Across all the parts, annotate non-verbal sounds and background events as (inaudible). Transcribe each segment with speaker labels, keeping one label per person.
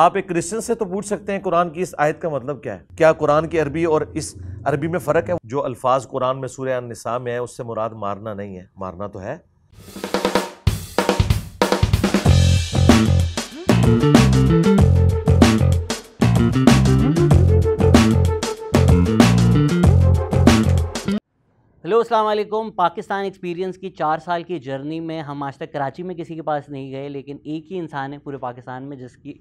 Speaker 1: आप एक क्रिश्चियन से तो पूछ सकते हैं कुरान की इस आयत का मतलब क्या है क्या कुरान की अरबी और इस अरबी में फ़र्क है जो अल्फाज कुरान में सूर्य निसा में है उससे मुराद मारना नहीं है मारना तो है
Speaker 2: हेलो अस्सलाम पाकिस्तान एक्सपीरियंस की चार साल की जर्नी में हम आज तक कराची में किसी के पास नहीं गए लेकिन एक ही इंसान है पूरे पाकिस्तान में जिसकी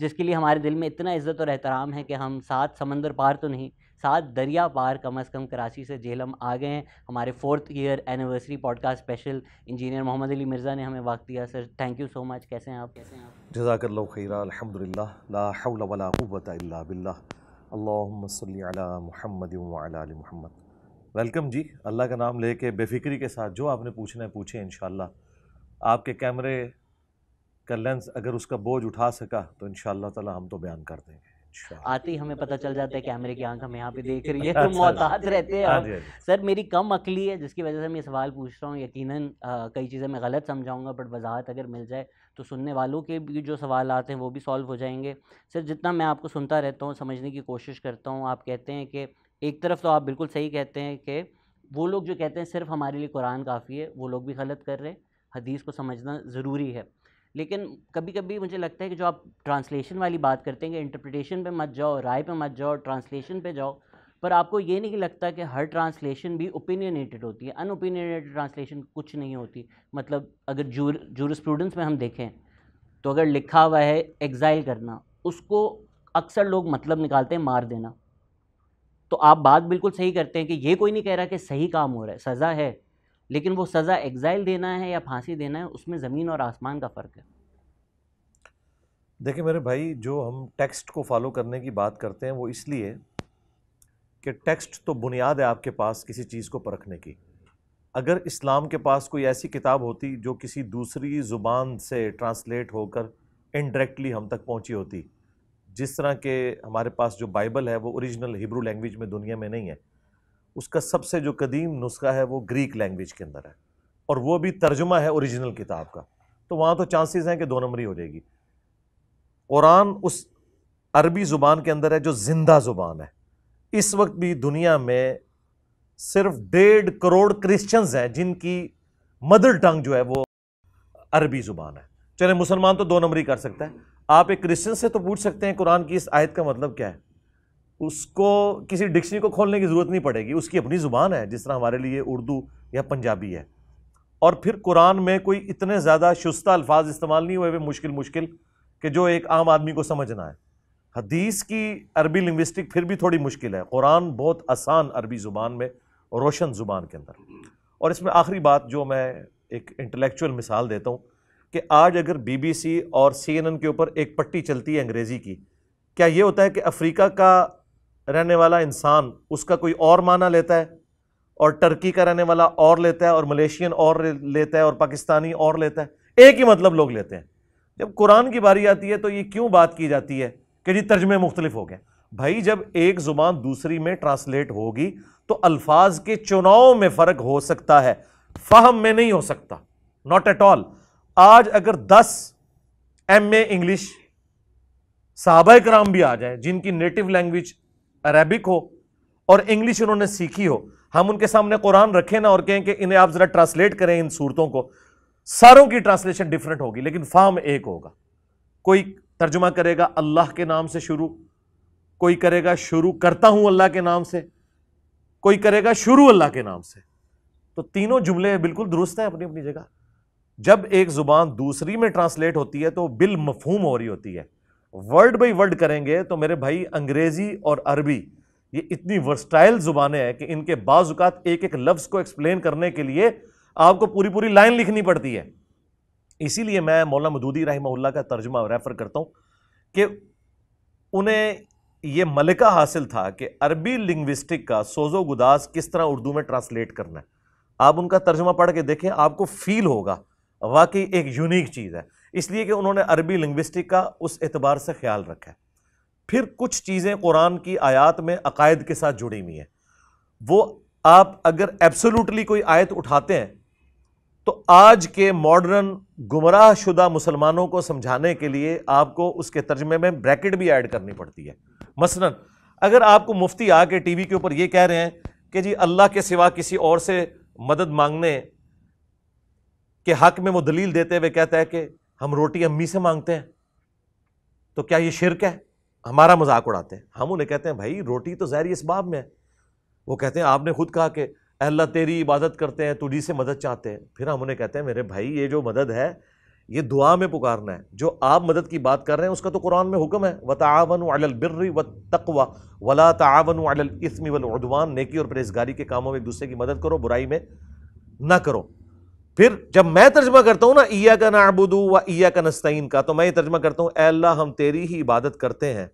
Speaker 2: जिसके लिए हमारे दिल में इतना इज़्ज़त और एहतराम है कि हम सात समंदर पार तो नहीं सात दरिया पार कम अज़ कम कराची से झेलम आ गए हैं हमारे fourth year anniversary podcast special engineer Mohammad Ali Mirza ने हमें वक्त दिया sir thank you so much कैसे हैं आप कैसे हैं
Speaker 1: आप जजाकल्ला अलहमदिल्ला ला वेलकम जी अल्लाह का नाम लेके बेफिक्री के साथ जो आपने पूछना है पूछे इन आपके कैमरे कल्याण अगर उसका बोझ उठा सका तो इन ताला हम तो बयान कर देंगे
Speaker 2: आते ही हमें पता चल जाता है कैमरे की आंख हमें यहाँ पे (laughs) देख रही है अच्छा, तो अच्छा। मोहतात रहते हैं हाँ हाँ सर मेरी कम अकली है जिसकी वजह से मैं सवाल पूछ रहा हूँ यकीनन कई चीज़ें मैं गलत समझाऊंगा बट वजाहत अगर मिल जाए तो सुनने वालों के भी जो सवाल आते हैं वो भी सॉल्व हो जाएंगे सर जितना मैं आपको सुनता रहता हूँ समझने की कोशिश करता हूँ आप कहते हैं कि एक तरफ तो आप बिल्कुल सही कहते हैं कि वो लोग जो कहते हैं सिर्फ हमारे लिए कुरान काफ़ी है वो लोग भी गलत कर रहे हैं हदीस को समझना ज़रूरी है लेकिन कभी कभी मुझे लगता है कि जो आप ट्रांसलेशन वाली बात करते हैं कि इंटरप्रिटेशन पे मत जाओ राय पे मत जाओ ट्रांसलेशन पे जाओ पर आपको ये नहीं लगता कि हर ट्रांसलेशन भी ओपिनियनेटेड होती है अनओपिनियनेटेड ट्रांसलेशन कुछ नहीं होती मतलब अगर जूर जूरस्प्रूडेंस में हम देखें तो अगर लिखा हुआ है एग्ज़ाइल करना उसको अक्सर लोग मतलब निकालते हैं मार देना तो आप बात बिल्कुल सही करते हैं कि ये कोई नहीं कह रहा कि सही काम हो रहा है सज़ा है लेकिन वो सज़ा एग्ज़ाइल देना है या फांसी देना है उसमें ज़मीन और आसमान का फ़र्क है
Speaker 1: देखिए मेरे भाई जो हम टेक्स्ट को फॉलो करने की बात करते हैं वो इसलिए कि टेक्स्ट तो बुनियाद है आपके पास किसी चीज़ को परखने की अगर इस्लाम के पास कोई ऐसी किताब होती जो किसी दूसरी ज़ुबान से ट्रांसलेट होकर इनडायरेक्टली हम तक पहुंची होती जिस तरह के हमारे पास जो बाइबल है वो ओरिजिनल हिब्रू लैंग्वेज में दुनिया में नहीं है उसका सबसे जो कदीम नुस्खा है वो ग्रीक लैंग्वेज के अंदर है और वो भी तर्जुमा है ओरिजिनल किताब का तो वहाँ तो चांसेस हैं कि दो नंबरी हो जाएगी कुरान उस अरबी ज़ुबान के अंदर है जो ज़िंदा ज़ुबान है इस वक्त भी दुनिया में सिर्फ डेढ़ करोड़ क्रिश्चियंस हैं जिनकी मदर टंग जो है वो अरबी ज़ुबान है चले मुसलमान तो दो नंबरी कर सकता है आप एक क्रिश्चियन से तो पूछ सकते हैं कुरान की इस आयत का मतलब क्या है उसको किसी डिक्शनरी को खोलने की ज़रूरत नहीं पड़ेगी उसकी अपनी ज़ुबान है जिस तरह हमारे लिए उर्दू या पंजाबी है और फिर कुरान में कोई इतने ज़्यादा शुस्ता अल्फाज इस्तेमाल नहीं हुए हुए मुश्किल मुश्किल कि जो एक आम आदमी को समझना है हदीस की अरबी लिंग्विस्टिक फिर भी थोड़ी मुश्किल है कुरान बहुत आसान अरबी ज़ुबान में रोशन ज़ुबान के अंदर और इसमें आखिरी बात जो मैं एक इंटेलेक्चुअल मिसाल देता हूँ कि आज अगर बीबीसी और सीएनएन के ऊपर एक पट्टी चलती है अंग्रेज़ी की क्या ये होता है कि अफ्रीका का रहने वाला इंसान उसका कोई और माना लेता है और टर्की का रहने वाला और लेता है और मलेशियन और लेता है और पाकिस्तानी और लेता है एक ही मतलब लोग लेते हैं जब कुरान की बारी आती है तो ये क्यों बात की जाती है कि जी तर्जमे मुख्तलिफ हो गए भाई जब एक ज़ुबान दूसरी में ट्रांसलेट होगी तो अल्फाज के चुनाव में फ़र्क हो सकता है फहम में नहीं हो सकता नॉट एट ऑल आज अगर 10 एम ए इंग्लिश साहबा कराम भी आ जाए जिनकी नेटिव लैंग्वेज अरेबिक हो और इंग्लिश उन्होंने सीखी हो हम उनके सामने कुरान रखें ना और कहें कि इन्हें आप ज़रा ट्रांसलेट करें इन सूरतों को सारों की ट्रांसलेशन डिफरेंट होगी लेकिन फार्म एक होगा कोई तर्जुमा करेगा अल्लाह के नाम से शुरू कोई करेगा शुरू करता हूं अल्लाह के नाम से कोई करेगा शुरू अल्लाह के नाम से तो तीनों जुमले बिल्कुल दुरुस्त हैं अपनी अपनी जगह जब एक ज़ुबान दूसरी में ट्रांसलेट होती है तो बिल मफहूम हो रही होती है वर्ड बाई वर्ड करेंगे तो मेरे भाई अंग्रेजी और अरबी ये इतनी वर्सटाइल जुबानें हैं कि इनके बाजुकात एक एक लफ्ज़ को एक्सप्लेन करने के लिए आपको पूरी पूरी लाइन लिखनी पड़ती है इसीलिए मैं मौला मदूदी रही का तर्जमा रेफ़र करता हूँ कि उन्हें यह मलिका हासिल था कि अरबी लिंग्विस्टिक का सोजो गुदास किस तरह उर्दू में ट्रांसलेट करना है आप उनका तर्जमा पढ़ के देखें आपको फील होगा वाकई एक यूनिक चीज़ है इसलिए कि उन्होंने अरबी लिंग्विस्टिक का उस एतबार से ख्याल रखा है फिर कुछ चीज़ें कुरान की आयात में अकायद के साथ जुड़ी हुई हैं वो आप अगर एब्सोल्युटली कोई आयत उठाते हैं तो आज के मॉडर्न गुमराह शुदा मुसलमानों को समझाने के लिए आपको उसके तर्जमे में ब्रैकेट भी ऐड करनी पड़ती है मसलन अगर आपको मुफ्ती आके टीवी के ऊपर ये कह रहे हैं कि जी अल्लाह के सिवा किसी और से मदद मांगने के हक में वो दलील देते हुए कहता है कि हम रोटी अम्मी से मांगते हैं तो क्या ये शिरक है हमारा मजाक उड़ाते हैं हम उन्हें कहते हैं भाई रोटी तो जहरी इस बाब में है वो कहते हैं आपने खुद कहा कि अल्लाह तेरी इबादत करते हैं तुझी से मदद चाहते हैं फिर हम उन्हें कहते हैं मेरे भाई ये जो मदद है ये दुआ में पुकारना है जो आप मदद की बात कर रहे हैं उसका तो कुरान में हुक्म है व तावन अलबिर्री व तकवा वला तावन अलस्मी वलवान नेकी और परहेजगारी के कामों में एक दूसरे की मदद करो बुराई में ना करो फिर जब मैं तर्जमा करता हूँ ना ईया का नाबुदू व ईया का नस्तीन का तो मैं ये तर्जमा करता हूँ अल्लाह हम तेरी ही इबादत करते हैं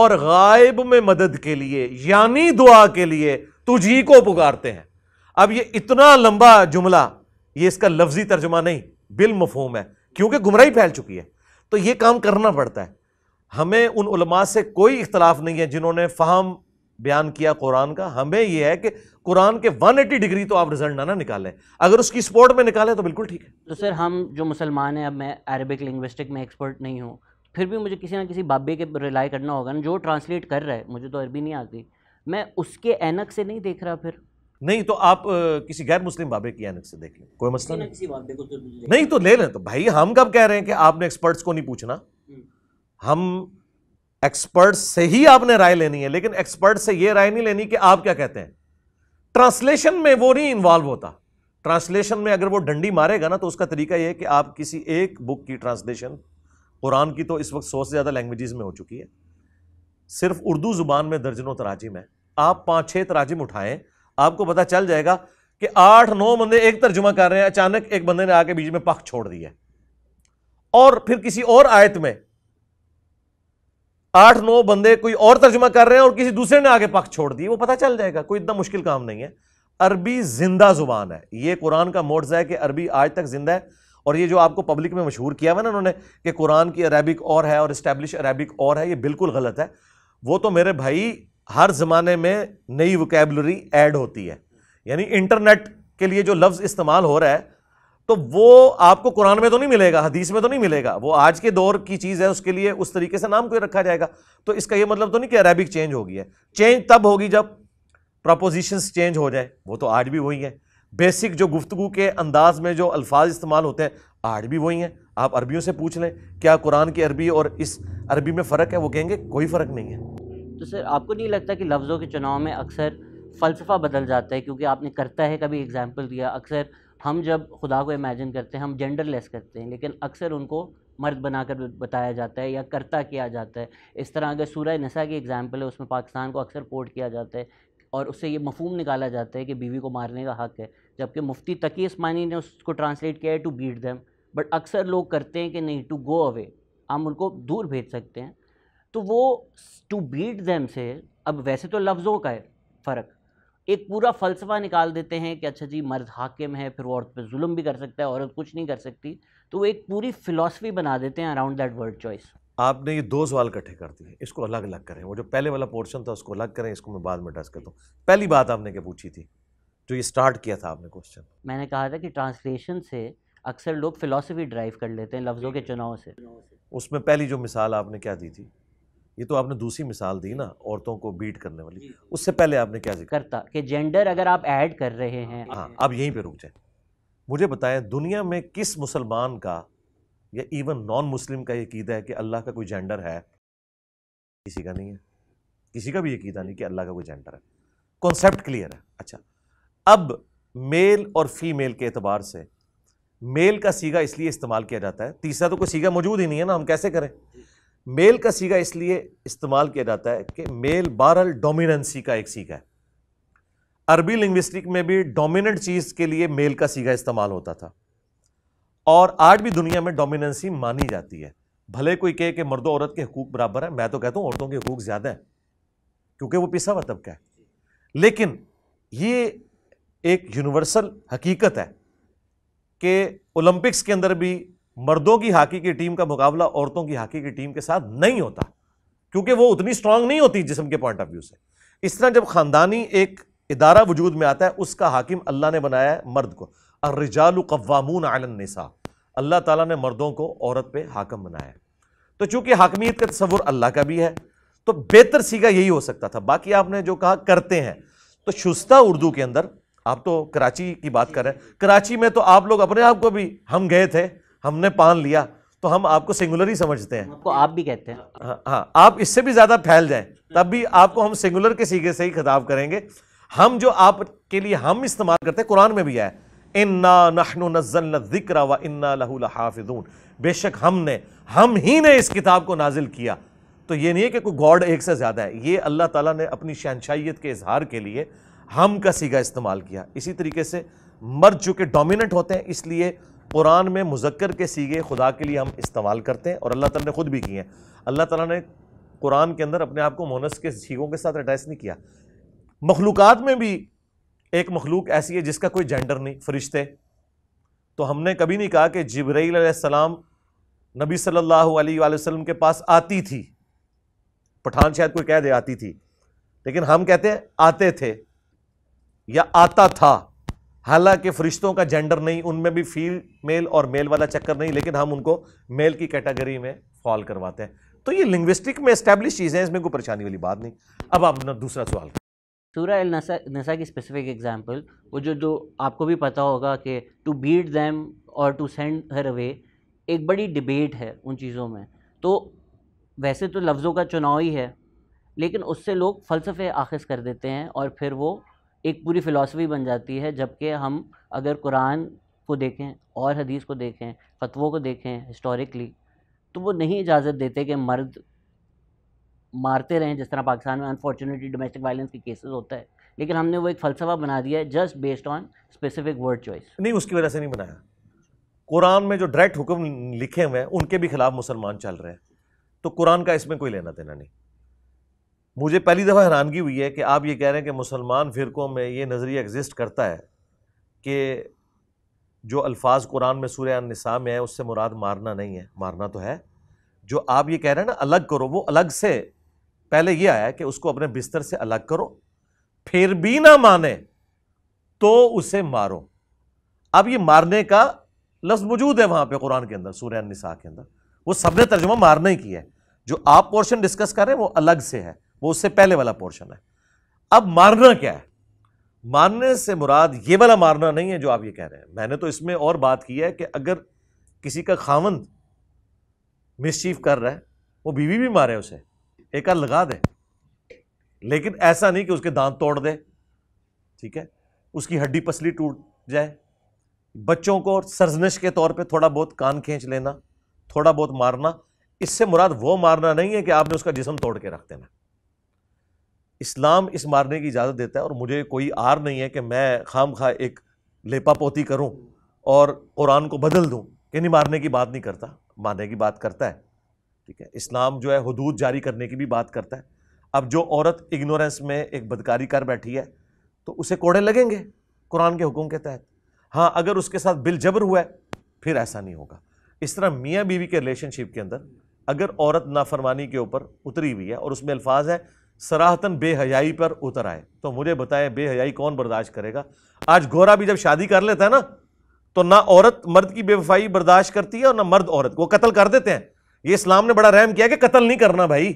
Speaker 1: और गायब में मदद के लिए यानी दुआ के लिए तुझी को पुकारते हैं अब ये इतना लंबा जुमला ये इसका लफ्जी तर्जमा नहीं बिल मफहूम है क्योंकि गुमराही फैल चुकी है तो ये काम करना पड़ता है हमें उन उलमा से कोई इख्तलाफ नहीं है जिन्होंने फ़ाहम बयान किया कुरान का हमें यह है कि कुरान के 180 डिग्री तो आप रिजल्ट ना ना निकालें अगर उसकी स्पोर्ट में निकालें तो बिल्कुल
Speaker 2: ठीक है तो सर हम जो मुसलमान हैं अब मैं अरबिक लिंग्विस्टिक में एक्सपर्ट नहीं हूँ फिर भी मुझे किसी ना किसी बाबे के रिलाई करना होगा ना जो ट्रांसलेट कर रहा है मुझे तो अरबी नहीं आती मैं उसके एनक
Speaker 1: से नहीं देख रहा फिर नहीं तो आप किसी गैर मुस्लिम बाबे की एनक से देख लें कोई मसला नहीं किसी
Speaker 2: बाबे को तो नहीं तो ले
Speaker 1: लें तो भाई हम कब कह रहे हैं कि आपने एक्सपर्ट्स को नहीं पूछना हम्म। हम एक्सपर्ट से ही आपने राय लेनी है लेकिन एक्सपर्ट से यह राय नहीं लेनी कि आप क्या कहते हैं ट्रांसलेशन में वो नहीं इन्वॉल्व होता ट्रांसलेशन में अगर वो डंडी मारेगा ना तो उसका तरीका यह है कि आप किसी एक बुक की ट्रांसलेशन कुरान की तो इस वक्त सौ से ज़्यादा लैंग्वेजेस में हो चुकी है सिर्फ उर्दू ज़ुबान में दर्जनों तराजिम है आप पाँच छह तराजिम उठाएं आपको पता चल जाएगा कि आठ नौ बंदे एक तर्जुमा कर रहे हैं अचानक एक बंदे ने आके बीच में पख छोड़ दिया और फिर किसी और आयत में आठ नौ बंदे कोई और तर्जमा कर रहे हैं और किसी दूसरे ने आगे पक छोड़ दी वो पता चल जाएगा कोई इतना मुश्किल काम नहीं है अरबी जिंदा जुबान है ये कुरान का मोर्ज है कि अरबी आज तक जिंदा है और ये जो आपको पब्लिक में मशहूर किया हुआ ना उन्होंने कि कुरान की अरबिक और है और इस्टेब्लिश अरबिक और है ये बिल्कुल गलत है वो तो मेरे भाई हर ज़माने में नई वकेबलरी ऐड होती है यानी इंटरनेट के लिए जो लफ्ज़ इस्तेमाल हो रहा है तो वो आपको कुरान में तो नहीं मिलेगा हदीस में तो नहीं मिलेगा वो आज के दौर की चीज़ है उसके लिए उस तरीके से नाम कोई रखा जाएगा तो इसका ये मतलब तो नहीं कि अरेबिक चेंज होगी है चेंज तब होगी जब प्रपोजिशंस चेंज हो जाए वो तो आज भी वही है बेसिक जो गुफ्तु के अंदाज में जो अल्फाज इस्तेमाल होते हैं आज भी वही हैं आप अरबियों से पूछ लें क्या कुरान की अरबी और इस अरबी में फ़र्क है वो कहेंगे कोई फ़र्क नहीं है
Speaker 2: तो सर आपको नहीं लगता कि लफ्ज़ों के चुनाव में अक्सर फ़लसफ़ा बदल जाता है क्योंकि आपने करता है कभी एग्ज़ाम्पल दिया अक्सर हम जब खुदा को इमेजिन करते हैं हम जेंडरलेस करते हैं लेकिन अक्सर उनको मर्द बनाकर बताया जाता है या करता किया जाता है इस तरह अगर सूर नशा की एग्ज़ाम्पल है उसमें पाकिस्तान को अक्सर पोर्ट किया जाता है और उससे ये मफहम निकाला जाता है कि बीवी को मारने का हक है जबकि मुफ्ती तकी इसमानी ने उसको ट्रांसलेट किया है टू बीट दैम बट अक्सर लोग करते हैं कि नहीं टू गो अवे हम उनको दूर भेज सकते हैं तो वो टू बीट दैम से अब वैसे तो लफ्ज़ों का है फ़र्क एक पूरा फ़लसफ़ा निकाल देते हैं कि अच्छा जी मर्द हाकिम है फिर वो औरत पे जुल्म भी कर सकता है औरत कुछ नहीं कर सकती तो वो एक पूरी फ़िलासफ़ी बना देते हैं अराउंड दैट वर्ड चॉइस
Speaker 1: आपने ये दो सवाल इकट्ठे कर दिए इसको अलग अलग करें वो जो पहले वाला पोर्शन था उसको अलग करें इसको मैं बाद में टच करता हूँ पहली बात आपने क्या पूछी थी जो ये स्टार्ट किया था आपने क्वेश्चन मैंने कहा था कि ट्रांसलेशन से अक्सर लोग फ़िलासफ़ी ड्राइव कर लेते हैं लफ्ज़ों के चुनाव से उसमें पहली जो मिसाल आपने क्या दी थी ये तो आपने दूसरी मिसाल दी ना औरतों को बीट करने वाली उससे पहले आपने क्या जिक्र करता कि जेंडर अगर आप ऐड कर रहे हैं हाँ आप यहीं पे रुक जाए मुझे बताएं दुनिया में किस मुसलमान का या इवन नॉन मुस्लिम का ये कीदा है कि अल्लाह का कोई जेंडर है किसी का नहीं है किसी का भी ये कीदा नहीं कि अल्लाह का कोई जेंडर है कॉन्सेप्ट क्लियर है अच्छा अब मेल और फीमेल के अतबार से मेल का सीगा इसलिए इस्तेमाल किया जाता है तीसरा तो कोई सीगा मौजूद ही नहीं है ना हम कैसे करें मेल का सीगा इसलिए इस्तेमाल किया जाता है कि मेल बारल डोमिनेंसी का एक सीगा है अरबी लिंग्विस्टिक में भी डोमिनेंट चीज़ के लिए मेल का सीगा इस्तेमाल होता था और आज भी दुनिया में डोमिनेंसी मानी जाती है भले कोई कहे कि मर्द औरत के हकूक बराबर है मैं तो कहता हूँ औरतों के हकूक ज़्यादा हैं क्योंकि वो पिसा हुआ मतलब तबका है लेकिन ये एक यूनिवर्सल हकीकत है कि ओलंपिक्स के अंदर भी मर्दों की हॉकी की टीम का मुकाबला औरतों की हॉकी की टीम के साथ नहीं होता क्योंकि वो उतनी स्ट्रांग नहीं होती जिसम के पॉइंट ऑफ व्यू से इस तरह जब खानदानी एक इदारा वजूद में आता है उसका हाकिम अल्लाह ने बनाया है मर्द को अर्रजाल कवामून आलनसा अल्लाह ताला ने मर्दों को औरत पे हाकम बनाया है तो चूंकि हाकमियत का तस्वुर अल्लाह का भी है तो बेहतर सीखा यही हो सकता था बाकी आपने जो कहा करते हैं तो शुस्ता उर्दू के अंदर आप तो कराची की बात कर रहे हैं कराची में तो आप लोग अपने आप को भी हम गए थे हमने पान लिया तो हम आपको सिंगुलर ही समझते हैं आपको आप भी कहते हैं हाँ, हाँ आप इससे भी ज़्यादा फैल जाए तब भी आपको हम सिंगुलर के सीगे से ही खिताब करेंगे हम जो आप के लिए हम इस्तेमाल करते हैं कुरान में भी आए इन्ना नहनु नज़ल जिक्र व इन्ना लहूल हाफिजून बेशक हमने हम ही ने इस किताब को नाजिल किया तो ये नहीं है कि कोई गॉड एक से ज़्यादा है ये अल्लाह ताला ने अपनी शहनशाइत के इजहार के लिए हम का सीगा इस्तेमाल किया इसी तरीके से मर्द चूँकि डोमिनेंट होते हैं इसलिए कुरान में मुजक्कर के सीगे खुदा के लिए हम इस्तेमाल करते हैं और अल्लाह तला ने ख़ुद भी किए हैं अल्लाह तला ने कुरान के अंदर अपने आप को मोनस के सीगों के साथ अटैच नहीं किया मखलूक में भी एक मखलूक ऐसी है जिसका कोई जेंडर नहीं फरिश्ते तो हमने कभी नहीं कहा कि जबरीसम नबी सल्ला वसम के पास आती थी पठान शायद कोई कह दे आती थी लेकिन हम कहते हैं आते थे या आता था हालांकि फरिश्तों का जेंडर नहीं उनमें भी फील मेल और मेल वाला चक्कर नहीं लेकिन हम उनको मेल की कैटेगरी में फॉल करवाते हैं तो ये लिंग्विस्टिक में इस्टेब्लिश चीज़ें हैं इसमें कोई परेशानी वाली बात नहीं अब आप दूसरा सवाल सूर्य नसा
Speaker 2: नसा की स्पेसिफिक एग्जाम्पल वो जो जो आपको भी पता होगा कि टू बीट दैम और टू सेंड हर अवे एक बड़ी डिबेट है उन चीज़ों में तो वैसे तो लफ्ज़ों का चुनाव ही है लेकिन उससे लोग फ़लसफे आखिज कर देते हैं और फिर वो एक पूरी फ़िलासफ़ी बन जाती है जबकि हम अगर कुरान को देखें और हदीस को देखें फतवों को देखें हिस्टोरिकली तो वो नहीं इजाज़त देते कि मर्द मारते रहें जिस तरह पाकिस्तान में अनफॉर्चुनेटली डोमेस्टिक वायलेंस के केसेस होता है लेकिन
Speaker 1: हमने वो एक फ़लसफ़ा बना दिया है just based on specific word choice नहीं उसकी वजह से नहीं बनाया कुरान में जो डायरेक्ट हुक्म लिखे हुए हैं उनके भी खिलाफ मुसलमान चल रहे हैं तो कुरान का इसमें कोई लेना देना नहीं मुझे पहली दफ़ा हैरानगी हुई है कि आप ये कह रहे हैं कि मुसलमान फ़िरक़ों में ये नज़रिया एग्ज़िस्ट करता है कि जो अल्फाज कुरान में सूर्य नसा में है उससे मुराद मारना नहीं है मारना तो है जो आप ये कह रहे हैं ना अलग करो वो अलग से पहले ये आया कि उसको अपने बिस्तर से अलग करो फिर भी ना माने तो उसे मारो अब ये मारने का लफ्ज़ मौजूद है वहाँ पर कुरान के अंदर सूर्य निसा के अंदर वो सब ने तर्जुमा मारने की है जो आप पोर्शन डिस्कस कर रहे हैं वो अलग से है वो उससे पहले वाला पोर्शन है अब मारना क्या है मारने से मुराद ये वाला मारना नहीं है जो आप ये कह रहे हैं मैंने तो इसमें और बात की है कि अगर किसी का खावंद मिसचीफ कर रहा है वो बीवी भी मारे उसे एक आध लगा दे लेकिन ऐसा नहीं कि उसके दांत तोड़ दे ठीक है उसकी हड्डी पसली टूट जाए बच्चों को सरजनश के तौर पे थोड़ा बहुत कान खींच लेना थोड़ा बहुत मारना इससे मुराद वो मारना नहीं है कि आपने उसका जिसम तोड़ के रख देना इस्लाम इस मारने की इजाज़त देता है और मुझे कोई आर नहीं है कि मैं खाम खा एक लेपा पोती करूँ और कुरान को बदल दूँ कि नहीं मारने की बात नहीं करता मारने की बात करता है ठीक है इस्लाम जो है हदूद जारी करने की भी बात करता है अब जो औरत इग्नोरेंस में एक बदकारी कर बैठी है तो उसे कोड़े लगेंगे कुरान के हुक्म के तहत हाँ अगर उसके साथ बिल जबर हुआ है फिर ऐसा नहीं होगा इस तरह मियाँ बीवी के रिलेशनशिप के अंदर अगर औरत नाफरमानी के ऊपर उतरी हुई है और उसमें अल्फाज है सराहतन बेहयाई पर उतर आए तो मुझे बताएं बेहयाई कौन बर्दाश्त करेगा आज गोरा भी जब शादी कर लेता है ना तो ना औरत मर्द की बेवफाई बर्दाश्त करती है और ना मर्द औरत को कत्ल कर देते हैं ये इस्लाम ने बड़ा रहम किया कि कत्ल नहीं करना भाई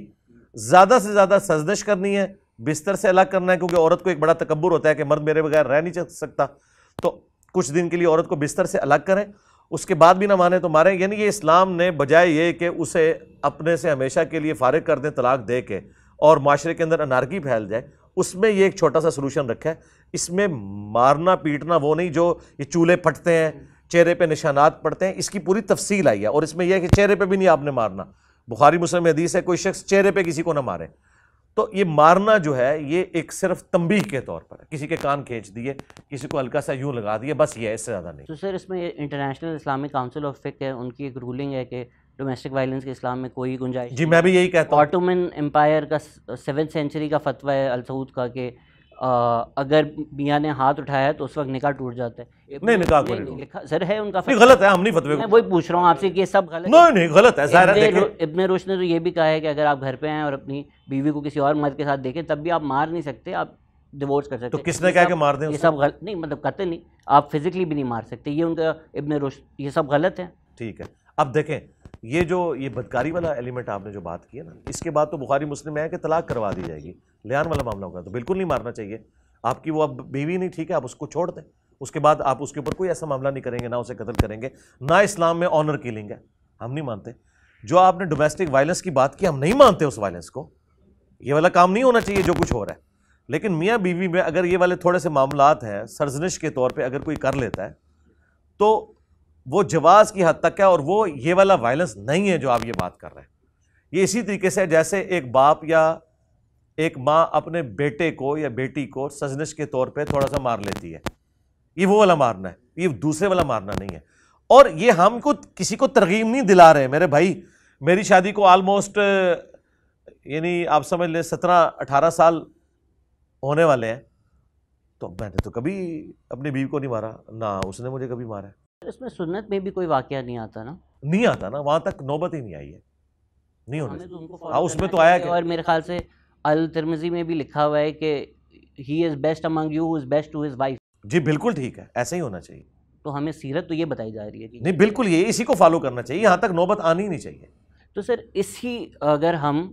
Speaker 1: ज़्यादा से ज़्यादा सजदश करनी है बिस्तर से अलग करना है क्योंकि औरत को एक बड़ा तकबर होता है कि मर्द मेरे बगैर रह नहीं सकता तो कुछ दिन के लिए औरत को बिस्तर से अलग करें उसके बाद भी ना माने तो मारें यानी ये इस्लाम ने बजाय ये कि उसे अपने से हमेशा के लिए फारग कर दें तलाक दे के और माशरे के अंदर अनारकी फैल जाए उसमें ये एक छोटा सा सोलूशन रखा है इसमें मारना पीटना वो नहीं जो ये चूल्हे फटते हैं चेहरे पे निशानात पड़ते हैं इसकी पूरी तफसील आई है और इसमें यह है कि चेहरे पे भी नहीं आपने मारना बुखारी मुस्लिम हदीस है कोई शख्स चेहरे पे किसी को ना मारे तो ये मारना जो है ये एक सिर्फ तंबी के तौर पर किसी के कान खींच दिए किसी को हल्का सा यूँ लगा दिए बस ये इससे ज़्यादा नहीं तो सर इसमें इंटरनेशनल
Speaker 2: इस्लामिक काउंसिल ऑफ फिक है उनकी एक रूलिंग है कि डोमेस्टिक वायलेंस के इस्लाम में कोई गुंजाइश जी मैं भी यही कहता हूँ ऑटोमन एम्पायर का सेवन सेंचुरी का फतवा है अलसूद का कि अगर मियाँ ने हाथ उठाया तो उस वक्त निकाह टूट जाता है नहीं निकाह को लिखा सर है उनका नहीं गलत है हम नहीं फतवे मैं वही पूछ रहा हूँ आपसे कि ये सब गलत नहीं नहीं गलत है इबन इब्ने रोश ने तो ये भी कहा है कि अगर आप घर पे हैं और अपनी बीवी को किसी और मर्द के साथ देखें तब भी आप मार नहीं सकते आप डिवोर्स कर सकते तो किसने कहा कि मार दें ये सब गलत नहीं मतलब कहते नहीं आप फिजिकली भी नहीं मार सकते ये उनका इब्ने रोश ये
Speaker 1: सब गलत है ठीक है अब देखें ये जो ये बदकारी वाला एलिमेंट आपने जो बात की है ना इसके बाद तो बुखारी मुस्लिम में है कि तलाक करवा दी जाएगी लेन वाला मामला होगा तो बिल्कुल नहीं मारना चाहिए आपकी वो अब बीवी नहीं ठीक है आप उसको छोड़ दें उसके बाद आप उसके ऊपर कोई ऐसा मामला नहीं करेंगे ना उसे कत्ल करेंगे ना इस्लाम में ऑनर किलिंग है हम नहीं मानते जो आपने डोमेस्टिक वायलेंस की बात की हम नहीं मानते उस वायलेंस को ये वाला काम नहीं होना चाहिए जो कुछ हो रहा है लेकिन मियाँ बीवी में अगर ये वाले थोड़े से मामला हैं सरजनिश के तौर पर अगर कोई कर लेता है तो वो जवाज़ की हद तक है और वो ये वाला वायलेंस नहीं है जो आप ये बात कर रहे हैं ये इसी तरीके से जैसे एक बाप या एक माँ अपने बेटे को या बेटी को सजनिश के तौर पे थोड़ा सा मार लेती है ये वो वाला मारना है ये दूसरे वाला मारना नहीं है और ये हमको किसी को तरगीब नहीं दिला रहे मेरे भाई मेरी शादी को आलमोस्ट यानी आप समझ लें सत्रह अठारह साल होने वाले हैं तो मैंने तो कभी अपनी बीवी को नहीं मारा ना उसने मुझे कभी मारा
Speaker 2: इसमें सुन्नत में भी कोई वाक्य नहीं आता ना
Speaker 1: नहीं आता ना वहाँ तक नौबत ही नहीं आई है नहीं होने हाँ, तो हाँ उसमें
Speaker 2: तो आया और मेरे ख्याल से अल तिरमिजी में भी लिखा हुआ है कि he is best among
Speaker 1: you is best to his wife जी बिल्कुल ठीक है ऐसा ही होना चाहिए
Speaker 2: तो हमें सीरत तो ये बताई जा रही है जी नहीं
Speaker 1: बिल्कुल ये इसी को फॉलो करना चाहिए यहाँ तक नौबत आनी ही नहीं चाहिए तो सर इसी अगर हम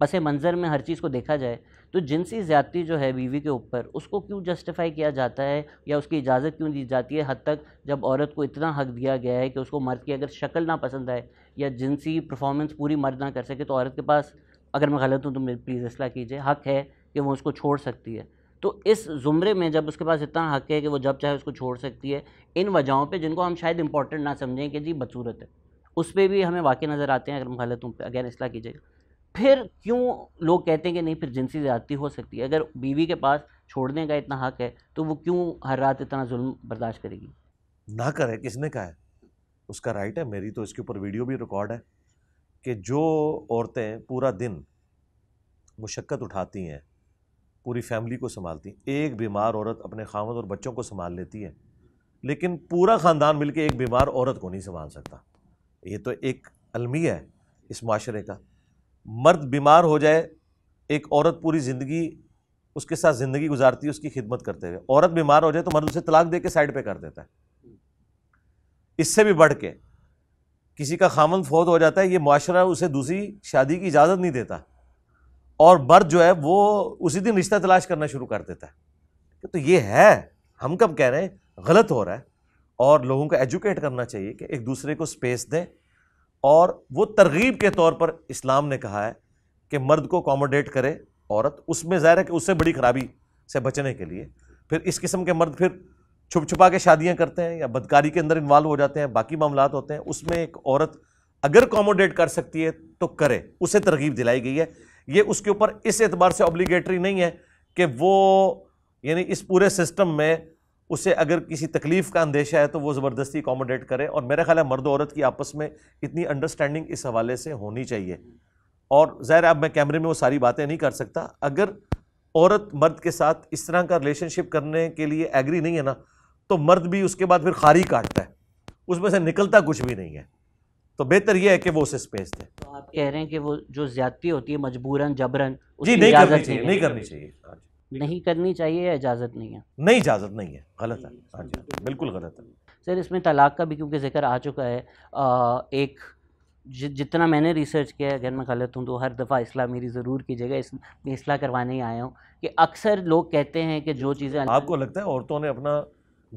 Speaker 2: पस मंज़र में हर चीज़ को देखा जाए तो जिनसी ज़्यादती जो है बीवी के ऊपर उसको क्यों जस्टिफाई किया जाता है या उसकी इजाज़त क्यों दी जाती है हद तक जब औरत को इतना हक दिया गया है कि उसको मर्द की अगर शक्ल ना पसंद आए या जिनसी परफॉर्मेंस पूरी मर्द ना कर सके तो औरत के पास अगर मैं गलत हूँ तो मेरी प्लीज़ इसला कीजिए हक है कि वो उसको छोड़ सकती है तो इस ज़ुमरे में जब उसके पास इतना हक है कि वो जब चाहे उसको छोड़ सकती है इन वजहों पे जिनको हम शायद इंपॉर्टेंट ना समझें कि जी बदसूरत है उस पर भी हमें वाक़ नज़र आते हैं अगर हम गलत हूँ अगैन इसला कीजिएगा फिर क्यों लोग कहते हैं कि नहीं फिर जिनसी ज़्यादती हो सकती है अगर बीवी के पास छोड़ने
Speaker 1: का इतना हक है तो वो क्यों हर रात इतना जुल्म बर्दाश्त करेगी ना करे किसने कहा है उसका राइट है मेरी तो इसके ऊपर वीडियो भी रिकॉर्ड है कि जो औरतें पूरा दिन मुशक्क़त उठाती हैं पूरी फैमिली को संभालती हैं एक बीमार औरत अपने खामद और बच्चों को संभाल लेती है लेकिन पूरा ख़ानदान मिलके एक बीमार औरत को नहीं संभाल सकता ये तो एक अलमी है इस माशरे का मर्द बीमार हो जाए एक औरत पूरी ज़िंदगी उसके साथ ज़िंदगी गुजारती है उसकी खिदमत करते हुए औरत बीमार हो जाए तो मर्द उसे तलाक दे के साइड पर कर देता है इससे भी बढ़ के किसी का खामन फौत हो जाता है ये माशरा उसे दूसरी शादी की इजाज़त नहीं देता और मर्द जो है वो उसी दिन रिश्ता तलाश करना शुरू कर देता है तो ये है हम कब कह रहे हैं गलत हो रहा है और लोगों को एजुकेट करना चाहिए कि एक दूसरे को स्पेस दें और वो तरगीब के तौर पर इस्लाम ने कहा है कि मर्द को अकोमोडेट करे औरत उसमें ज़ाहिर है कि उससे बड़ी ख़राबी से बचने के लिए फिर इस किस्म के मर्द फिर छुप छुपा के शादियाँ करते हैं या बदकारी के अंदर इन्वॉल्व हो जाते हैं बाकी मामला होते हैं उसमें एक औरत अगर अकोमोडेट कर सकती है तो करे उसे तरगीब दिलाई गई है ये उसके ऊपर इस एतबार से ऑब्लीगेटरी नहीं है कि वो यानी इस पूरे सिस्टम में उसे अगर किसी तकलीफ़ का अंदेशा है तो वो ज़बरदस्ती अकोमोडेट करें और मेरा ख्याल है मर्द औरत की आपस में इतनी अंडरस्टैंडिंग इस हवाले से होनी चाहिए और ज़ाहिर अब मैं कैमरे में वो सारी बातें नहीं कर सकता अगर औरत मर्द के साथ इस तरह का रिलेशनशिप करने के लिए एग्री नहीं है ना तो मर्द भी उसके बाद फिर खारी काटता है उसमें से निकलता कुछ भी नहीं है तो बेहतर यह है कि वो उसे स्पेस दे
Speaker 2: तो आप कह रहे हैं कि वो जो ज्यादती होती है मजबूरन जबरन जी नहीं करनी चाहिए नहीं करनी चाहिए हाँ नहीं करनी चाहिए या
Speaker 1: इजाज़त नहीं है नहीं इजाज़त नहीं है गलत है हाँ जी बिल्कुल गलत है
Speaker 2: सर इसमें तलाक का भी क्योंकि जिक्र आ चुका है आ, एक जितना मैंने रिसर्च किया अगर मैं गलत हूँ तो हर दफ़ा इसलाह मेरी ज़रूर कीजिएगा इस मैं इसलाह करवाने ही आया हूँ कि अक्सर लोग कहते हैं कि जो चीज़ें आपको लगता है औरतों ने अपना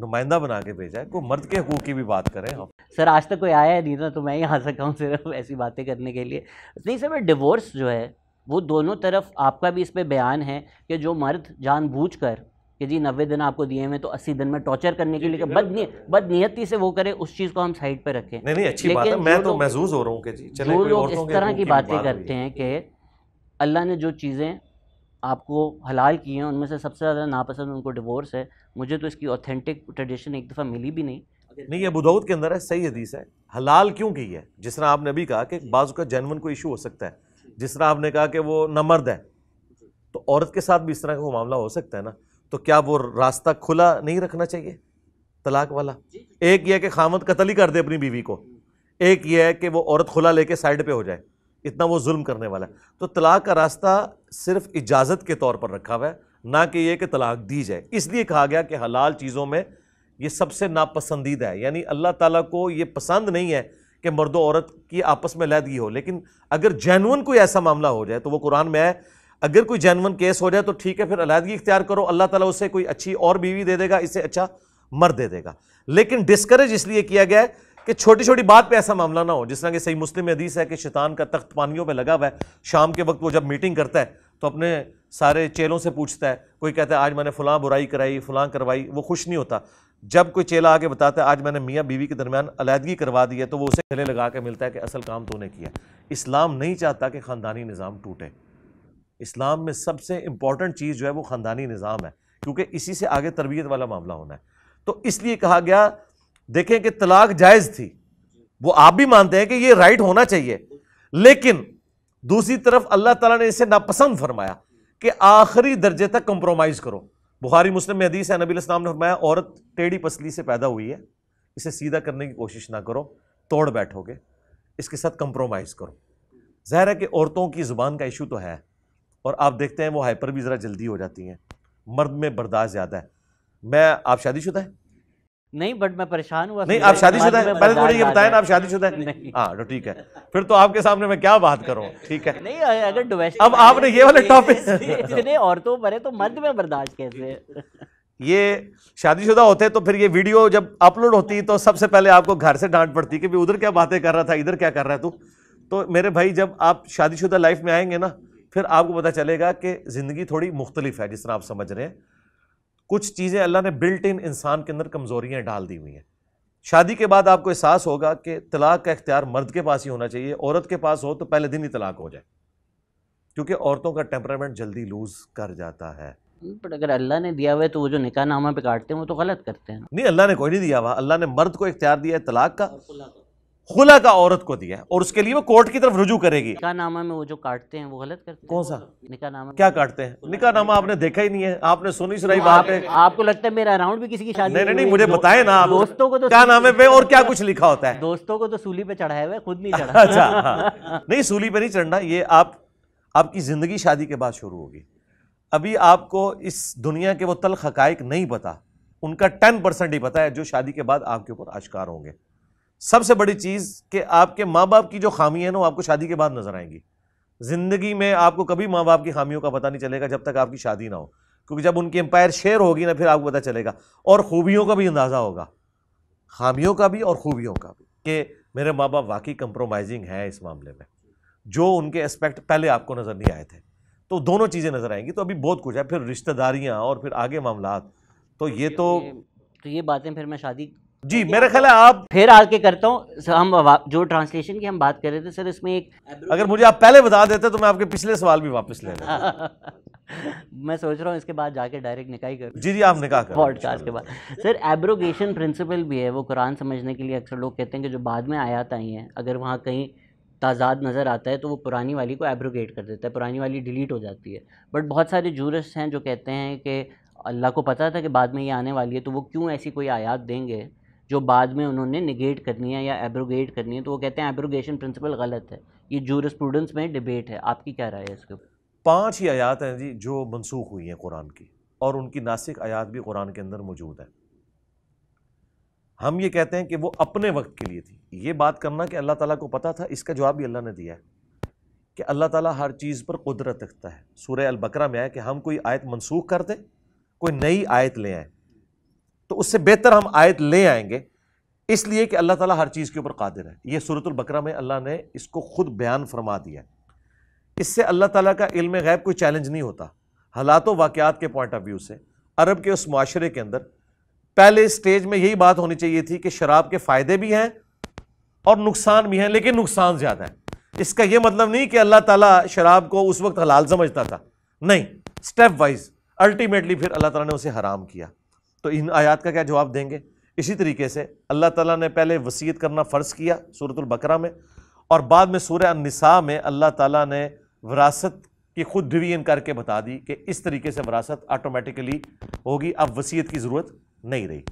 Speaker 2: नुमाइंदा बना के भेजा है कोई मर्द के हकूक की भी बात करें हम सर आज तक कोई आया नहीं था तो मैं ही आ सका हूँ सिर्फ ऐसी बातें करने के लिए नहीं सर मैं डिवोर्स जो है वो दोनों तरफ आपका भी इस पर बयान है कि जो मर्द जानबूझ कर कि जी नब्बे दिन आपको दिए हुए तो अस्सी दिन में टॉर्चर करने के लिए बदनी बदनीयती से वो करे उस चीज़ को हम साइड पर रखें नहीं नहीं अच्छी बात है मैं तो महसूस हो रहा हूँ कि जी चले जो लोग इस तरह की बातें करते हैं कि अल्लाह ने जो चीज़ें आपको हलाल की हैं उनमें से सबसे ज़्यादा नापसंद
Speaker 1: उनको डिवोर्स है मुझे तो इसकी ऑथेंटिक ट्रेडिशन एक दफ़ा मिली भी नहीं नहीं ये बुदाऊद के अंदर है सही हदीस है हलाल क्यों की है जिस तरह आपने अभी कहा कि बाजू का जैनवन कोई इशू हो सकता है जिस तरह आपने कहा कि वो न मर्द है तो औरत के साथ भी इस तरह का मामला हो सकता है ना तो क्या वो रास्ता खुला नहीं रखना चाहिए तलाक वाला एक यह कि खामत कतल ही कर दे अपनी बीवी को एक यह है कि वो औरत खुला लेके साइड पे हो जाए इतना वो जुल्म करने वाला है तो तलाक का रास्ता सिर्फ इजाज़त के तौर पर रखा हुआ है ना कि यह कि तलाक दी जाए इसलिए कहा गया कि हलाल चीज़ों में ये सबसे नापसंदीदा है यानी अल्लाह ताला को ये पसंद नहीं है कि मर्द औरत की आपस में लैदगी हो लेकिन अगर जैनवन कोई ऐसा मामला हो जाए तो वो कुरान में आए अगर कोई जैनवन केस हो जाए तो ठीक है फिर अलहदगी इख्तियार करो अल्लाह ताला उसे कोई अच्छी और बीवी दे देगा इससे अच्छा मर दे देगा लेकिन डिस्करेज इसलिए किया गया है कि छोटी छोटी बात पे ऐसा मामला ना हो जिस तरह की सही मुस्लिम हदीस है कि शैतान का तख्त पानियों पर लगा हुआ है शाम के वक्त वो जब मीटिंग करता है तो अपने सारे चेलों से पूछता है कोई कहता है आज मैंने फलां बुराई कराई फलां करवाई वो खुश नहीं होता जब कोई चेला आके बताता है आज मैंने मियाँ बीवी के दरमियान अलीहदगी करवा दी है तो वो उसे गले लगा के मिलता है कि असल काम तो उन्हें किया इस्लाम नहीं चाहता कि ख़ानदानी निज़ाम टूटे इस्लाम में सबसे इंपॉर्टेंट चीज़ जो है वो ख़ानदानी निज़ाम है क्योंकि इसी से आगे तरबियत वाला मामला होना है तो इसलिए कहा गया देखें कि तलाक जायज़ थी वो आप भी मानते हैं कि ये राइट होना चाहिए लेकिन दूसरी तरफ अल्लाह ताला ने इसे नापसंद फरमाया कि आखिरी दर्जे तक कंप्रोमाइज़ करो बुहारी मुस्लिम में हदीस है नबी इस्लाम ने फरमाया औरत टेढ़ी पसली से पैदा हुई है इसे सीधा करने की कोशिश ना करो तोड़ बैठोगे इसके साथ कंप्रोमाइज़ करो ज़ाहिर है कि औरतों की ज़ुबान का इशू तो है और आप देखते हैं वो हाइपर भी ज़रा जल्दी हो जाती हैं मर्द में बर्दाश्त ज़्यादा है मैं आप शादीशुदा हैं
Speaker 2: नहीं बट मैं परेशान हुआ नहीं आप शादीशुदा हैं पहले थोड़ी ये बताया ना
Speaker 1: आप शादीशुदा हैं हाँ तो ठीक है फिर तो आपके सामने मैं क्या बात करूँ ठीक है नहीं
Speaker 2: अगर डोमेस्टिक अब आपने ये वाले टॉपिक इतने औरतों पर है तो मध्य में बर्दाश्त कैसे
Speaker 1: ये शादीशुदा होते तो फिर ये वीडियो जब अपलोड होती तो सबसे पहले आपको घर से डांट पड़ती कि उधर क्या बातें कर रहा था इधर क्या कर रहा है तू तो मेरे भाई जब आप शादीशुदा लाइफ में आएंगे ना फिर आपको पता चलेगा कि ज़िंदगी थोड़ी मुख्तलिफ है जिस तरह आप समझ रहे हैं कुछ चीज़ें अल्लाह ने बिल्ट इन इंसान के अंदर कमज़ोरियाँ डाल दी हुई हैं शादी के बाद आपको एहसास होगा कि तलाक का इख्तियार मर्द के पास ही होना चाहिए औरत के पास हो तो पहले दिन ही तलाक हो जाए क्योंकि औरतों का टेम्परामेंट जल्दी लूज कर जाता है बट अगर अल्लाह ने दिया हुआ है तो वो जो निकाह नामा पे काटते हैं वो तो गलत करते हैं नहीं अल्लाह ने कोई नहीं दिया हुआ अल्लाह ने मर्द को इख्तियार दिया है तलाक का खुला का औरत को दिया और उसके लिए वो कोर्ट की तरफ रुजू करेगी
Speaker 2: निकाहनामा में वो जो काटते हैं वो गलत करते हैं कौन सा निकाहनामा
Speaker 1: क्या काटते हैं निकाहनामा आपने देखा ही नहीं है आपने सुनी सुनाई तो बात है
Speaker 2: आपको लगता है मेरा अराउंड भी किसी की शादी नहीं नहीं, मुझे बताए ना आप दोस्तों को तो क्या नामे
Speaker 1: पे और क्या कुछ लिखा होता है दोस्तों
Speaker 2: को तो सूली पे चढ़ाए हुए खुद नहीं चढ़ा अच्छा
Speaker 1: हाँ। नहीं सूली पे नहीं चढ़ना ये आप आपकी जिंदगी शादी के बाद शुरू होगी अभी आपको इस दुनिया के वो तल हकायक नहीं पता उनका टेन परसेंट ही पता है जो शादी के बाद आपके ऊपर आश्कार होंगे सबसे बड़ी चीज़ कि आपके माँ बाप की जो खामी है ना वो आपको शादी के बाद नजर आएंगी ज़िंदगी में आपको कभी माँ बाप की खामियों का पता नहीं चलेगा जब तक आपकी शादी ना हो क्योंकि जब उनकी एम्पायर शेयर होगी ना फिर आपको पता चलेगा और खूबियों का भी अंदाज़ा होगा खामियों का भी और खूबियों का भी कि मेरे माँ बाप वाकई कंप्रोमाइजिंग है इस मामले में जो उनके एस्पेक्ट पहले आपको नज़र नहीं आए थे तो दोनों चीज़ें नज़र आएंगी तो अभी बहुत कुछ है फिर रिश्तेदारियाँ और फिर आगे मामला तो ये तो तो ये बातें फिर मैं शादी जी मेरे ख्याल है आप फिर आके
Speaker 2: करता हूँ हम जो ट्रांसलेशन की हम बात कर रहे थे सर इसमें एक अगर मुझे आप पहले बता देते तो मैं आपके पिछले सवाल भी वापस ले (laughs) मैं सोच रहा हूँ इसके बाद जाके डायरेक्ट निकाह कर जी जी आप निकाह कर पॉडकास्ट के बाद सर एब्रोगेशन प्रिंसिपल भी है वो कुरान समझने के लिए अक्सर लोग कहते हैं कि जो बाद में आयात आई हैं अगर वहाँ कहीं ताजाद नज़र आता है तो वो पुरानी वाली को एब्रोगेट कर देता है पुरानी वाली डिलीट हो जाती है बट बहुत सारे जूरिस्ट हैं जो कहते हैं कि अल्लाह को पता था कि बाद में ये आने वाली है तो वो क्यों ऐसी कोई आयात देंगे जो बाद में उन्होंने निगेट करनी है या एब्रोगेट करनी है तो वो कहते हैं एब्रोगेशन प्रिंसिपल गलत है ये जूरिस्प्रूडेंस में डिबेट है आपकी
Speaker 1: क्या राय है इसके ऊपर पाँच ही आयात हैं जी जो मनसूख हुई हैं कुरान की और उनकी नासिक आयात भी कुरान के अंदर मौजूद है हम ये कहते हैं कि वो अपने वक्त के लिए थी ये बात करना कि अल्लाह ताला को पता था इसका जवाब भी अल्लाह ने दिया है कि अल्लाह ताला हर चीज़ पर कुदरत रखता है सूर्य अलबकरा में आया कि हम कोई आयत मनसूख कर दें कोई नई आयत ले आए तो उससे बेहतर हम आयत ले आएंगे इसलिए कि अल्लाह ताला हर चीज़ के ऊपर कादिर है यह सूरत बकरा में अल्लाह ने इसको खुद बयान फरमा दिया इससे अल्लाह ताला का इल्म गैब कोई चैलेंज नहीं होता हालात वाक़ात के पॉइंट ऑफ व्यू से अरब के उस माशरे के अंदर पहले स्टेज में यही बात होनी चाहिए थी कि शराब के फ़ायदे भी हैं और नुकसान भी हैं लेकिन नुकसान ज़्यादा है इसका यह मतलब नहीं कि अल्लाह ताला शराब को उस वक्त हलाल समझता था नहीं स्टेप वाइज अल्टीमेटली फिर अल्लाह ताला ने उसे हराम किया तो इन आयात का क्या जवाब देंगे इसी तरीके से अल्लाह ताला ने पहले वसीयत करना फ़र्ज़ किया सूरतुल बकरा में और बाद में सूर्य निसा में अल्लाह ताला ने विरासत की खुद डिवीजन करके बता दी कि इस तरीके से विरासत ऑटोमेटिकली होगी अब वसीयत की ज़रूरत नहीं रही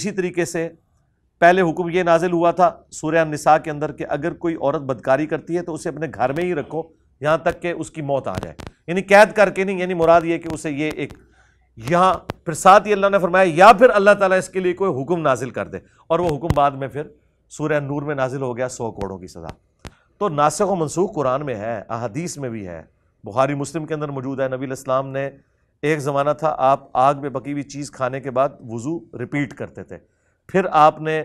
Speaker 1: इसी तरीके से पहले हुक्म ये नाजिल हुआ था सूर्य निसा के अंदर कि अगर कोई औरत बदकारी करती है तो उसे अपने घर में ही रखो यहाँ तक कि उसकी मौत आ जाए यानी कैद करके नहीं यानी मुराद ये कि उसे ये एक या फिर साथ ही अल्लाह ने फरमाया या फिर अल्लाह ताला इसके लिए कोई हुक्म नाजिल कर दे और वो हुक्म बाद में फिर सूर्य नूर में नाजिल हो गया सौ करोड़ों की सज़ा तो नासिक व मनसूख कुरान में है अहदीस में भी है बुखारी मुस्लिम के अंदर मौजूद है नबी इस्लाम ने एक ज़माना था आप आग में पकी हुई चीज़ खाने के बाद वज़ू रिपीट करते थे फिर आपने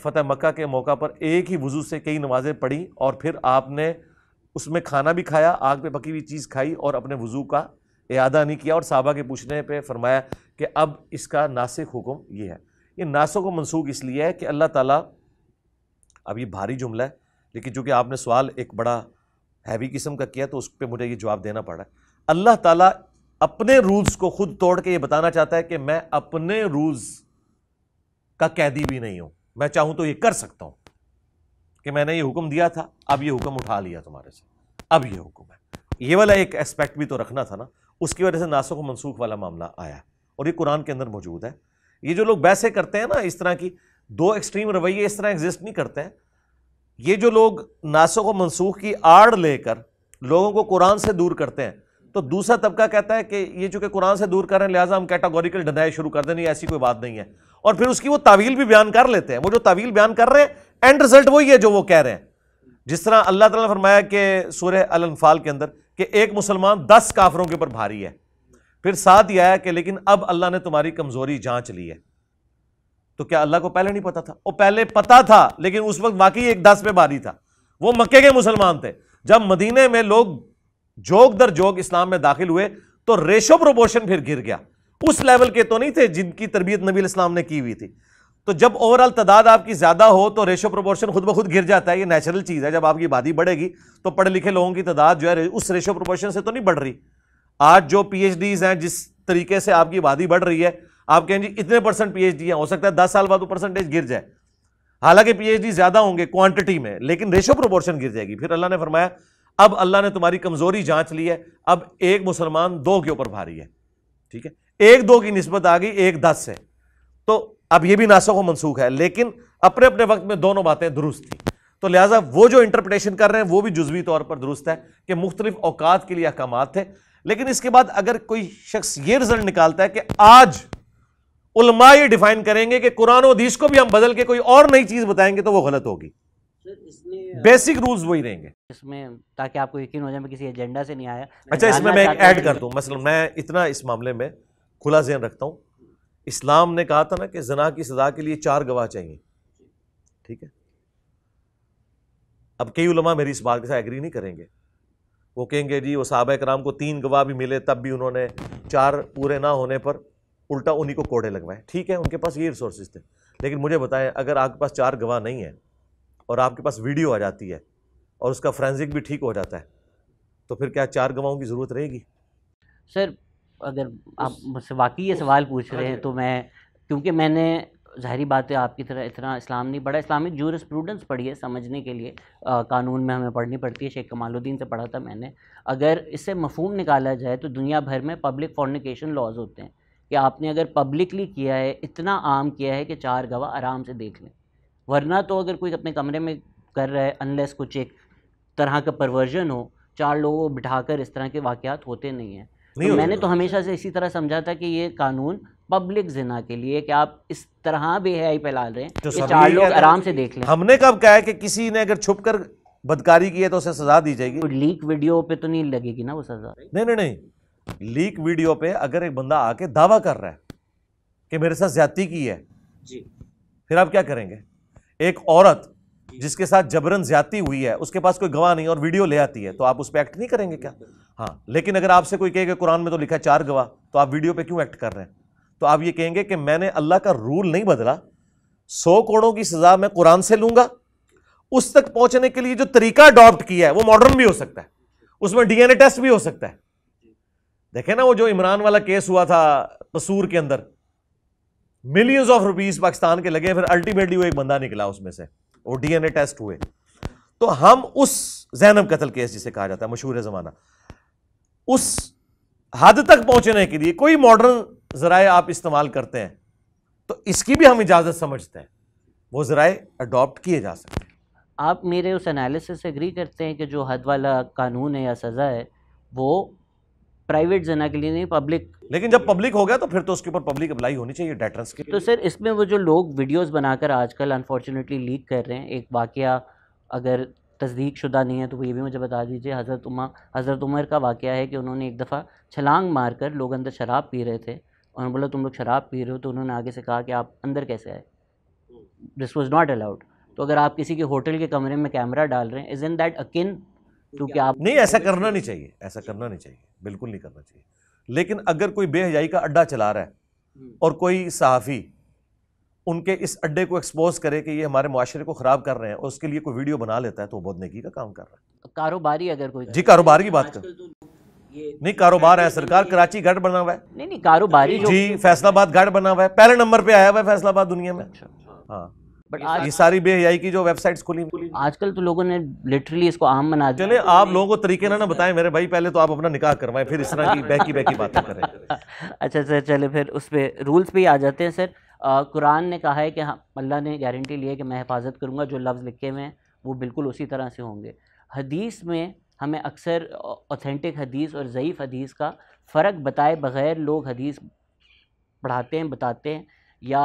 Speaker 1: फ़तेह मक्का के मौका पर एक ही वज़ू से कई नमाज़ें पढ़ी और फिर आपने उसमें खाना भी खाया आग पे पकी हुई चीज़ खाई और अपने वज़ू का अदा नहीं किया और साहबा के पूछने पर फरमाया कि अब इसका नासिक हुक्म ये है ये नासों को मनसूख इसलिए है कि अल्लाह ताला अब ये भारी जुमला है लेकिन चूँकि आपने सवाल एक बड़ा हैवी किस्म का किया तो उस पर मुझे ये जवाब देना पड़ा है अल्लाह ताला अपने रूल्स को खुद तोड़ के ये बताना चाहता है कि मैं अपने रूल्स का कैदी भी नहीं हूँ मैं चाहूँ तो ये कर सकता हूँ कि मैंने ये हुक्म दिया था अब ये हुक्म उठा लिया तुम्हारे से अब ये हुक्म है ये वाला एक एस्पेक्ट भी तो रखना था ना उसकी वजह से नासों को मनसूख वाला मामला आया और ये कुरान के अंदर मौजूद है ये जो लोग बैसे करते हैं ना इस तरह की दो एक्सट्रीम रवैये इस तरह एग्जिस्ट नहीं करते हैं ये जो लोग नासों को मनसूख की आड़ लेकर लोगों को कुरान से दूर करते हैं तो दूसरा तबका कहता है कि ये चूंकि कुरान से दूर कर रहे हैं लिहाजा हम कैटागोरिकल डिनाई शुरू कर दें ऐसी कोई बात नहीं है और फिर उसकी वो तावील भी बयान कर लेते हैं वो जो तावील बयान कर रहे हैं एंड रिजल्ट वही है जो वो कह रहे हैं जिस तरह अल्लाह तरमाया ने फरमाया कि सूर्य अलफाल के अंदर कि एक मुसलमान दस काफरों के ऊपर भारी है फिर साथ ही आया कि लेकिन अब अल्लाह ने तुम्हारी कमजोरी जांच ली है तो क्या अल्लाह को पहले नहीं पता था वो पहले पता था लेकिन उस वक्त वाकई एक दस पे भारी था वो मक्के के मुसलमान थे जब मदीने में लोग जोग दर जोग इस्लाम में दाखिल हुए तो रेशो प्रोपोर्शन फिर गिर गया उस लेवल के तो नहीं थे जिनकी तरबियत नबी इस्लाम ने की हुई थी तो जब ओवरऑल तादाद आपकी ज़्यादा हो तो रेशो प्रोपोर्शन खुद ब खुद गिर जाता है ये नेचुरल चीज़ है जब आपकी आबादी बढ़ेगी तो पढ़े लिखे लोगों की तादाद जो है उस रेशो प्रोपोर्शन से तो नहीं बढ़ रही आज जो पीएचडीज हैं जिस तरीके से आपकी आबादी बढ़ रही है आप कहें जी इतने परसेंट पीएचडी हैं हो सकता है दस साल बाद वो परसेंटेज गिर जाए हालांकि पीएचडी ज़्यादा होंगे क्वांटिटी में लेकिन रेशो प्रोपोर्शन गिर जाएगी फिर अल्लाह ने फरमाया अब अल्लाह ने तुम्हारी कमज़ोरी जांच ली है अब एक मुसलमान दो के ऊपर भारी है ठीक है एक दो की नस्बत आ गई एक दस है तो अब यह भी नासक व मनसूख है लेकिन अपने अपने वक्त में दोनों बातें दुरुस्त थी तो लिहाजा वो जो इंटरप्रटेशन कर रहे हैं वो भी जुजवी तौर पर दुरुस्त है कि मुख्तलिफ औकात के लिए अहकाम थे लेकिन इसके बाद अगर कोई शख्स ये रिजल्ट निकालता है कि आज उलमा ये डिफाइन करेंगे कि कुरान हदीस को भी हम बदल के कोई और नई चीज़ बताएंगे तो वो गलत होगी बेसिक रूल्स वही रहेंगे
Speaker 2: इसमें ताकि आपको यकीन हो जाए मैं किसी एजेंडा से नहीं आया
Speaker 1: अच्छा इसमें मैं एक ऐड कर दूं मसलन मैं इतना इस मामले में खुला जहन रखता हूं इस्लाम ने कहा था ना कि जना की सजा के लिए चार गवाह चाहिए ठीक है अब कई उलमा मेरी इस बात के साथ एग्री नहीं करेंगे वो कहेंगे जी वो साहब कराम को तीन गवाह भी मिले तब भी उन्होंने चार पूरे ना होने पर उल्टा उन्हीं को कोड़े लगवाए ठीक है उनके पास ये रिसोर्सेज थे लेकिन मुझे बताएं अगर आपके पास चार गवाह नहीं है और आपके पास वीडियो आ जाती है और उसका फ्रेंजिक भी ठीक हो जाता है तो फिर क्या चार गवाहों की ज़रूरत रहेगी सर अगर आप मुझसे वाकई ये सवाल
Speaker 2: पूछ रहे हैं तो मैं क्योंकि मैंने जाहरी बात है आपकी तरह इतना इस्लाम नहीं पढ़ा इस्लामिक प्रूडेंस पढ़ी है समझने के लिए आ, कानून में हमें पढ़नी पड़ती है शेख कमालुद्दीन से पढ़ा था मैंने अगर इससे मफहूम निकाला जाए तो दुनिया भर में पब्लिक फॉर्निकेशन लॉज होते हैं कि आपने अगर पब्लिकली किया है इतना आम किया है कि चार गवाह आराम से देख लें वरना तो अगर कोई अपने कमरे में कर रहा है अनलेस कुछ एक तरह का परवर्जन हो चार लोगों को बिठाकर इस तरह के वाक़ात होते नहीं हैं नहीं तो मैंने तो हमेशा से इसी तरह समझा था कि ये कानून पब्लिक जिना के लिए कि आप इस तरह बेहयाई फैला रहे हैं तो चार लोग आराम से देख लें
Speaker 1: हमने कब कहा है कि किसी ने अगर छुप कर बदकारी की है तो उसे सजा दी जाएगी लीक वीडियो पे तो नहीं लगेगी ना वो सजा नहीं नहीं नहीं लीक वीडियो पे अगर एक बंदा आके दावा कर रहा है कि मेरे साथ ज्यादा की है जी फिर आप क्या करेंगे एक औरत जिसके साथ जबरन ज्यादा हुई है उसके पास कोई गवाह नहीं और वीडियो ले आती है तो आप उस पर एक्ट नहीं करेंगे क्या हाँ लेकिन अगर आपसे कोई कहे कि कुरान में तो लिखा है चार गवाह तो आप वीडियो पे क्यों एक्ट कर रहे हैं तो आप ये कहेंगे कि मैंने अल्लाह का रूल नहीं बदला सौ करोड़ों की सजा मैं कुरान से लूंगा उस तक पहुंचने के लिए जो तरीका अडॉप्ट किया है वो मॉडर्न भी हो सकता है उसमें डीएनए टेस्ट भी हो सकता है देखे ना वो जो इमरान वाला केस हुआ था कसूर के अंदर मिलियंस ऑफ रुपीज पाकिस्तान के लगे फिर अल्टीमेटली वो एक बंदा निकला उसमें से वो डीएनए टेस्ट हुए तो हम उस जैनब कतल केस जिसे कहा जाता है मशहूर जमाना उस हद तक पहुंचने के लिए कोई मॉडर्न जराए आप इस्तेमाल करते हैं तो इसकी भी हम इजाज़त समझते हैं वो जराए अडॉप्ट किए जा सकते हैं आप मेरे उस
Speaker 2: एनालिसिस से एग्री करते हैं कि जो हद वाला कानून है या सज़ा है वो प्राइवेट जना के लिए नहीं पब्लिक लेकिन जब पब्लिक हो गया तो फिर तो उसके ऊपर
Speaker 1: पब्लिक अप्लाई होनी चाहिए डेटर्स की तो
Speaker 2: सर इसमें वो जो लोग वीडियोस बनाकर आजकल अनफॉर्चुनेटली लीक कर रहे हैं एक वाक़ अगर तस्दीक शुदा नहीं है तो ये भी मुझे बता दीजिए हज़रत उमा हज़रत उमर का वाक़ है कि उन्होंने एक दफ़ा छलांग मार कर लोग अंदर शराब पी रहे थे उन्होंने बोला तुम लोग शराब पी रहे हो तो उन्होंने आगे से कहा कि आप अंदर कैसे आए दिस वॉज नॉट अलाउड तो
Speaker 1: अगर आप किसी के होटल के कमरे में कैमरा डाल रहे हैं इज इन दैट अकिन क्योंकि आप नहीं ऐसा करना नहीं चाहिए ऐसा करना नहीं चाहिए बिल्कुल नहीं करना चाहिए लेकिन अगर कोई बेहजाई का अड्डा चला रहा है हम्म। और कोई सहाफ़ी उनके इस अड्डे को एक्सपोज करे कि ये हमारे माशरे को ख़राब कर रहे हैं और उसके लिए कोई वीडियो बना लेता है तो वो बहुत नेकी का काम कर रहा है
Speaker 2: तो कारोबारी अगर कोई जी कारोबार की बात कर तो नहीं कारोबार है सरकार
Speaker 1: कराची गढ़ बना हुआ है
Speaker 2: नहीं नहीं कारोबारी जी
Speaker 1: फैसलाबाद गढ़ बना हुआ है पहले नंबर पे आया हुआ है फैसलाबाद दुनिया में अच्छा, अच्छा। हाँ ये सारी बेहयाई की जो वेबसाइट्स खुली आजकल तो लोगों ने लिटरली इसको आम बना दिया चले आप लोगों को तरीके ना ना बताएं मेरे भाई पहले तो आप अपना निकाह करवाएं फिर इस तरह की (laughs) बहकी बहकी बातें करें अच्छा सर अच्छा, चले फिर उस
Speaker 2: पर रूल्स पे ही आ जाते हैं सर कुरान ने कहा है कि हम हाँ, अल्लाह ने गारंटी ली है कि मैं हिफाजत करूँगा जो लफ्ज़ लिखे हुए हैं वो बिल्कुल उसी तरह से होंगे हदीस में हमें अक्सर ऑथेंटिक हदीस और ज़यीफ़ हदीस का फ़र्क बताए बग़ैर लोग हदीस पढ़ाते हैं बताते हैं या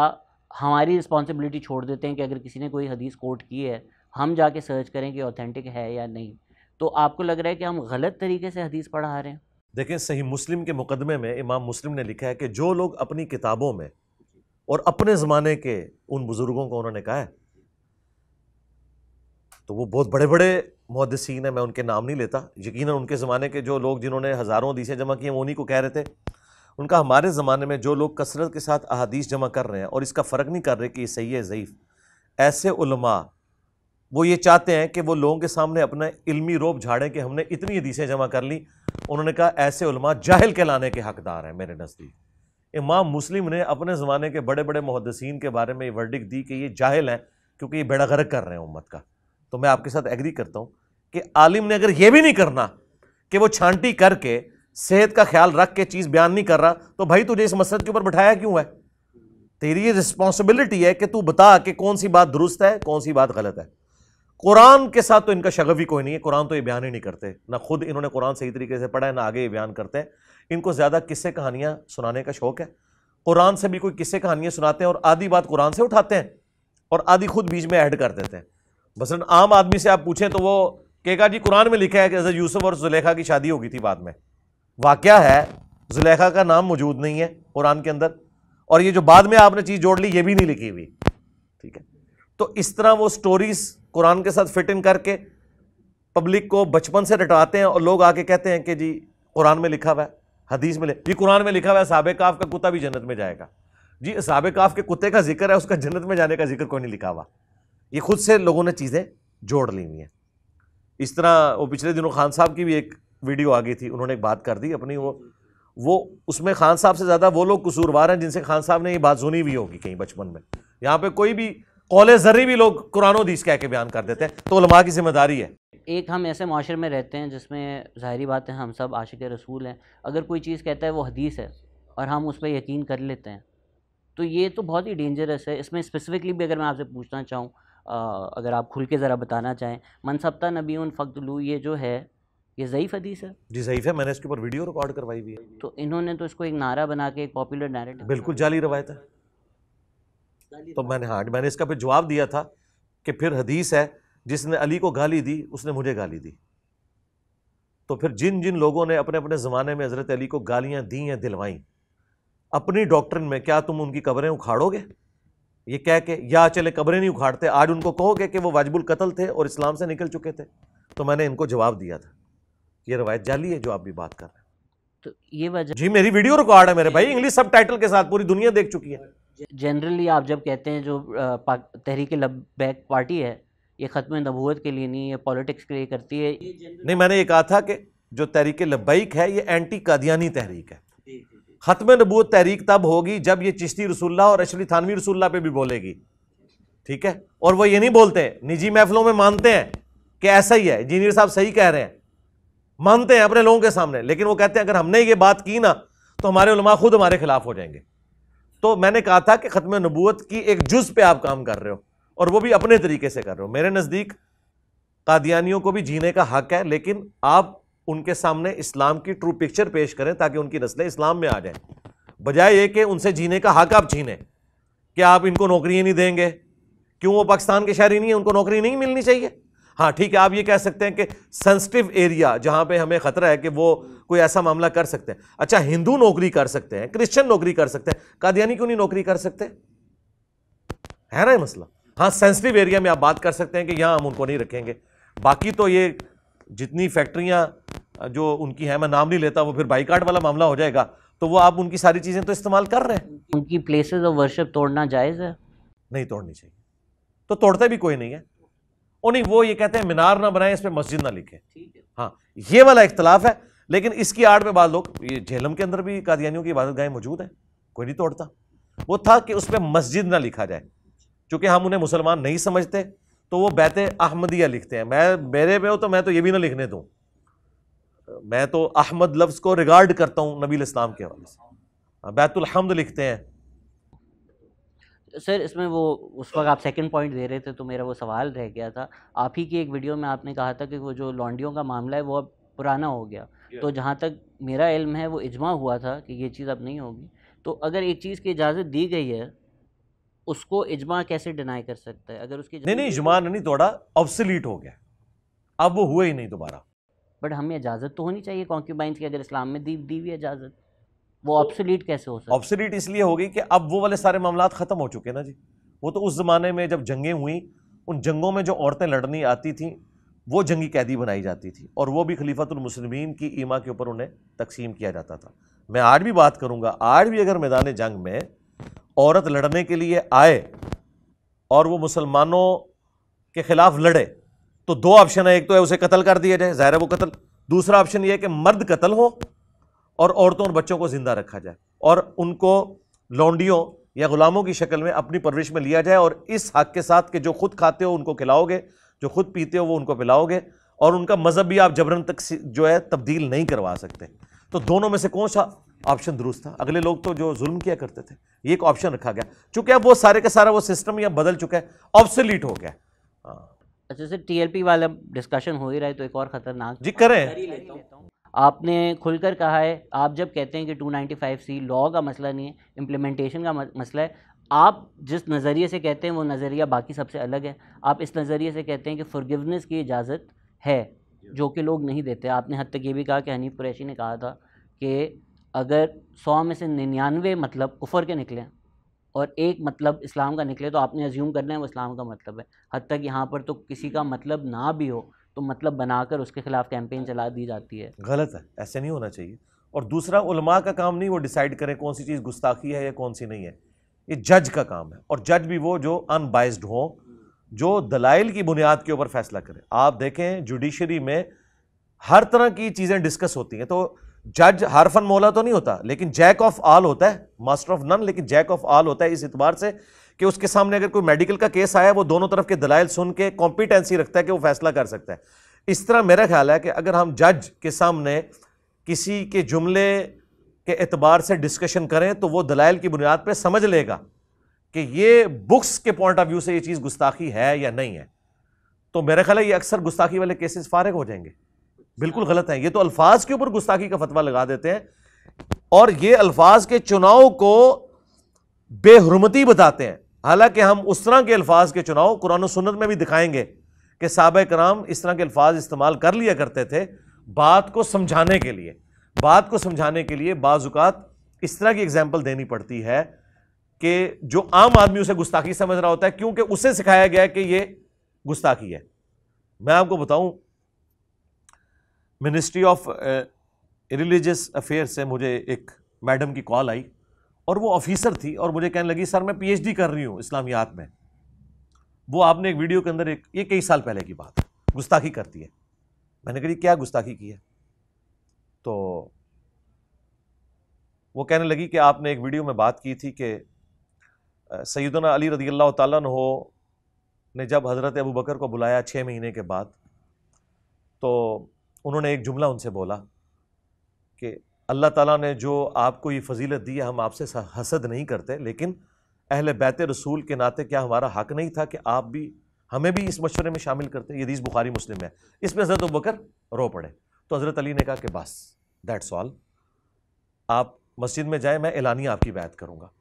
Speaker 2: हमारी रिस्पॉन्सिबिलिटी छोड़ देते हैं कि अगर किसी ने कोई हदीस कोट की है हम जाके सर्च करें कि ऑथेंटिक है या नहीं तो आपको लग रहा है कि हम गलत तरीके से हदीस पढ़ा रहे हैं
Speaker 1: देखें सही मुस्लिम के मुकदमे में इमाम मुस्लिम ने लिखा है कि जो लोग अपनी किताबों में और अपने ज़माने के उन बुज़ुर्गों को उन्होंने कहा है तो वो बहुत बड़े बड़े मुहदसिन हैं मैं उनके नाम नहीं लेता यकीन उनके ज़माने के जो लोग जिन्होंने हज़ारों हदीसें जमा की हैं उन्हीं को कह रहे थे उनका हमारे ज़माने में जो लोग कसरत के साथ अहादीस जमा कर रहे हैं और इसका फ़र्क नहीं कर रहे कि ये सही है ज़यीफ़ ऐसे उलमा वो ये चाहते हैं कि वो लोगों के सामने अपना इल्मी रोब झाड़ें कि हमने इतनी हदीसें जमा कर ली उन्होंने कहा ऐसे उलमा जाहिल कहलाने के हकदार हैं मेरे नज़दीक इमाम मुस्लिम ने अपने ज़माने के बड़े बड़े मुहदसिन के बारे में ये वर्डिक दी कि ये जाहिल हैं क्योंकि ये बेड़ा गर्क कर रहे हैं उम्मत का तो मैं आपके साथ एग्री करता हूँ कि आलिम ने अगर ये भी नहीं करना कि वो छांटी करके सेहत का ख्याल रख के चीज़ बयान नहीं कर रहा तो भाई तुझे इस मसद के ऊपर बैठाया क्यों है तेरी ये रिस्पॉन्सिबिलिटी है कि तू बता कि कौन सी बात दुरुस्त है कौन सी बात गलत है कुरान के साथ तो इनका शगफ ही कोई नहीं है कुरान तो ये बयान ही नहीं करते ना खुद इन्होंने कुरान सही तरीके से पढ़ा है ना आगे ये बयान करते हैं इनको ज़्यादा किस्से कहानियाँ सुनाने का शौक़ है कुरान से भी कोई किस्से कहानियाँ सुनाते हैं और आधी बात कुरान से उठाते हैं और आधी खुद बीच में ऐड कर देते हैं बसन आम आदमी से आप पूछें तो वो कहेगा जी कुरान में लिखा है कि हज़रत यूसुफ और जुलेखा की शादी हो गई थी बाद में वाक़ है जुलेखा का नाम मौजूद नहीं है कुरान के अंदर और ये जो बाद में आपने चीज़ जोड़ ली ये भी नहीं लिखी हुई ठीक है तो इस तरह वो स्टोरीज़ कुरान के साथ फिट इन करके पब्लिक को बचपन से रटवाते हैं और लोग आके कहते हैं कि जी कुरान में लिखा हुआ है हदीस में ले ये कुरान में लिखा हुआ है साबिक काफ का कुत्ता भी जन्नत में जाएगा जी साबिक काफ के कुत्ते का जिक्र है उसका जन्नत में जाने का जिक्र कोई नहीं लिखा हुआ ये खुद से लोगों ने चीज़ें जोड़ ली हुई हैं इस तरह वो पिछले दिनों खान साहब की भी एक वीडियो आ गई थी उन्होंने एक बात कर दी अपनी वो वो उसमें खान साहब से ज़्यादा वो लोग कसूरवार हैं जिनसे खान साहब ने ये बात सुनी भी होगी कहीं बचपन में यहाँ पर कोई भी कॉलेज जर्री भी लोग कुरान दीस कह के बयान कर देते हैं तो की जिम्मेदारी है
Speaker 2: एक हम ऐसे माशरे में रहते हैं जिसमें ज़ाहरी बात है हम सब आशिक रसूल हैं अगर कोई चीज़ कहता है वो हदीस है और हम उस पर यकीन कर लेते हैं तो ये तो बहुत ही डेंजरस है इसमें स्पेसिफ़िकली भी अगर मैं आपसे पूछना चाहूँ अगर आप खुल के ज़रा बताना चाहें मनसबता नबी उन फ़ख्तलू ये जो है ये ज़यीफ़ हदीस है
Speaker 1: जी ज़यीफ़ है मैंने इसके ऊपर वीडियो रिकॉर्ड करवाई हुई है
Speaker 2: तो इन्होंने तो इसको एक नारा बना के एक पॉपुलर नैरेटिव
Speaker 1: बिल्कुल जाली रवायत है तो मैंने हाँ मैंने इसका फिर जवाब दिया था कि फिर हदीस है जिसने अली को गाली दी उसने मुझे गाली दी तो फिर जिन जिन लोगों ने अपने अपने ज़माने में हज़रत अली को गालियाँ दी या दिलवाईं अपनी डॉक्टर में क्या तुम उनकी कब्रें उखाड़ोगे ये कह के या चले कबरें नहीं उखाड़ते आज उनको कहोगे कि वो वाजबुल कतल थे और इस्लाम से निकल चुके थे तो मैंने इनको जवाब दिया था ये रवायत जाली है जो आप भी बात कर रहे हैं
Speaker 2: तो ये वजह जी
Speaker 1: मेरी वीडियो रिकॉर्ड है मेरे भाई इंग्लिश सब टाइटल के साथ पूरी
Speaker 2: दुनिया देख चुकी है जनरली आप जब कहते हैं जो तहरीक लब पार्टी है
Speaker 1: ये ख़त्म नबूत के लिए नहीं है पॉलिटिक्स के लिए करती है नहीं मैंने ये कहा था कि जो तहरीक लबैक है ये एंटी कादियानी तहरीक है ख़त्म नबूत तहरीक तब होगी जब ये चिश्ती रसुल्ला और अशली थानवी रसुल्ला पे भी बोलेगी ठीक है और वो ये नहीं बोलते निजी महफिलों में मानते हैं कि ऐसा ही है इंजीनियर साहब सही कह रहे हैं मानते हैं अपने लोगों के सामने लेकिन वो कहते हैं अगर हमने ये बात की ना तो हमारे उलमा खुद हमारे खिलाफ हो जाएंगे तो मैंने कहा था कि ख़त्म नबूत की एक जुज पे आप काम कर रहे हो और वो भी अपने तरीके से कर रहे हो मेरे नज़दीक कादियानियों को भी जीने का हक है लेकिन आप उनके सामने इस्लाम की ट्रू पिक्चर पेश करें ताकि उनकी नस्लें इस्लाम में आ जाएं बजाय ये कि उनसे जीने का हक आप छीने क्या आप इनको नौकरियाँ नहीं देंगे क्यों वो पाकिस्तान के शहरी नहीं है उनको नौकरी नहीं मिलनी चाहिए हाँ ठीक है आप ये कह सकते हैं कि सेंसिटिव एरिया जहाँ पे हमें खतरा है कि वो कोई ऐसा मामला कर सकते हैं अच्छा हिंदू नौकरी कर सकते हैं क्रिश्चियन नौकरी कर सकते हैं कादियानी क्यों नहीं नौकरी कर सकते है ना मसला हाँ सेंसिटिव एरिया में आप बात कर सकते हैं कि यहाँ हम उनको नहीं रखेंगे बाकी तो ये जितनी फैक्ट्रियाँ जो उनकी हैं मैं नाम नहीं लेता वो फिर बाईकाट वाला मामला हो जाएगा तो वो आप उनकी सारी चीज़ें तो इस्तेमाल कर रहे हैं उनकी प्लेसेस ऑफ वर्शिप तोड़ना जायज़ है नहीं तोड़नी चाहिए तो तोड़ते भी कोई नहीं है और नहीं वो ये कहते हैं मीनार ना बनाए इस पर मस्जिद ना लिखे हाँ ये वाला इख्तलाफ है लेकिन इसकी आड़ में बाद लोग ये झेलम के अंदर भी कादियानियों की इबादत गाहें मौजूद हैं कोई नहीं तोड़ता वो था कि उस पर मस्जिद ना लिखा जाए चूँकि हम उन्हें मुसलमान नहीं समझते तो वो बैत अहमदिया लिखते हैं मैं मेरे पे हो तो मैं तो ये भी ना लिखने दूँ मैं तो अहमद लफ्ज़ को रिगार्ड करता हूँ नबील इस्लाम के हवाले से हाँ, बैतुलहमद लिखते हैं
Speaker 2: सर इसमें वो उस वक्त आप सेकंड पॉइंट दे रहे थे तो मेरा वो सवाल रह गया था आप ही की एक वीडियो में आपने कहा था कि वो जो लॉन्डियों का मामला है वो अब पुराना हो गया तो जहाँ तक मेरा इल्म है वो इजमा हुआ था कि ये चीज़ अब नहीं होगी तो अगर एक चीज़ की इजाज़त दी गई है उसको इजमा कैसे डिनाई कर सकता है अगर उसकी नहीं नहीं इजमा
Speaker 1: तो- नहीं तोड़ा ऑब्सलीट हो गया अब वो हुए ही नहीं दोबारा
Speaker 2: बट हमें इजाज़त तो होनी चाहिए कॉन्क्यूबाइंस की अगर इस्लाम में दी दी हुई इजाज़त वो ऑब्सोलीट तो कैसे हो
Speaker 1: सकता ऑब्सोलीट इसलिए हो गई कि अब वो वाले सारे मामला ख़त्म हो चुके ना जी वो तो उस ज़माने में जब जंगें हुई उन जंगों में जो औरतें लड़नी आती थी वो जंगी कैदी बनाई जाती थी और वो भी खलीफतमसलमिन की ईमा के ऊपर उन्हें तकसीम किया जाता था मैं आज भी बात करूँगा आज भी अगर मैदान जंग में औरत लड़ने के लिए आए और वो मुसलमानों के खिलाफ लड़े तो दो ऑप्शन है एक तो है उसे कत्ल कर दिया जाए ज़ाहिर है वो कत्ल दूसरा ऑप्शन ये है कि मर्द कत्ल हो और औरतों और बच्चों को ज़िंदा रखा जाए और उनको लौंडियों या ग़ुलामों की शक्ल में अपनी परवरिश में लिया जाए और इस हक के साथ कि जो खुद खाते हो उनको खिलाओगे जो खुद पीते हो वो उनको पिलाओगे और उनका मज़हब भी आप जबरन तक जो है तब्दील नहीं करवा सकते तो दोनों में से कौन सा ऑप्शन दुरुस्त था अगले लोग तो जो जुल्म किया करते थे ये एक ऑप्शन रखा गया चूंकि अब वो सारे का सारा वो सिस्टम या बदल चुका है ऑब्सोलीट हो गया हाँ। अच्छा सर टीएलपी
Speaker 2: वाला डिस्कशन हो ही रहा है तो एक और ख़तरनाक जी करें आपने खुलकर कहा है आप जब कहते हैं कि 295 सी लॉ का मसला नहीं है इम्प्लीमेंटेशन का मसला है आप जिस नज़रिए से कहते हैं वो नज़रिया बाकी सबसे अलग है आप इस नज़रिए से कहते हैं कि फॉरगिवनेस की इजाज़त है जो कि लोग नहीं देते आपने हद तक ये भी कहा कि हनीफ कुरैशी ने कहा था कि अगर सौ में से निन्यानवे मतलब कुफर के निकले और एक मतलब इस्लाम का निकले तो आपने अज्यूम करना है वो इस्लाम का मतलब है हद तक यहाँ पर तो किसी का मतलब ना भी हो तो मतलब बनाकर उसके खिलाफ कैंपेन चला दी जाती है
Speaker 1: गलत है ऐसे नहीं होना चाहिए और दूसरा उलमा का काम नहीं वो डिसाइड करें कौन सी चीज़ गुस्ताखी है या कौन सी नहीं है ये जज का काम है और जज भी वो जो अनबाइस्ड हो जो दलाइल की बुनियाद के ऊपर फैसला करें आप देखें जुडिशरी में हर तरह की चीज़ें डिस्कस होती हैं तो जज हरफन मोला तो नहीं होता लेकिन जैक ऑफ आल होता है मास्टर ऑफ नन लेकिन जैक ऑफ आल होता है इस एतबार से कि उसके सामने अगर कोई मेडिकल का केस आया वो दोनों तरफ के दलाइल सुन के कॉम्पिटेंसी रखता है कि वो फैसला कर सकता है इस तरह मेरा ख्याल है कि अगर हम जज के सामने किसी के जुमले के एतबार से डिस्कशन करें तो वो दलाइल की बुनियाद पर समझ लेगा कि ये बुक्स के पॉइंट ऑफ व्यू से ये चीज़ गुस्ताखी है या नहीं है तो मेरा ख्याल है ये अक्सर गुस्ताखी वाले केसेस फारग हो जाएंगे बिल्कुल गलत है ये तो अल्फाज के ऊपर गुस्ताखी का फतवा लगा देते हैं और ये अल्फाज के चुनाव को बेहरमती बताते हैं हालांकि हम उस तरह के अल्फाज के चुनाव कुरान सुनत में भी दिखाएंगे कि सब कराम इस तरह के अल्फाज इस्तेमाल कर लिया करते थे बात को समझाने के लिए बात को समझाने के लिए बाजुकात इस तरह की एग्जाम्पल देनी पड़ती है कि जो आम आदमी उसे गुस्ताखी समझ रहा होता है क्योंकि उसे सिखाया गया है कि ये गुस्ताखी है मैं आपको बताऊं मिनिस्ट्री ऑफ रिलीजियस अफेयर से मुझे एक मैडम की कॉल आई और वो ऑफिसर थी और मुझे कहने लगी सर मैं पीएचडी कर रही हूँ इस्लामियात में वो आपने एक वीडियो के अंदर एक ये कई साल पहले की बात गुस्ताखी करती है मैंने कही क्या गुस्ताखी की है तो वो कहने लगी कि आपने एक वीडियो में बात की थी कि सैदना अली रदी अल्लाह तहो ने जब हज़रत अबू बकर को बुलाया छः महीने के बाद तो उन्होंने एक जुमला उनसे बोला कि अल्लाह ताला ने जो आपको ये फजीलत दी है हम आपसे हसद नहीं करते लेकिन अहल बैत रसूल के नाते क्या हमारा हक नहीं था कि आप भी हमें भी इस मशवरे में शामिल करते ये बुखारी मुस्लिम है इसमें हज़रत बकर रो पड़े तो हज़रत अली ने कहा कि बस दैट्स ऑल आप मस्जिद में जाए मैं एलानिया आपकी बैत करूँगा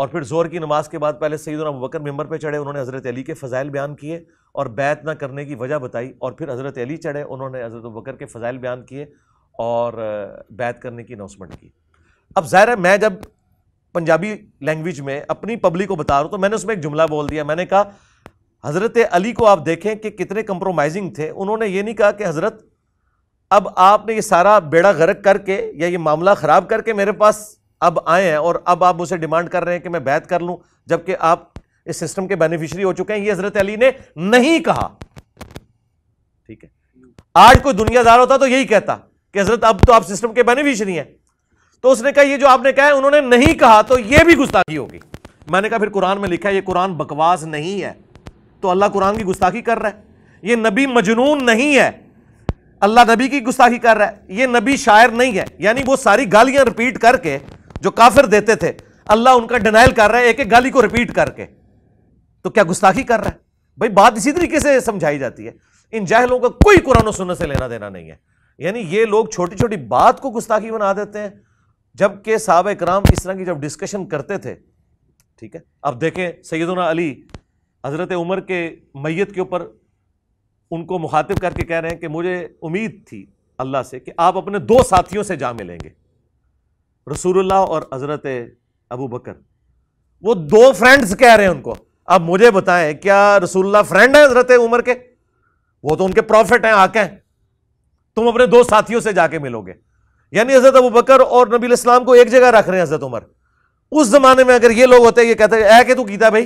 Speaker 1: और फिर जोर की नमाज के बाद पहले सईद अबूबकर मेम्बर पर चढ़े उन्होंने हज़रत अली के फ़ज़ाइल बयान किए और बैत ना करने की वजह बताई और फिर हज़रत अली चढ़े उन्होंने हज़रत अबूबकर के फ़ज़ाइल बयान किए और बैत करने की अनाउंसमेंट की अब ज़ाहिर है मैं जब पंजाबी लैंग्वेज में अपनी पब्लिक को बता रहा हूँ तो मैंने उसमें एक जुमला बोल दिया मैंने कहा हज़रत अली को आप देखें कि कितने कम्प्रोमाइज़िंग थे उन्होंने ये नहीं कहा कि हज़रत अब आपने ये सारा बेड़ा गरक करके या ये मामला ख़राब करके मेरे पास अब आए हैं और अब आप मुझसे डिमांड कर रहे हैं कि मैं बैत कर लूं जबकि आप इस सिस्टम के बेनिफिशियरी हो चुके हैं ये हजरत अली ने नहीं कहा ठीक है आज कोई दुनियादार होता तो यही कहता कि हजरत अब तो आप सिस्टम के बेनिफिशियरी हैं तो उसने कहा ये जो आपने कहा है उन्होंने नहीं कहा तो ये भी गुस्ताखी होगी मैंने कहा फिर कुरान में लिखा है ये कुरान बकवास नहीं है तो अल्लाह कुरान की गुस्ताखी कर रहा है ये नबी मजनून नहीं है अल्लाह नबी की गुस्ताखी कर रहा है ये नबी शायर नहीं है यानी वो सारी गालियां रिपीट करके जो काफिर देते थे अल्लाह उनका डिनाइल कर रहा है एक एक गाली को रिपीट करके तो क्या गुस्ताखी कर रहा है भाई बात इसी तरीके से समझाई जाती है इन जाहलों का कोई कुरान सुनने से लेना देना नहीं है यानी ये लोग छोटी छोटी बात को गुस्ताखी बना देते हैं जबकि साहब कराम इस तरह की जब डिस्कशन करते थे ठीक है अब देखें सैदना अली हज़रत उमर के मैत के ऊपर उनको मुखातिब करके कह रहे हैं कि मुझे उम्मीद थी अल्लाह से कि आप अपने दो साथियों से जा मिलेंगे रसूलुल्लाह और हज़रत अबू बकर वो दो फ्रेंड्स कह रहे हैं उनको अब मुझे बताएं क्या रसूलुल्लाह फ्रेंड है हज़रत उमर के वो तो उनके प्रॉफिट हैं आके तुम अपने दो साथियों से जाके मिलोगे यानी हज़रत अबू बकर और नबी इस्लाम को एक जगह रख रहे हैं हज़रत उमर उस जमाने में अगर ये लोग होते ये कहते ऐ के तू गीता भाई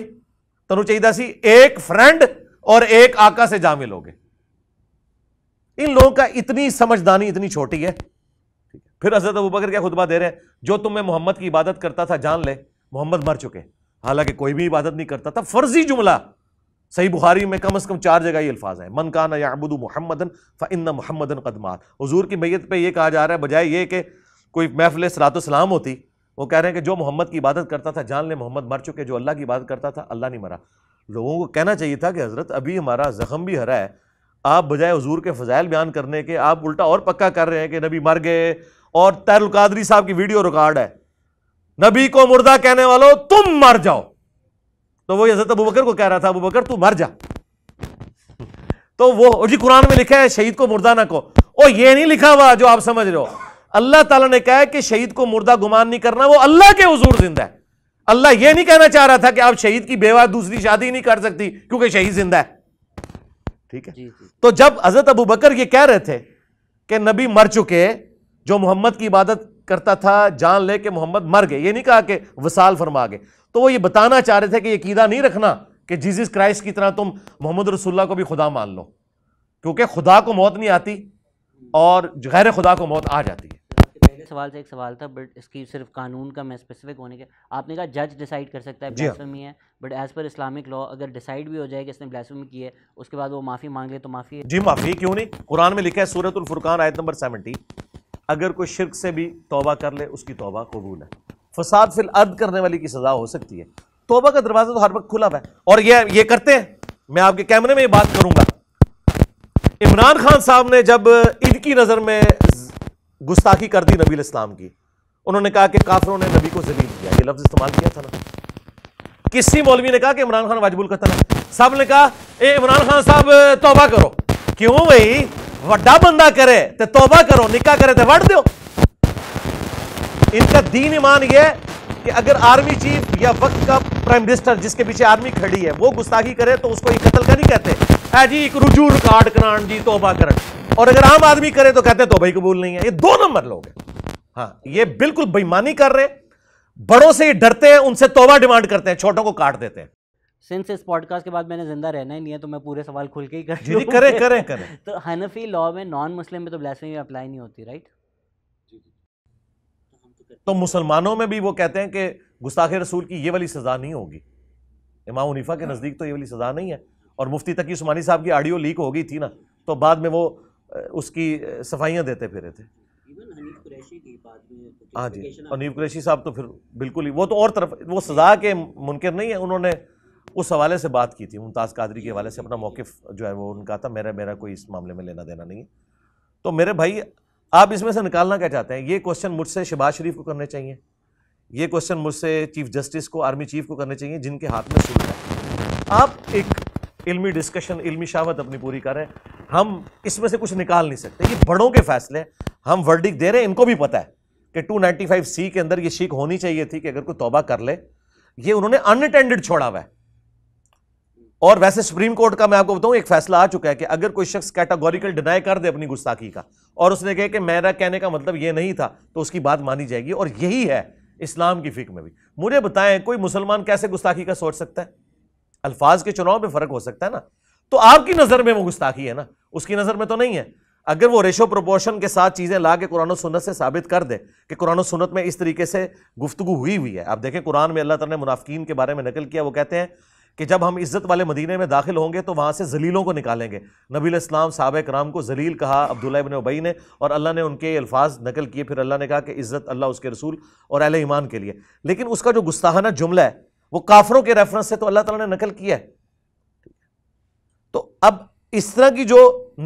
Speaker 1: तनु चाहिए सी एक फ्रेंड और एक आका से जा मिलोगे इन लोगों का इतनी समझदारी इतनी छोटी है फिर हजरत अबू बकर क्या खुतबा दे रहे हैं जो तुम्हें मोहम्मद की इबादत करता था जान ले मोहम्मद मर चुके हालांकि कोई भी इबादत नहीं करता था फर्जी जुमला सही बुखारी में कम अज़ कम चार जगह ये अल्फाज हैं मन काना याबुद मोहम्मदन फ़िन मोहम्मदन कदमात हजूर की मैत पर यह कहा जा रहा है बजाय ये कि कोई महफिल सलातोसलाम होती वो कह रहे हैं कि जो मोहम्मद की इबादत करता था जान ले मोहम्मद मर चुके जो अल्लाह की इबादत करता था अल्लाह नहीं मरा लोगों को कहना चाहिए था कि हज़रत अभी हमारा ज़ख़म भी हरा है आप बजाय हजूर के फ़जाइल बयान करने के आप उल्टा और पक्का कर रहे हैं कि नबी मर गए और तैरुल कादरी साहब की वीडियो रिकॉर्ड है नबी को मुर्दा कहने वालों तुम मर जाओ तो वो हजरत अबू बकर को कह रहा था अबू बकर तू मर जा तो वो जी कुरान में लिखा है शहीद को मुर्दा ना को ओ ये नहीं लिखा हुआ जो आप समझ रहे हो अल्लाह ताला ने कहा है कि शहीद को मुर्दा गुमान नहीं करना वो अल्लाह के हजूर जिंदा है अल्लाह ये नहीं कहना चाह रहा था कि आप शहीद की बेवा दूसरी शादी नहीं कर सकती क्योंकि शहीद जिंदा है ठीक है जी, जी। तो जब हजरत अबू बकर ये कह रहे थे कि नबी मर चुके जो मोहम्मद की इबादत करता था जान ले के मोहम्मद मर गए ये नहीं कहा कि वसाल फरमा गए तो वो ये बताना चाह रहे थे कि यकीदा नहीं रखना कि जीजस क्राइस्ट की तरह तुम मोहम्मद रसुल्ला को भी खुदा मान लो क्योंकि खुदा को मौत नहीं आती और गैर खुदा को मौत आ जाती है
Speaker 2: पहले सवाल से एक सवाल था बट इसकी सिर्फ कानून का मैं स्पेसिफिक होने के आपने कहा जज डिसाइड कर सकता है हाँ। है but as per Islamic law अगर डिसाइड भी हो जाए कि इसने ब्लैसमी की है उसके बाद वो माफ़ी मांग ले तो माफ़ी जी माफ़ी क्यों
Speaker 1: नहीं कुरान में लिखा है सूरत फुरकान आयत नंबर सेवेंटी अगर कोई शिरक से भी तोबा कर ले उसकी तोबा कबूल है फसाद फिल अर्द करने वाली की सज़ा हो सकती है तोबा का दरवाज़ा तो हर वक्त खुला हुआ है और ये ये करते हैं मैं आपके कैमरे में ये बात करूंगा इमरान खान साहब ने जब ईद की नज़र में गुस्ताखी कर दी नबी इस्लाम की उन्होंने कहा कि काफरों ने नबी को जलील किया ये लफ्ज़ इस्तेमाल किया था ना किसी मौलवी ने कहा कि इमरान खान वाजबुल कतल है साहब ने कहा इमरान खान साहब तोबा करो क्यों भाई वडा बंदा करे ते तोबा करो निका करे ते वड़ दो इनका दीन ईमान यह कि अगर आर्मी चीफ या वक्त का प्राइम मिनिस्टर जिसके पीछे आर्मी खड़ी है वो गुस्ताखी करे तो उसको एक कत्ल का नहीं कहते है जी एक रुजू रिकॉर्ड करान जी तोबा कर और अगर आम आदमी करे तो कहते हैं तोबा ही कबूल नहीं है ये दो नंबर लोग हैं हाँ ये बिल्कुल बेईमानी कर रहे हैं बड़ों से डरते हैं उनसे तोबा डिमांड करते हैं छोटों को काट देते हैं
Speaker 2: सिंस इस पॉडकास्ट के बाद मैंने जिंदा रहना ही नहीं है तो मैं पूरे सवाल खुल
Speaker 1: के ही कर जी (laughs) करें करें करें
Speaker 2: (laughs) तो हनफी लॉ में नॉन मुस्लिम में तो ब्लैसिंग अप्लाई नहीं होती राइट तो,
Speaker 1: तो मुसलमानों में भी वो कहते हैं कि गुस्ताखे रसूल की ये वाली सज़ा नहीं होगी इमाम उनीफा के हाँ। नज़दीक तो ये वाली सज़ा नहीं है और मुफ्ती तकी उस्मानी साहब की ऑडियो लीक हो गई थी ना तो बाद में वो उसकी सफाइयाँ देते फिरे थे
Speaker 2: तो हाँ जी और
Speaker 1: नीब कुरैशी साहब तो फिर बिल्कुल ही वो तो और तरफ वो सज़ा के मुनकर नहीं है उन्होंने उस हवाले से बात की थी मुमताज़ कादरी के हवाले से अपना मौकफ जो है वो उनका था मेरा मेरा कोई इस मामले में लेना देना नहीं है तो मेरे भाई आप इसमें से निकालना क्या चाहते हैं ये क्वेश्चन मुझसे शहबाज शरीफ को करने चाहिए ये क्वेश्चन मुझसे चीफ जस्टिस को आर्मी चीफ को करने चाहिए जिनके हाथ में सुन है आप एक इलमी डिस्कशन इलमी शावत अपनी पूरी करें हम इसमें से कुछ निकाल नहीं सकते ये बड़ों के फैसले हम वर्डिक दे रहे हैं इनको भी पता है कि 295 सी के अंदर ये शीख होनी चाहिए थी कि अगर कोई तोबा कर ले ये उन्होंने अनअटेंडेड छोड़ा हुआ है और वैसे सुप्रीम कोर्ट का मैं आपको बताऊं एक फैसला आ चुका है कि अगर कोई शख्स कैटागोरिकल डिनाई कर दे अपनी गुस्ताखी का और उसने कहे कि मेरा कहने का मतलब ये नहीं था तो उसकी बात मानी जाएगी और यही है इस्लाम की फिक्र में भी मुझे बताएं कोई मुसलमान कैसे गुस्ताखी का सोच सकता है अल्फाज के चुनाव में फ़र्क हो सकता है ना तो आपकी नज़र में वो गुस्ताखी है ना उसकी नज़र में तो नहीं है अगर वो रेशो प्रोपोर्शन के साथ चीज़ें ला के कुरान सुनत से साबित कर दे कि कुरान सुनत में इस तरीके से गुफ्तु हुई हुई है आप देखें कुरान में अल्लाह तला ने मुनाफिक के बारे में नकल किया वो कहते हैं कि जब हम इज़्ज़त वाले मदीने में दाखिल होंगे तो वहाँ से जलीलों को निकालेंगे नबी इस्लाम सबक राम को जलील कहा अब्दुल्ला इबन उबई ने और अल्लाह ने उनके अल्फाज नकल किए फिर अल्लाह ने कहा कि इज़्ज़त अल्लाह उसके रसूल और अल ईमान के लिए लेकिन उसका जो गुस्ताहाना जुमला है वो काफरों के रेफरेंस से तो अल्लाह तला ने नकल किया है तो अब इस तरह की जो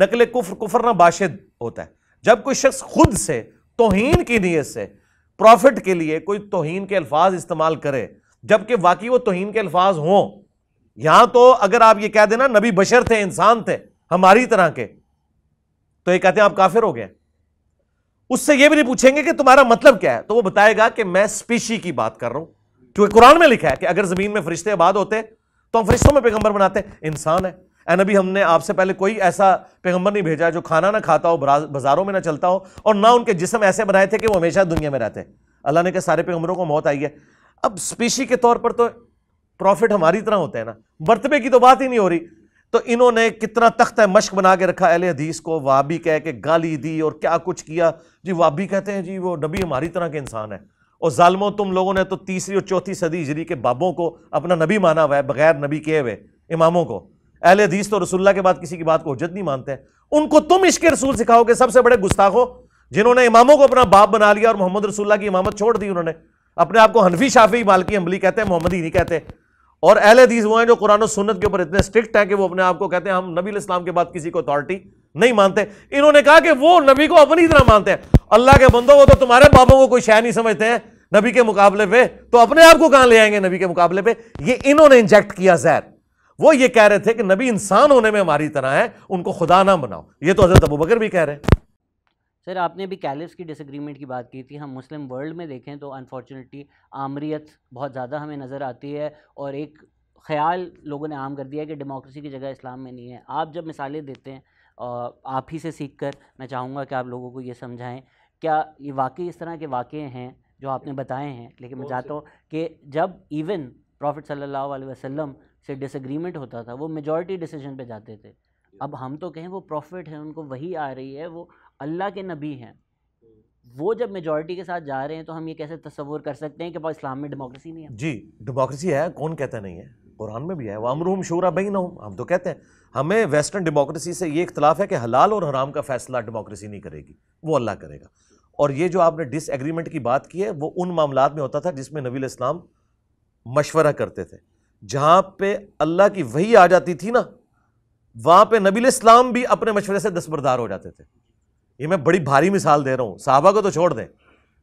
Speaker 1: नकल कुफ्र कुफर ना बाशिद होता है जब कोई शख्स खुद से तोहन की नीयत से प्रॉफिट के लिए कोई तोहन के अल्फाज इस्तेमाल करे जबकि वाकई वो तोहन के अल्फाज हों यहां तो अगर आप ये कह देना नबी बशर थे इंसान थे हमारी तरह के तो ये कहते हैं आप काफिर हो गए उससे ये भी नहीं पूछेंगे कि तुम्हारा मतलब क्या है तो वो बताएगा कि मैं स्पीशी की बात कर रहा हूं क्योंकि कुरान में लिखा है कि अगर जमीन में फरिश्ते आबाद होते तो हम फरिश्तों में पैगंबर बनाते इंसान है ए नबी हमने आपसे पहले कोई ऐसा पैगंबर नहीं भेजा जो खाना ना खाता हो बाजारों में ना चलता हो और ना उनके जिसम ऐसे बनाए थे कि वो हमेशा दुनिया में रहते अल्लाह ने कहा सारे पैगंबरों को मौत आई है अब स्पीशी के तौर पर तो प्रॉफिट हमारी तरह होते हैं ना बरतबे की तो बात ही नहीं हो रही तो इन्होंने कितना तख्त है मश्क बना के रखा अहले हदीस को वाबी कह के गाली दी और क्या कुछ किया जी वाबी कहते हैं जी वो नबी हमारी तरह के इंसान है और ालमो तुम लोगों ने तो तीसरी और चौथी सदी हिजरी के बाबों को अपना नबी माना हुआ है बगैर नबी किए हुए इमामों को अहल हदीस तो रसुल्ला के बाद किसी की बात को हजत नहीं मानते उनको तुम इश्क रसूल सिखाओगे सबसे बड़े गुस्ताखो जिन्होंने इमामों को अपना बाप बना लिया और मोहम्मद रसुल्ला की इमामत छोड़ दी उन्होंने अपने आप को हनफी शाफी मालकी अमली कहते हैं मोहम्मद ही नहीं कहते और अहल हदीस वो हैं जो कुरान सुनत सुन्नत के ऊपर इतने स्ट्रिक्ट हैं कि वो अपने आप को कहते हैं हम नबी इस्लाम के बाद किसी को अथॉरिटी नहीं मानते इन्होंने कहा कि वो नबी को अपनी तरह मानते हैं अल्लाह के बंदो वो तो तुम्हारे बाबों को कोई शह नहीं समझते हैं नबी के मुकाबले पे तो अपने आप को कहां ले आएंगे नबी के मुकाबले पे ये इन्होंने इंजेक्ट किया जहर वो ये कह रहे थे कि नबी इंसान होने में हमारी तरह है उनको खुदा ना बनाओ ये तो हजरत अबू बकर भी कह रहे हैं
Speaker 2: सर आपने अभी कैलिफ्स की डिसग्रीमेंट की बात की थी हम मुस्लिम वर्ल्ड में देखें तो अनफॉर्चुनेटली आमरीत बहुत ज़्यादा हमें नज़र आती है और एक ख्याल लोगों ने आम कर दिया है कि डेमोक्रेसी की जगह इस्लाम में नहीं है आप जब मिसालें देते हैं आप ही से सीख कर मैं चाहूँगा कि आप लोगों को ये समझाएँ क्या ये वाकई इस तरह के वाक़े हैं जो आपने बताए हैं लेकिन मैं चाहता हूँ कि जब इवन प्रॉफिट सल्लल्लाहु अलैहि वसल्लम से डिसग्रीमेंट होता था वो मेजॉरिटी डिसीजन पे जाते थे अब हम तो कहें वो प्रॉफिट हैं उनको वही आ रही है वो अल्लाह के नबी हैं वो जब मेजोरिटी के साथ जा रहे हैं तो हम ये कैसे तस्वूर कर सकते हैं कि भाई इस्लाम में डेमोक्रेसी नहीं
Speaker 1: है जी डेमोक्रेसी है कौन कहता नहीं है कुरान में भी है हम शूरा बही ना हम तो कहते हैं हमें वेस्टर्न डेमोक्रेसी से ये इख्तलाफ है कि हलाल और हराम का फैसला डेमोक्रेसी नहीं करेगी वो अल्लाह करेगा और ये जो आपने एग्रीमेंट की बात की है वो उन मामला में होता था जिसमें नबी इस्लाम मशवरा करते थे जहाँ पे अल्लाह की वही आ जाती थी ना वहाँ पे नबी इस्लाम भी अपने मशवरे से दस्बरदार हो जाते थे ये मैं बड़ी भारी मिसाल दे रहा हूँ साहबा को तो छोड़ दें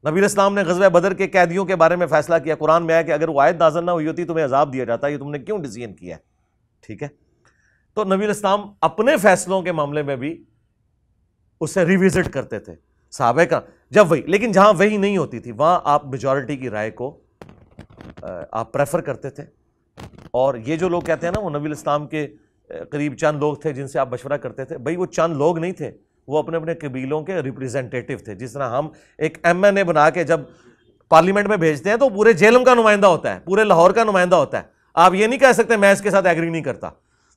Speaker 1: नबी इस्लाम ने गजब बदर के कैदियों के बारे में फैसला किया कुरान में आया कि अगर वो आयत नाजन ना हुई होती तुम्हें अजाब दिया जाता ये तुमने क्यों डिसीजन किया है ठीक है तो नबी इस्लाम अपने फैसलों के मामले में भी उसे रिविजिट करते थे साहब का जब वही लेकिन जहाँ वही नहीं होती थी वहाँ आप मेजॉरिटी की राय को आप प्रेफर करते थे और ये जो लोग कहते हैं ना वो नबी इस्लाम के करीब चंद लोग थे जिनसे आप मशवरा करते थे भाई वो चंद लोग नहीं थे वो अपने अपने कबीलों के रिप्रेजेंटेटिव थे जिस तरह हम एक एम एन ए बना के जब पार्लियामेंट में भेजते हैं तो पूरे जेलम का नुमाइंदा होता है पूरे लाहौर का नुमाइंदा होता है आप ये नहीं कह सकते मैं इसके साथ एग्री नहीं करता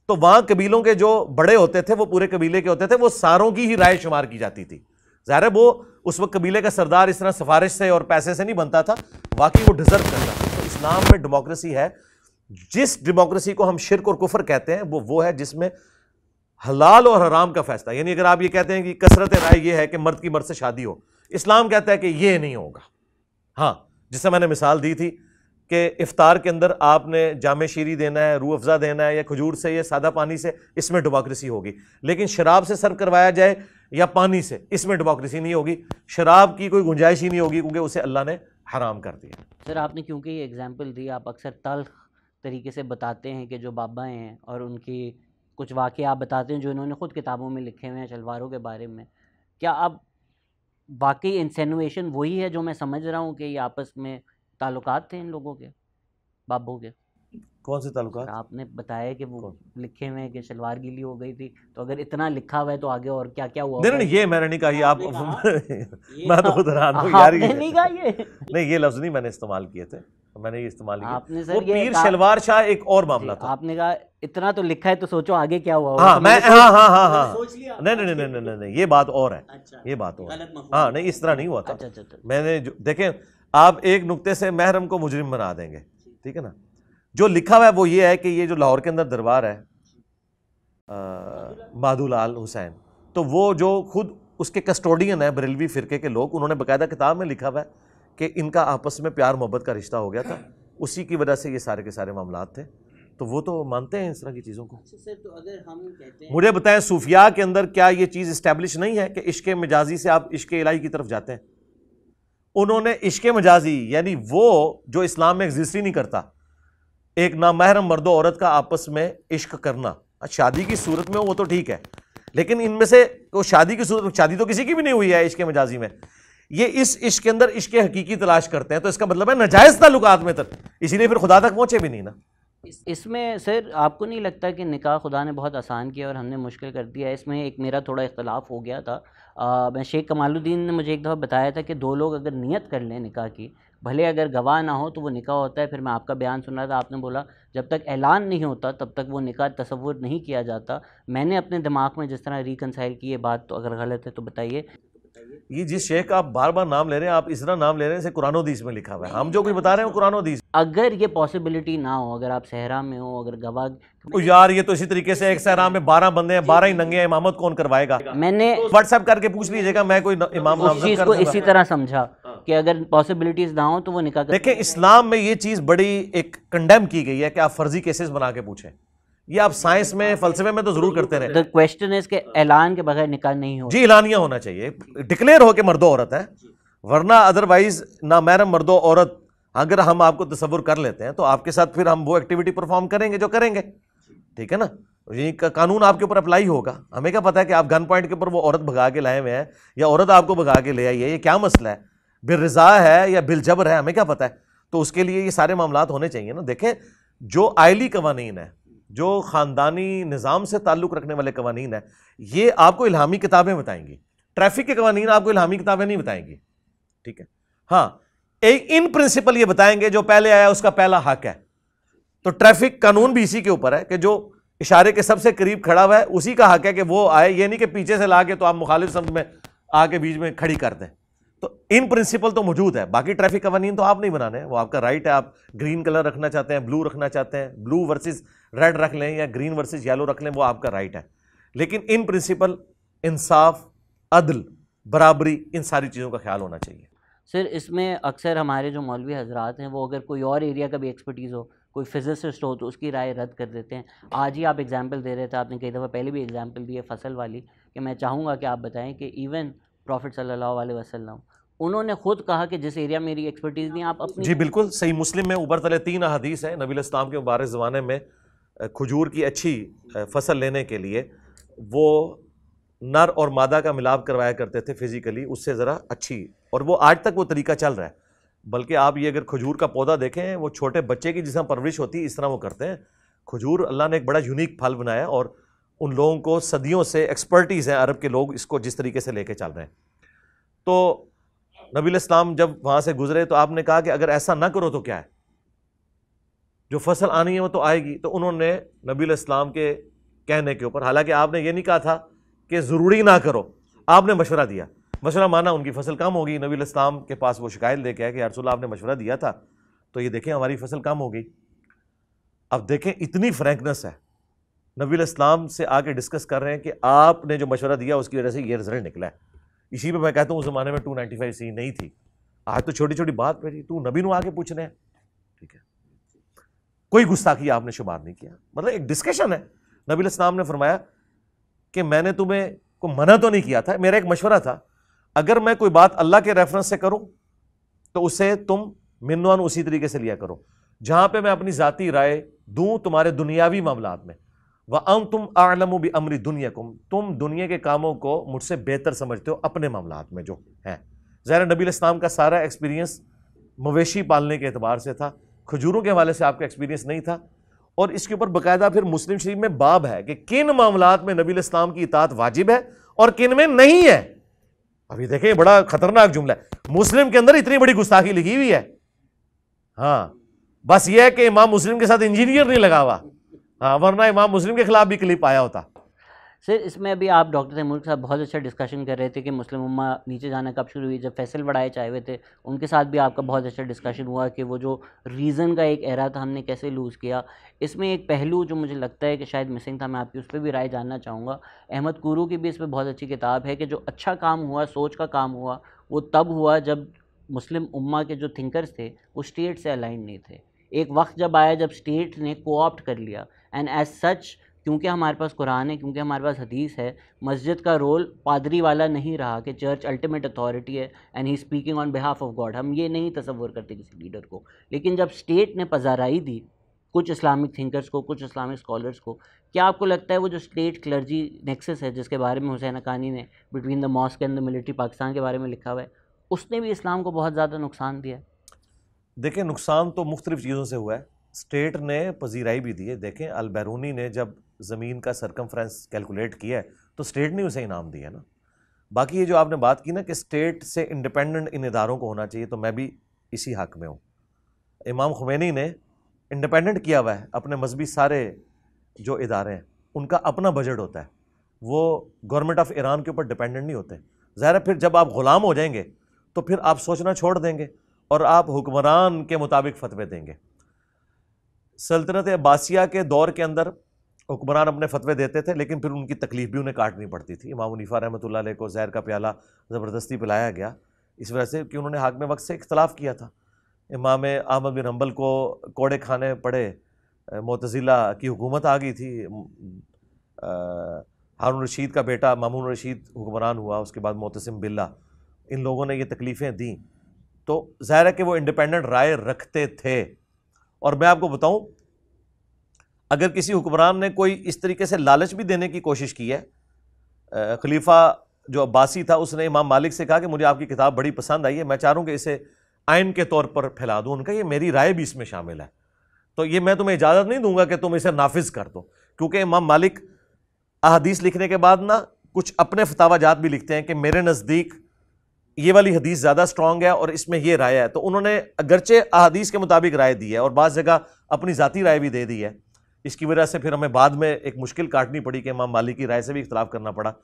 Speaker 1: तो वहाँ कबीलों के जो बड़े होते थे वो पूरे कबीले के होते थे वो सारों की ही राय शुमार की जाती थी ज़ाहिर वो उस वक्त कबीले का सरदार इस तरह सिफारिश से और पैसे से नहीं बनता था बाकी वो डिजर्व करता था तो इस्लाम में डेमोक्रेसी है जिस डेमोक्रेसी को हम शिरक और कुफर कहते हैं वो वो है जिसमें हलाल और हराम का फैसला यानी अगर आप ये कहते हैं कि कसरत राय ये है कि मर्द की मर्द से शादी हो इस्लाम कहता है कि ये नहीं होगा हाँ जिससे मैंने मिसाल दी थी कि इफ़ार के अंदर आपने जाम शीरी देना है रू अफ़ज़ा देना है या खजूर से या सादा पानी से इसमें डेमोक्रेसी होगी लेकिन शराब से सर्व करवाया जाए या पानी से इसमें डेमोक्रेसी नहीं होगी शराब की कोई गुंजाइश ही नहीं होगी क्योंकि उसे अल्लाह ने हराम कर दिया
Speaker 2: सर आपने क्योंकि ये एग्जाम्पल दी आप अक्सर तल्ख तरीके से बताते हैं कि जो बाबाएँ हैं और उनकी कुछ वाक़े आप बताते हैं जो इन्होंने ख़ुद किताबों में लिखे हुए हैं शलवारों के बारे में क्या अब वाकई इंसेनुएशन वही है जो मैं समझ रहा हूँ कि ये आपस में ताल्लुक थे इन लोगों के बाबू के कौन से ताल्लुक आपने बताया कि वो लिखे हुए कि शलवार गीली हो गई थी तो अगर इतना लिखा हुआ है तो आगे और क्या क्या हुआ नहीं नहीं ये
Speaker 1: मैंने नहीं कहा आप (laughs) मैं तो खुद यार नहीं कहा ये (laughs) नहीं ये लफ्ज़ नहीं मैंने इस्तेमाल किए थे तो मैंने ये इस्तेमाल किया आपने सर वो ये पीर शलवार शाह एक और मामला था आपने कहा इतना तो लिखा है तो सोचो आगे क्या हुआ हाँ तो मैं हाँ, हाँ हाँ हाँ हाँ सोच लिया नहीं नहीं नहीं नहीं नहीं ये बात और है अच्छा, ये बात और हाँ नहीं इस तरह नहीं हुआ था अच्छा, अच्छा, अच्छा। मैंने जो देखें आप एक नुकते से महरम को मुजरिम बना देंगे ठीक है ना जो लिखा हुआ है वो ये है कि ये जो लाहौर के अंदर दरबार है माधुलाल हुसैन तो वो जो खुद उसके कस्टोडियन है बरेलवी फिरके के लोग उन्होंने बाकायदा किताब में लिखा हुआ है कि इनका आपस में प्यार मोहब्बत का रिश्ता हो गया था उसी की वजह से ये सारे के सारे मामला थे तो वो तो मानते हैं इस तरह की चीज़ों को
Speaker 2: अच्छा सर तो अगर हम कहते हैं मुझे बताएं
Speaker 1: सूफिया के अंदर क्या ये चीज़ इस्टेब्लिश नहीं है कि इश्क मजाजी से आप इश्क इलाही की तरफ जाते हैं उन्होंने इश्क मजाजी यानी वो जो इस्लाम में एग्जिस्ट ही नहीं करता एक नामहरम मर्द औरत का आपस में इश्क करना शादी की सूरत में वो तो ठीक है लेकिन इनमें से वो शादी की सूरत शादी तो किसी की भी नहीं हुई है इश्क मजाजी में ये इस इश्क के अंदर इश्क हकीकी तलाश करते हैं तो इसका मतलब है नजायज़ ताल्लुकात में तक इसीलिए फिर खुदा तक पहुँचे भी नहीं ना
Speaker 2: इसमें सर आपको नहीं लगता कि निकाह खुदा ने बहुत आसान किया और हमने मुश्किल कर दिया इसमें एक मेरा थोड़ा इख्तलाफ हो गया था आ, मैं शेख कमालुद्दीन ने मुझे एक दफ़ा बताया था कि दो लोग अगर नियत कर लें निकाह की भले अगर गवाह ना हो तो वो निकाह होता है फिर मैं आपका बयान सुन रहा था आपने बोला जब तक ऐलान नहीं होता तब तक वो निकाह तस्वुर नहीं किया जाता मैंने अपने
Speaker 1: दिमाग में जिस तरह रिकनसाइल की ये बात तो अगर गलत है तो बताइए ये जिस शेख का आप बार बार नाम ले रहे हैं आप इस तरह नाम ले रहे हैं कुरान उदीस में लिखा हुआ है हम जो कुछ बता रहे हैं कुरान उदीस अगर ये पॉसिबिलिटी ना हो अगर आप सहरा में हो अगर गवाह तो यार ये तो इसी तरीके से एक सहरा में बारह बंदे हैं बारह ही नंगे हैं इमामत कौन करवाएगा मैंने व्हाट्सएप करके पूछ लीजिएगा मैं कोई इमाम को इसी तरह समझा कि अगर पॉसिबिलिटीज ना हो तो वो निकाल देखें इस्लाम में ये चीज़ बड़ी एक कंडेम की गई है कि आप फर्जी केसेस बना के पूछें ये आप साइंस में फलसफे में तो जरूर करते रहे क्वेश्चन इज के ऐलान के बगैर निकाल नहीं हो जी ऐलानिया होना चाहिए डिक्लेयर हो के मर्दो औरत है वरना अदरवाइज ना मैरम मर्दो औरत अगर हम आपको तस्वुर कर लेते हैं तो आपके साथ फिर हम वो एक्टिविटी परफॉर्म करेंगे जो करेंगे ठीक है ना ये का, कानून आपके ऊपर अप्लाई होगा हमें क्या पता है कि आप गन पॉइंट के ऊपर वो औरत भगा के लाए हुए हैं या औरत आपको भगा के ले आई है ये क्या मसला है बिल रज़ा है या बिल जबर है हमें क्या पता है तो उसके लिए ये सारे मामला होने चाहिए ना देखें जो आयली कवानीन है जो ख़ानदानी निज़ाम से ताल्लुक़ रखने वाले कवानीन हैं ये आपको इलामी किताबें बताएंगी ट्रैफिक के कवानीन आपको इलामी किताबें नहीं बताएंगी ठीक है हाँ एक इन प्रिंसिपल ये बताएंगे जो पहले आया उसका पहला हक है तो ट्रैफिक कानून भी इसी के ऊपर है कि जो इशारे के सबसे करीब खड़ा हुआ है उसी का हक है कि वो आए ये नहीं कि पीछे से ला के तो आप मुखालिफ समझ में आके बीच में खड़ी कर दें तो इन प्रिंसिपल तो मौजूद है बाकी ट्रैफिक कवानीन तो आप नहीं बनाने वो आपका राइट है आप ग्रीन कलर रखना चाहते हैं ब्लू रखना चाहते हैं ब्लू वर्सेस रेड रख लें या ग्रीन वर्सेस येलो रख लें वो आपका राइट है लेकिन इन प्रिंसिपल इंसाफ अदल बराबरी इन सारी चीज़ों का ख्याल होना चाहिए
Speaker 2: सर इसमें अक्सर हमारे जो मौलवी हजरात हैं वो अगर कोई और एरिया का भी एक्सपर्टीज़ हो कोई फिजिसिस्ट हो तो उसकी राय रद्द कर देते हैं आज ही आप एग्जांपल दे रहे थे आपने कई दफ़ा पहले भी एग्जांपल दी है फसल वाली कि मैं चाहूँगा कि आप बताएं कि इवन प्रॉफिट सल्ला वसलम उन्होंने खुद कहा कि जिस एरिया में मेरी एक्सपर्टीज़ नहीं आप अपनी जी
Speaker 1: बिल्कुल सही मुस्लिम में ऊपर तले तीन अदीस हैं नबील इस्लाम के मुबारक ज़माने में खजूर की अच्छी फसल लेने के लिए वो नर और मादा का मिलाप करवाया करते थे फिज़िकली उससे ज़रा अच्छी और वो आज तक वो तरीका चल रहा है बल्कि आप ये अगर खजूर का पौधा देखें वो छोटे बच्चे की जिस तरह परवरिश होती है इस तरह वो करते हैं खजूर अल्लाह ने एक बड़ा यूनिक फल बनाया और उन लोगों को सदियों से एक्सपर्टीज़ हैं अरब के लोग इसको जिस तरीके से ले चल रहे हैं तो नबी इस्लाम जब वहाँ से गुजरे तो आपने कहा कि अगर ऐसा ना करो तो क्या है जो फसल आनी है वो तो आएगी तो उन्होंने नबी इस्लाम के कहने के ऊपर हालांकि आपने ये नहीं कहा था कि ज़रूरी ना करो आपने मशवरा दिया मशवरा माना उनकी फसल कम होगी नबी इस्लाम के पास वो शिकायत लेके आए कि यारसोल्ला आपने मशवरा दिया था तो ये देखें हमारी फसल कम हो गई अब देखें इतनी फ्रेंकनेस है नबी इस्लाम से आके डिस्कस कर रहे हैं कि आपने जो मशवरा दिया उसकी वजह से ये रिजल्ट निकला है इसी पर मैं कहता हूँ उस ज़माने में टू नाइन्टी फाइव सी नहीं थी आज तो छोटी छोटी बात पर तू नबी नू आके पूछ रहे हैं कोई गुस्ताखी आपने शुमार नहीं किया मतलब एक डिस्कशन है नबी इस्लाम ने फरमाया कि मैंने तुम्हें को मना तो नहीं किया था मेरा एक मशवरा था अगर मैं कोई बात अल्लाह के रेफरेंस से करूं तो उसे तुम मिनवान उसी तरीके से लिया करो जहां पे मैं अपनी ज़ाती राय दूं तुम्हारे दुनियावी मामला में व अम तुम आलमो भी अमरी दुनिया कुम तुम दुनिया के कामों को मुझसे बेहतर समझते हो अपने मामला में जो हैं ज़ाहिर नबी इस्लाम का सारा एक्सपीरियंस मवेशी पालने के अतबार से था खजूरों के हवाले से आपका एक्सपीरियंस नहीं था और इसके ऊपर बाकायदा फिर मुस्लिम शरीफ में बाब है कि किन मामला में नबी इस्लाम की इतात वाजिब है और किन में नहीं है अभी देखें बड़ा खतरनाक जुमला है मुस्लिम के अंदर इतनी बड़ी गुस्ताखी लिखी हुई है हाँ बस यह है कि इमाम मुस्लिम के साथ इंजीनियर नहीं लगा हुआ हाँ वरना इमाम मुस्लिम के खिलाफ भी क्लिप आया होता सर
Speaker 2: इसमें अभी आप डॉक्टर तैमूर के साथ बहुत अच्छा डिस्कशन कर रहे थे कि मुस्लिम उम्मा नीचे जाना कब शुरू हुई जब फैसल बढ़ाए चाहे हुए थे उनके साथ भी आपका बहुत अच्छा डिस्कशन हुआ कि वो जो रीज़न का एक एरा था हमने कैसे लूज़ किया इसमें एक पहलू जो मुझे लगता है कि शायद मिसिंग था मैं आपकी उस पर भी राय जानना चाहूँगा अहमद कुरू की भी इस पर बहुत अच्छी किताब है कि जो अच्छा काम हुआ सोच का काम हुआ वो तब हुआ जब मुस्लिम उम्मा के जो थिंकर्स थे वो स्टेट से अलाइन नहीं थे एक वक्त जब आया जब स्टेट ने कोऑप्ट कर लिया एंड एज सच क्योंकि हमारे पास कुरान है क्योंकि हमारे पास हदीस है मस्जिद का रोल पादरी वाला नहीं रहा कि चर्च अल्टीमेट अथॉरिटी है and he speaking on behalf of god हम ये नहीं तस्वर करते किसी लीडर को लेकिन जब स्टेट ने पजाराई दी कुछ इस्लामिक थिंकर्स को कुछ इस्लामिक स्कॉलर्स को क्या आपको लगता है वो जो स्टेट क्लर्जी नेक्सेस है जिसके बारे में हुसैन अकानी ने between the mosque and the military Pakistan के बारे में लिखा हुआ है उसने भी इस्लाम को बहुत ज़्यादा नुकसान दिया है
Speaker 1: देखिए नुकसान तो मुख्तलिफ चीज़ों से हुआ है स्टेट ने पजीराई भी दी है देखें अलबैरूनी ने जब ज़मीन का सरकमफ्रेंस कैलकुलेट किया है तो स्टेट ने उसे इनाम दिया है ना बाकी ये जो आपने बात की ना कि स्टेट से इंडिपेंडेंट इन इदारों को होना चाहिए तो मैं भी इसी हक में हूँ इमाम खुमैनी ने इंडिपेंडेंट किया हुआ है अपने मजहबी सारे जो इदारे हैं उनका अपना बजट होता है वो गवर्नमेंट ऑफ ईरान के ऊपर डिपेंडेंट नहीं होते ज़ाहिर फिर जब आप ग़ुलाम हो जाएंगे तो फिर आप सोचना छोड़ देंगे और आप हुक्मरान के मुताबिक फतवे देंगे सल्तनत अब्बासिया के दौर के अंदर हुक्मरान अपने फतवे देते थे लेकिन फिर उनकी तकलीफ भी उन्हें काटनी पड़ती थी इमाम उनीफ़ा रहमत को जहर का प्याला ज़बरदस्ती पिलाया गया इस वजह से कि उन्होंने हाकम वक्त से इख्तलाफ किया था इमाम अहमद बिन हम्बल को कोड़े खाने पड़े मोतज़िला की हुकूमत आ गई थी हारून रशीद का बेटा मामून रशीद हुक्मरान हुआ उसके बाद मोतसम बिल्ला इन लोगों ने ये तकलीफ़ें दी तो ज़ाहिर है कि वो इंडिपेंडेंट राय रखते थे और मैं आपको बताऊं अगर किसी हुक्मरान ने कोई इस तरीके से लालच भी देने की कोशिश की है खलीफा जो अब्बासी था उसने इमाम मालिक से कहा कि मुझे आपकी किताब बड़ी पसंद आई है मैं चाह रहा हूँ कि इसे आयन के तौर पर फैला दूँ उनका ये मेरी राय भी इसमें शामिल है तो ये मैं तुम्हें इजाज़त नहीं दूंगा कि तुम इसे नाफिज कर दो क्योंकि इमाम मालिक अहदीस लिखने के बाद ना कुछ अपने फतावाजात भी लिखते हैं कि मेरे नज़दीक ये वाली हदीस ज़्यादा स्ट्रॉन्ग है और इसमें यह राय है तो उन्होंने अगरचे अहदीस के मुताबिक राय दी है और बाद जगह अपनी ज़ाती राय भी दे दी है इसकी वजह से फिर हमें बाद में एक मुश्किल काटनी पड़ी कि इमाम मालिक की राय से भी इख्तलाफ करना पड़ा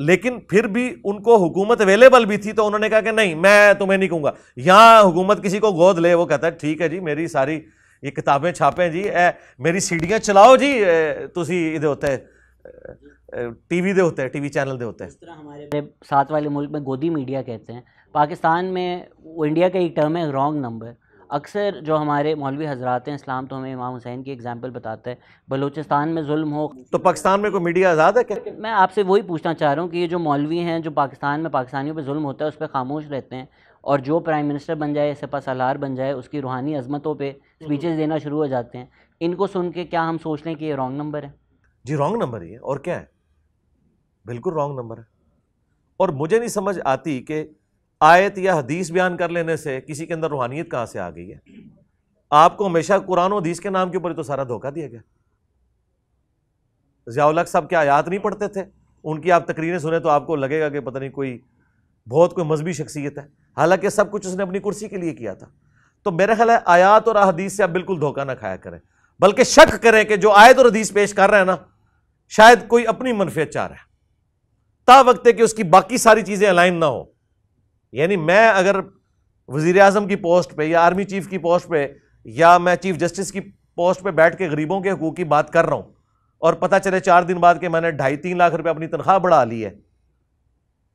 Speaker 1: लेकिन फिर भी उनको हुकूमत अवेलेबल भी थी तो उन्होंने कहा कि नहीं मैं तुम्हें नहीं कहूँगा यहाँ हुकूमत किसी को गोद ले वो कहता है ठीक है जी मेरी सारी ये किताबें छापें जी ए, मेरी सीढ़ियाँ चलाओ जी तुम इधर होते टीवी दे होते हैं टीवी चैनल दे होते हैं हमारे साथ वाले मुल्क में गोदी मीडिया कहते हैं पाकिस्तान
Speaker 2: में वो इंडिया का एक टर्म है रॉन्ग नंबर अक्सर जो हमारे मौलवी हजरात हैं इस्लाम तो हमें इमाम हुसैन की एग्ज़ाम्पल बताता है बलूचिस्तान में जुल्म हो तो पाकिस्तान में कोई मीडिया आज़ाद है क्या मैं आपसे वही पूछना चाह रहा हूँ कि ये जो मौलवी हैं जो पाकिस्तान में पाकिस्तानियों पर जुल्म होता है उस पर खामोश रहते हैं और जो प्राइम मिनिस्टर बन जाए सपा सलार बन जाए उसकी रूहानी अजमतों पर स्पीचेज देना शुरू हो जाते हैं इनको सुन के क्या हम सोच लें कि ये रॉन्ग नंबर है
Speaker 1: जी रॉन्ग नंबर ही है और क्या है बिल्कुल रॉन्ग नंबर है और मुझे नहीं समझ आती कि आयत या हदीस बयान कर लेने से किसी के अंदर रूहानियत कहां से आ गई है आपको हमेशा कुरान और हदीस के नाम के ऊपर तो सारा धोखा दिया गया जियाउलक साहब क्या आयात नहीं पढ़ते थे उनकी आप तकरीरें सुने तो आपको लगेगा कि पता नहीं कोई बहुत कोई मजहबी शख्सियत है हालांकि सब कुछ उसने अपनी कुर्सी के लिए किया था तो मेरा ख्याल है आयात और अहदीस से आप बिल्कुल धोखा ना खाया करें बल्कि शक करें कि जो आयत और हदीस पेश कर रहे हैं ना शायद कोई अपनी मनफियत चाह रहा है ता वक्त है कि उसकी बाकी सारी चीज़ें अलाइन ना हो यानी मैं अगर वजीर अजम की पोस्ट पर या आर्मी चीफ की पोस्ट पर या मैं चीफ जस्टिस की पोस्ट पर बैठ के गरीबों के हकूक़ की बात कर रहा हूँ और पता चले चार दिन बाद के मैंने ढाई तीन लाख रुपये अपनी तनख्वाह बढ़ा ली है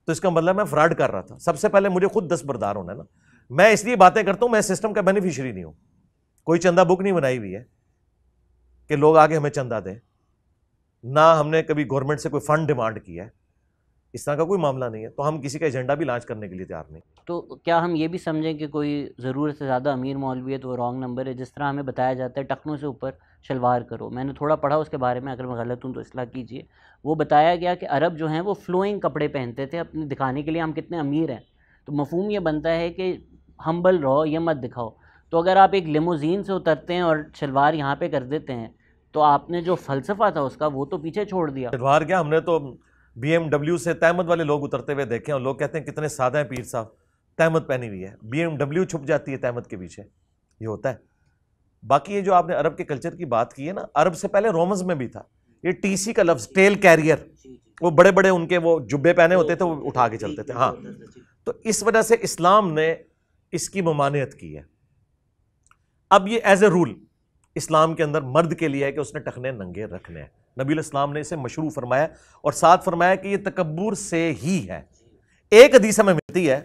Speaker 1: तो इसका मतलब मैं फ्रॉड कर रहा था सबसे पहले मुझे खुद दस बरदार होना है ना मैं इसलिए बातें करता हूँ मैं सिस्टम का बेनिफिशरी नहीं हूँ कोई चंदा बुक नहीं बनाई हुई है कि लोग आगे हमें चंदा दें ना हमने कभी गवर्नमेंट से कोई फंड डिमांड किया है इस तरह का कोई मामला नहीं है तो हम किसी का एजेंडा भी लॉन्च करने के लिए तैयार नहीं
Speaker 2: तो क्या हम ये भी समझें कि कोई ज़रूरत से ज़्यादा अमीर मौलवी है तो वो रॉन्ग नंबर है जिस तरह हमें बताया जाता है टखनों से ऊपर शलवार करो मैंने थोड़ा पढ़ा उसके बारे में अगर मैं गलत हूँ तो इसलाह कीजिए वो बताया गया कि अरब जो हैं वो फ्लोइंग कपड़े पहनते थे अपने दिखाने के लिए हम कितने अमीर हैं तो मफहूम ये बनता है कि हम्बल रहो या मत दिखाओ तो अगर आप एक लिमोजीन से उतरते हैं और शलवार
Speaker 1: यहाँ पे कर देते हैं तो आपने जो फलसफा था उसका वो तो पीछे छोड़ दिया शलवार क्या हमने तो बीएमडब्ल्यू से तहमद वाले लोग उतरते हुए देखें और लोग कहते हैं कितने सादा हैं पीर साहब तहमद पहनी हुई है बीएमडब्ल्यू छुप जाती है तहमद के पीछे ये होता है बाकी ये जो आपने अरब के कल्चर की बात की है ना अरब से पहले रोमन्स में भी था ये टीसी का लफ्ज़ टेल कैरियर वो बड़े बड़े उनके वो जुब्बे पहने होते थे वो उठा के चलते थे हाँ तो इस वजह से इस्लाम ने इसकी ममानियत की है अब ये एज ए रूल इस्लाम के अंदर मर्द के लिए है कि उसने टखने नंगे रखने हैं नबी इस्लाम ने इसे मशरू फरमाया और साथ फरमाया कि ये तकबूर से ही है एक हदीस हमें मिलती है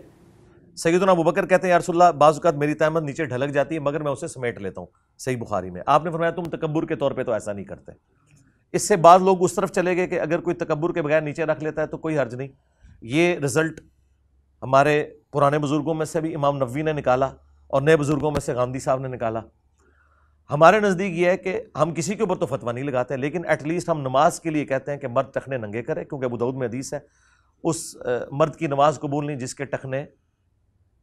Speaker 1: सैदना अबू बकर कहते हैं यारसोल्ला बाज़ात मेरी तहमद नीचे ढलक जाती है मगर मैं उसे समेट लेता हूँ सही बुखारी में आपने फरमाया तुम तकबर के तौर पर तो ऐसा नहीं करते इससे बाद लोग उस तरफ चले गए कि अगर कोई तकबूर के बगैर नीचे रख लेता है तो कोई हर्ज नहीं ये रिज़ल्ट हमारे पुराने बुज़ुर्गों में से भी इमाम नबी ने निकाला और नए बुज़ुर्गों में से गांधी साहब ने निकाला हमारे नज़दीक ये है कि हम किसी के ऊपर तो फतवा नहीं लगाते लेकिन एटलीस्ट हम नमाज के लिए कहते हैं कि मर्द टखने नंगे करें क्योंकि दाऊद में हदीस है उस मर्द की नमाज कबूल नहीं जिसके टखने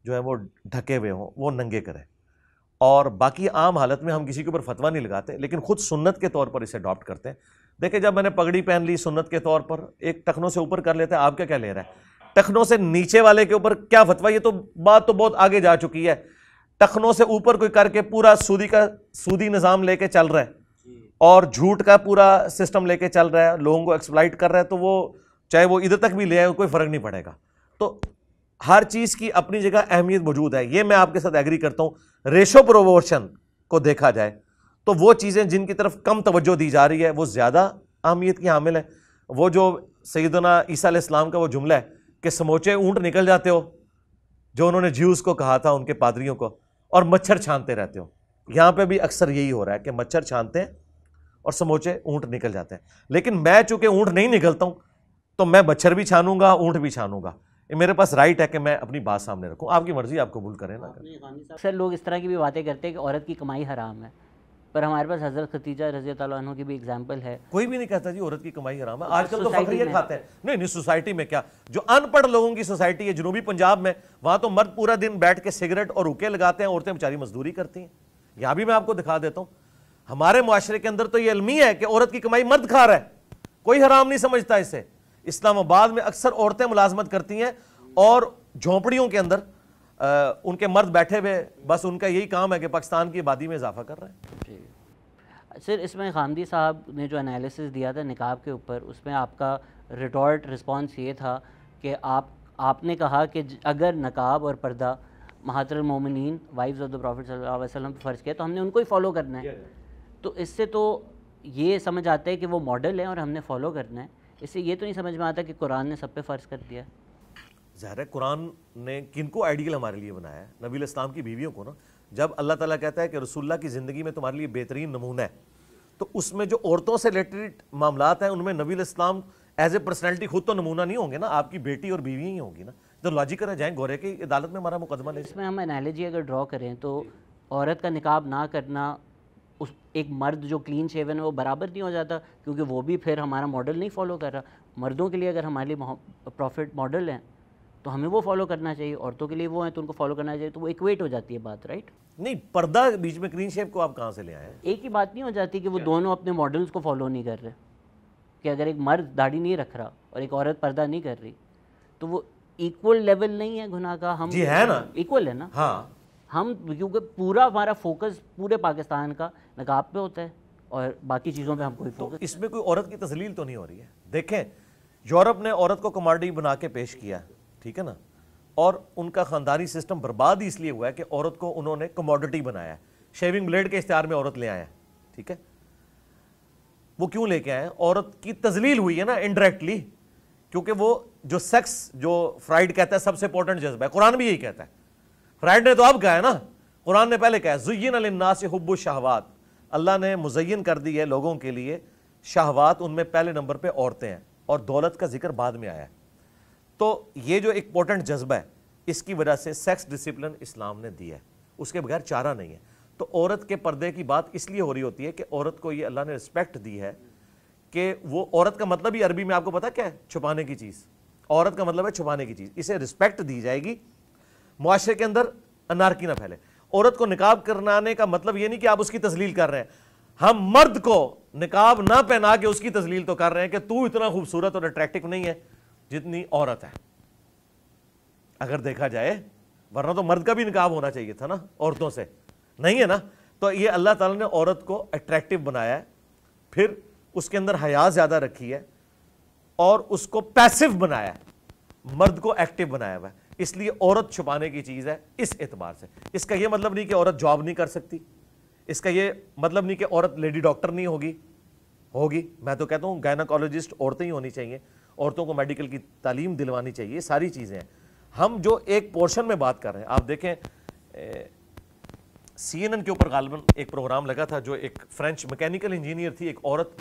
Speaker 1: जो है वो ढके हुए हों वो नंगे करें और बाकी आम हालत में हम किसी के ऊपर फतवा नहीं लगाते लेकिन खुद सुन्नत के तौर पर इसे अडॉप्ट करते हैं देखिए जब मैंने पगड़ी पहन ली सुन्नत के तौर पर एक टखनों से ऊपर कर लेते हैं आप क्या क्या ले रहा है टखनों से नीचे वाले के ऊपर क्या फतवा ये तो बात तो बहुत आगे जा चुकी है टखनों से ऊपर कोई करके पूरा सूदी का सूदी निज़ाम लेके चल रहा है और झूठ का पूरा सिस्टम लेके चल रहा है लोगों को एक्सप्लाइट कर रहा है तो वो चाहे वो इधर तक भी ले आए कोई फ़र्क नहीं पड़ेगा तो हर चीज़ की अपनी जगह अहमियत मौजूद है ये मैं आपके साथ एग्री करता हूँ रेशो प्रोपोर्शन को देखा जाए तो वो चीज़ें जिनकी तरफ कम तवज्जो दी जा रही है वो ज़्यादा अहमियत की हामिल है वो जो सैदना ईसा इस्लाम का वो जुमला है कि समोचे ऊँट निकल जाते हो जो उन्होंने ज्यूज़ को कहा था उनके पादरियों को और मच्छर छानते रहते हो यहाँ पे भी अक्सर यही हो रहा है कि मच्छर छानते हैं और समोचे ऊंट निकल जाते हैं लेकिन मैं चूंकि ऊंट नहीं निकलता हूँ तो मैं मच्छर भी छानूंगा ऊंट भी छानूंगा मेरे पास राइट है कि मैं अपनी बात सामने रखूँ आपकी मर्जी आप कबूल करें ना
Speaker 2: अक्सर लोग इस तरह की भी बातें करते हैं कि औरत की कमाई हराम है पर हमारे
Speaker 1: पास हजरत खतीजा रजी तु की भी एग्जाम्पल है कोई भी नहीं कहता जी औरत की कमाई हराम है तो आजकल तो फकरियत खाते हैं नहीं नहीं सोसाइटी में क्या जो अनपढ़ लोगों की सोसाइटी है जनूबी पंजाब में वहां तो मर्द पूरा दिन बैठ के सिगरेट और रुके लगाते हैं औरतें बेचारी मजदूरी करती हैं यहां भी मैं आपको दिखा देता हूँ हमारे माशरे के अंदर तो ये अलमी है कि औरत की कमाई मर्द खा रहा है कोई हराम नहीं समझता इसे इस्लामाबाद में अक्सर औरतें मुलाजमत करती हैं और झोंपड़ियों के अंदर आ, उनके मर्द बैठे हुए बस उनका यही काम है कि पाकिस्तान की आबादी में इजाफा कर रहे
Speaker 2: हैं सर इसमें गांधी साहब ने जो एनालिसिस दिया था निकाब के ऊपर उसमें आपका रिटॉर्ट रिस्पॉन्स ये था कि आप आपने कहा कि अगर नकाब और पर्दा महातर मोमिन वाइफ ऑफ द प्रॉफिट वसलम पर फ़र्ज़ किया तो हमने उनको ही फॉलो करना है तो इससे तो ये समझ आता है कि वो मॉडल है और हमने फॉलो करना है इससे ये तो नहीं समझ में आता कि कुरान ने सब पे फ़र्ज़ कर दिया
Speaker 1: ज़ाहिर है कुरान ने किनको आइडियल हमारे लिए बनाया है नबी इस्लाम की बीवियों को ना जब अल्लाह ताला कहता है कि रसुल्ला की ज़िंदगी में तुम्हारे लिए बेहतरीन नमूना है तो उसमें जो औरतों से रिलेटेड मामला हैं उनमें नबी इस्लाम एज ए पर्सनैलिटी खुद तो नमूना नहीं होंगे ना आपकी बेटी और बीवी ही होंगी ना तो लॉजिक है जाएँ गौरे की अदालत में हमारा मुकदमा ले इसमें हम एनालॉजी अगर
Speaker 2: ड्रॉ करें तो औरत का निकाब ना करना उस एक मर्द जो क्लीन शेवन है वो बराबर नहीं हो जाता क्योंकि वो भी फिर हमारा मॉडल नहीं फॉलो कर रहा मर्दों के लिए अगर हमारे लिए प्रॉफिट मॉडल हैं तो हमें वो फॉलो करना चाहिए औरतों के लिए वो है तो उनको फॉलो करना चाहिए तो वो इक्वेट हो जाती है बात राइट नहीं पर्दा बीच में क्लीन शेप को आप कहाँ से ले आए एक ही बात नहीं हो जाती कि वो दोनों अपने मॉडल्स को फॉलो नहीं कर रहे कि अगर एक मर्द दाढ़ी नहीं रख रहा और एक औरत पर्दा नहीं कर रही तो वो इक्वल लेवल नहीं है गुनाह का हम जी है ना इक्वल है ना हाँ हम क्योंकि पूरा हमारा फोकस पूरे पाकिस्तान का नकाब पे
Speaker 1: होता है और बाकी चीज़ों पे हम कोई फोकस तो इसमें कोई औरत की तस्लील तो नहीं हो रही है देखें यूरोप ने औरत को कमांडी बना के पेश किया ठीक है ना और उनका ख़ानदानी सिस्टम बर्बाद ही इसलिए हुआ है कि औरत को उन्होंने कमोडिटी बनाया शेविंग ब्लेड के इश्तार में औरत ले आए ठीक है वो क्यों लेके आए औरत की तजलील हुई है ना इनडायरेक्टली क्योंकि वो जो सेक्स जो फ्राइड कहता है सबसे इंपॉर्टेंट जज्बा है कुरान भी यही कहता है फ्राइड ने तो अब कहा है ना कुरान ने पहले कहा है जुयन अलन्नास हब्बु शाहवात अल्लाह ने मुजयन कर दी है लोगों के लिए शाहवात उनमें पहले नंबर पर औरतें हैं और दौलत का जिक्र बाद में आया है तो ये जो इम्पोर्टेंट जज्बा है इसकी वजह से सेक्स डिसिप्लिन इस्लाम ने दिया है उसके बगैर चारा नहीं है तो औरत के पर्दे की बात इसलिए हो रही होती है कि औरत को ये अल्लाह ने रिस्पेक्ट दी है कि वो औरत का मतलब ही अरबी में आपको पता क्या है छुपाने की चीज़ औरत का मतलब है छुपाने की चीज़ इसे रिस्पेक्ट दी जाएगी मुआरे के अंदर अनारकी ना फैले औरत को निकाब करनाने का मतलब ये नहीं कि आप उसकी तस्लील कर रहे हैं हम मर्द को निकाब ना पहना के उसकी तस्लील तो कर रहे हैं कि तू इतना खूबसूरत और अट्रैक्टिव नहीं है जितनी औरत है अगर देखा जाए वरना तो मर्द का भी निकाब होना चाहिए था ना औरतों से नहीं है ना तो ये अल्लाह ताला ने औरत को अट्रैक्टिव बनाया है फिर उसके अंदर हया ज़्यादा रखी है और उसको पैसिव बनाया है मर्द को एक्टिव बनाया हुआ है इसलिए औरत छुपाने की चीज़ है इस एतबार से इसका यह मतलब नहीं कि औरत जॉब नहीं कर सकती इसका यह मतलब नहीं कि औरत लेडी डॉक्टर नहीं होगी होगी मैं तो कहता हूँ गायनाकोलॉजिस्ट औरतें ही होनी चाहिए औरतों को मेडिकल की तालीम दिलवानी चाहिए सारी चीज़ें हैं हम जो एक पोर्शन में बात कर रहे हैं आप देखें सी एन एन के ऊपर गालबन एक प्रोग्राम लगा था जो एक फ्रेंच मैकेनिकल इंजीनियर थी एक औरत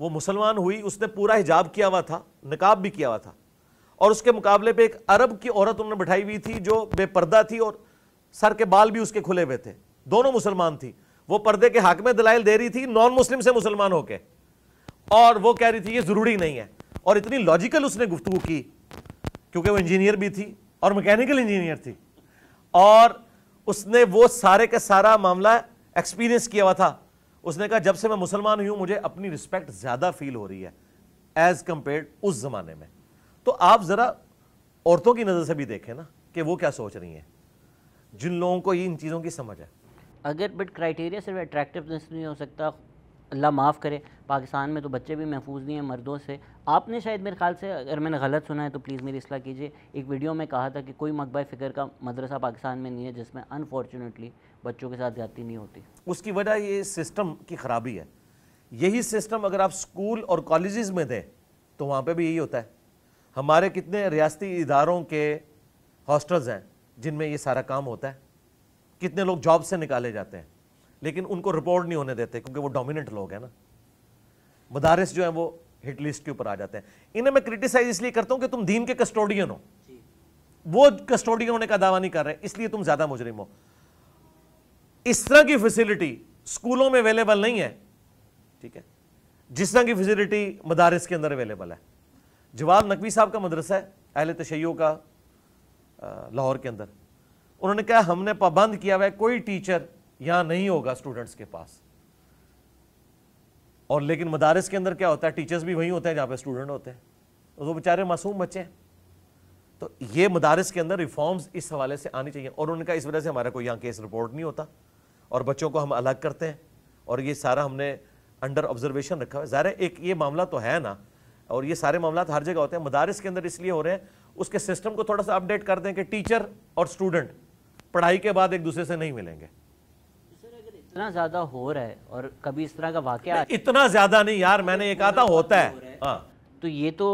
Speaker 1: वो मुसलमान हुई उसने पूरा हिजाब किया हुआ था नकाब भी किया हुआ था और उसके मुकाबले पे एक अरब की औरत उन्होंने बैठाई हुई थी जो बेपर्दा थी और सर के बाल भी उसके खुले हुए थे दोनों मुसलमान थी वो पर्दे के हक में दलाइल दे रही थी नॉन मुस्लिम से मुसलमान होके और वो कह रही थी ये ज़रूरी नहीं है और इतनी लॉजिकल उसने गुफ्तु की क्योंकि वो इंजीनियर भी थी और मैकेनिकल इंजीनियर थी और उसने वो सारे का सारा मामला एक्सपीरियंस किया हुआ था उसने कहा जब से मैं मुसलमान हुई हूँ मुझे अपनी रिस्पेक्ट ज़्यादा फील हो रही है एज़ कम्पेयर उस ज़माने में तो आप ज़रा औरतों की नज़र से भी देखें ना कि वो क्या सोच रही हैं जिन लोगों को इन चीज़ों की समझ है अगर बट क्राइटेरिया सिर्फ अट्रैक्टिवनेस नहीं
Speaker 2: हो सकता अल्लाह माफ़ करे पाकिस्तान में तो बच्चे भी महफूज नहीं हैं मर्दों से आपने शायद मेरे ख्याल से अगर मैंने गलत सुना है तो प्लीज़ मेरी इसलाह कीजिए एक वीडियो में कहा था कि कोई मकबा फ़िक्र का मदरसा
Speaker 1: पाकिस्तान में नहीं है जिसमें अनफॉर्चुनेटली बच्चों के साथ ज़्यादा नहीं होती उसकी वजह ये सिस्टम की ख़राबी है यही सिस्टम अगर आप स्कूल और कॉलेज़ में दें तो वहाँ पर भी यही होता है हमारे कितने रियाती इदारों के हॉस्टल्स हैं जिनमें ये सारा काम होता है कितने लोग जॉब से निकाले जाते हैं लेकिन उनको रिपोर्ट नहीं होने देते क्योंकि वो डोमिनेंट लोग हैं ना मदारिस जो है वो हिट लिस्ट के ऊपर आ जाते हैं इन्हें मैं क्रिटिसाइज इसलिए करता हूं कि तुम दीन के कस्टोडियन हो वो कस्टोडियन होने का दावा नहीं कर रहे इसलिए तुम ज्यादा मुजरिम हो इस तरह की फैसिलिटी स्कूलों में अवेलेबल नहीं है ठीक है जिस तरह की फैसिलिटी मदारस के अंदर अवेलेबल है जवाब नकवी साहब का मदरसा है अहल तशैयों का लाहौर के अंदर उन्होंने कहा हमने पाबंद किया हुआ है कोई टीचर यहाँ नहीं होगा स्टूडेंट्स के पास और लेकिन मदारस के अंदर क्या होता है टीचर्स भी वहीं होते हैं जहाँ पे स्टूडेंट होते हैं तो वो बेचारे मासूम बच्चे हैं तो ये मदारस के अंदर रिफॉर्म्स इस हवाले से आनी चाहिए और उनका इस वजह से हमारा कोई यहाँ केस रिपोर्ट नहीं होता और बच्चों को हम अलग करते हैं और ये सारा हमने अंडर ऑब्जर्वेशन रखा है ज़ाहिर एक ये मामला तो है ना और ये सारे मामला तो हर जगह होते हैं मदारस के अंदर इसलिए हो रहे हैं उसके सिस्टम को थोड़ा सा अपडेट कर दें कि टीचर और स्टूडेंट पढ़ाई के बाद एक दूसरे से नहीं मिलेंगे इतना ज्यादा हो रहा है और कभी इस तरह का वाक्य इतना ज्यादा नहीं यार मैंने ये कहा था होता है हाँ। तो ये तो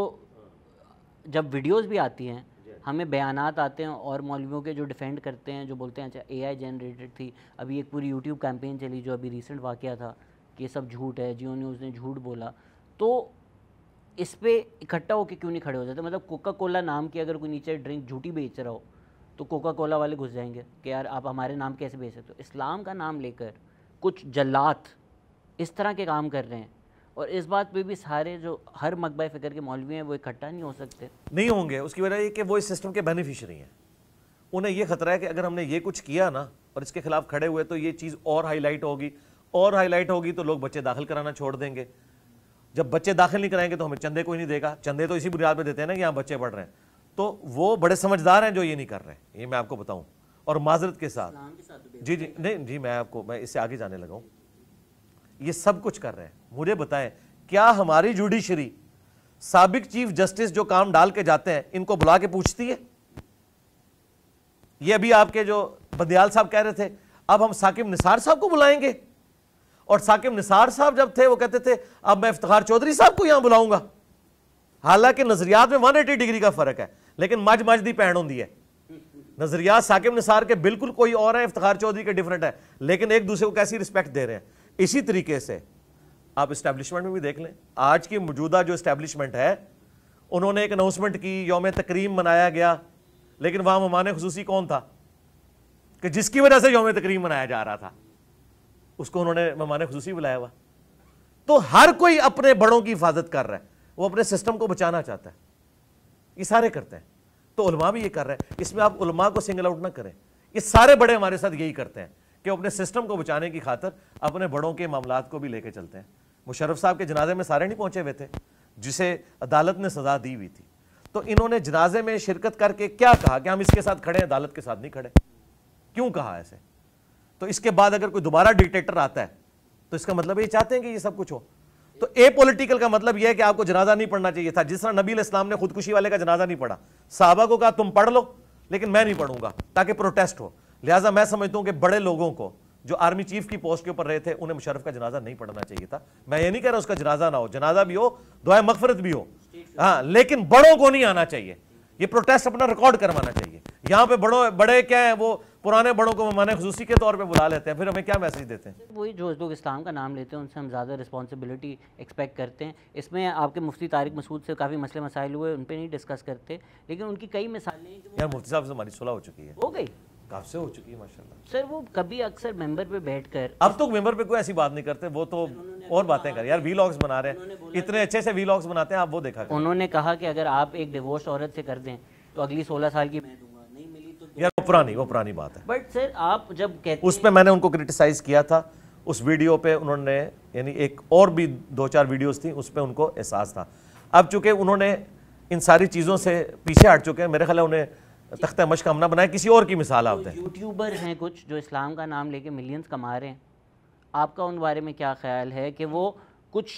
Speaker 2: जब वीडियोस भी आती हैं हमें बयान आते हैं और मौलवियों के जो डिफेंड करते हैं जो बोलते हैं अच्छा ए आई जनरेटेड थी अभी एक पूरी यूट्यूब कैंपेन चली जो अभी रिसेंट वाक़ था कि ये सब झूठ है जियो न्यूज़ ने झूठ बोला तो इस पर इकट्ठा होकर क्यों नहीं खड़े हो जाते मतलब कोका कोला नाम की अगर कोई नीचे ड्रिंक झूठी बेच रहा हो तो कोका कोला वाले घुस जाएंगे कि यार आप हमारे नाम कैसे बेच सकते हो इस्लाम का नाम लेकर कुछ जल्लात इस तरह के काम कर रहे हैं और इस बात पे भी सारे जो हर मकबा फ़िक्र के मौलवी हैं वो
Speaker 1: इकट्ठा नहीं हो सकते नहीं होंगे उसकी वजह ये कि वो इस सिस्टम के बेनिफिशरी हैं उन्हें ये ख़तरा है कि अगर हमने ये कुछ किया ना और इसके खिलाफ खड़े हुए तो ये चीज़ और हाईलाइट होगी और हाईलाइट होगी तो लोग बच्चे दाखिल कराना छोड़ देंगे जब बच्चे दाखिल नहीं कराएंगे तो हमें चंदे कोई नहीं देगा चंदे तो इसी बुनियाद पर देते हैं ना कि यहाँ बच्चे पढ़ रहे हैं तो वो बड़े समझदार हैं जो ये नहीं कर रहे हैं ये मैं आपको बताऊं और माजरत के साथ, के साथ जी जी नहीं जी मैं आपको मैं इससे आगे जाने लगा हूँ ये सब कुछ कर रहे हैं मुझे बताएं क्या हमारी जुडिशरी सबक चीफ जस्टिस जो काम डाल के जाते हैं इनको बुला के पूछती है ये अभी आपके जो बदयाल साहब कह रहे थे अब हम साकिब निसार साहब को बुलाएंगे और साकिब निसार साहब जब थे वो कहते थे अब मैं इफ्तार चौधरी साहब को यहां बुलाऊंगा हालांकि नजरियात में वन एटी डिग्री का फर्क है लेकिन मज मज की भैन होंगी है नजरियात साकिब निसार के बिल्कुल कोई और है इफ्तार चौधरी के डिफरेंट है लेकिन एक दूसरे को कैसी रिस्पेक्ट दे रहे हैं इसी तरीके से आप इस्टेब्लिशमेंट में भी देख लें आज की मौजूदा जो इस्टेब्लिशमेंट है उन्होंने एक अनाउंसमेंट की योम तकरीम मनाया गया लेकिन वहाँ ममान खसूसी कौन था कि जिसकी वजह से योम तकरीम मनाया जा रहा था उसको उन्होंने ममान खसूसी बुलाया हुआ तो हर कोई अपने बड़ों की हिफाजत कर रहा है वो अपने सिस्टम को बचाना चाहता है ये सारे करते हैं तो उलमा भी ये कर रहे हैं इसमें आप उलमा को सिंगल आउट ना करें ये सारे बड़े हमारे साथ यही करते हैं कि अपने सिस्टम को बचाने की खातर अपने बड़ों के मामला को भी लेके चलते हैं मुशरफ साहब के जनाजे में सारे नहीं पहुंचे हुए थे जिसे अदालत ने सज़ा दी हुई थी तो इन्होंने जनाजे में शिरकत करके क्या कहा कि हम इसके साथ खड़े हैं अदालत के साथ नहीं खड़े क्यों कहा ऐसे तो इसके बाद अगर कोई दोबारा डिक्टेटर आता है तो इसका मतलब ये चाहते हैं कि ये सब कुछ हो तो ए पोलिटिकल का मतलब यह है कि आपको जनाजा नहीं पढ़ना चाहिए था जिस तरह नबील इस्लाम ने खुदकुशी वाले का जनाजा नहीं पढ़ा साहबा को कहा तुम पढ़ लो लेकिन मैं नहीं पढ़ूंगा ताकि प्रोटेस्ट हो लिहाजा मैं समझता हूं कि बड़े लोगों को जो आर्मी चीफ की पोस्ट के ऊपर रहे थे उन्हें मुशरफ का जनाजा नहीं पढ़ना चाहिए था मैं ये नहीं कह रहा उसका जनाजा ना हो जनाजा भी हो दुआ मकफरत भी हो हाँ लेकिन बड़ों को नहीं आना चाहिए ये प्रोटेस्ट अपना रिकॉर्ड करवाना चाहिए यहाँ पे बड़ों बड़े क्या है वो पुराने बड़ों को मेहमान खसूसी के तौर पे बुला लेते हैं फिर हमें क्या मैसेज देते हैं
Speaker 2: वही जो लोग इस्लाम का नाम लेते हैं उनसे हम ज़्यादा रिस्पॉन्सिबिलिटी एक्सपेक्ट करते हैं इसमें आपके मुफ्ती तारिक मसूद से काफ़ी मसले मसाइल हुए उन पर नहीं डिस्कस करते लेकिन उनकी कई मिसालें यार
Speaker 1: मुफ्ती साहब से हमारी सुलह हो चुकी है हो गई से हो चुकी है माशाल्लाह सर वो कभी अक्सर मेंबर पे बैठकर अब तो मेंबर पे कोई ऐसी बात नहीं करते वो तो और बातें कर यार वीलॉग्स बना रहे हैं इतने अच्छे से वीलॉग्स बनाते हैं आप वो देखा उन्होंने कहा कि अगर आप एक डिवोर्स औरत से कर दें तो अगली सोलह साल की मैं यार वो पुरानी वो पुरानी बात है
Speaker 2: बट सर आप जब
Speaker 1: कहते उस पर मैंने उनको क्रिटिसाइज किया था उस वीडियो पे उन्होंने यानी एक और भी दो चार वीडियोस थी उस पर उनको एहसास था अब चूंकि उन्होंने इन सारी चीज़ों से पीछे हट चुके हैं मेरे ख्याल उन्हें तख्त मश हम बनाया किसी और की मिसाल आप तो दें
Speaker 2: यूट्यूबर हैं कुछ जो इस्लाम का नाम लेके मिलियंस कमा रहे हैं आपका उन बारे में क्या ख्याल है कि वो कुछ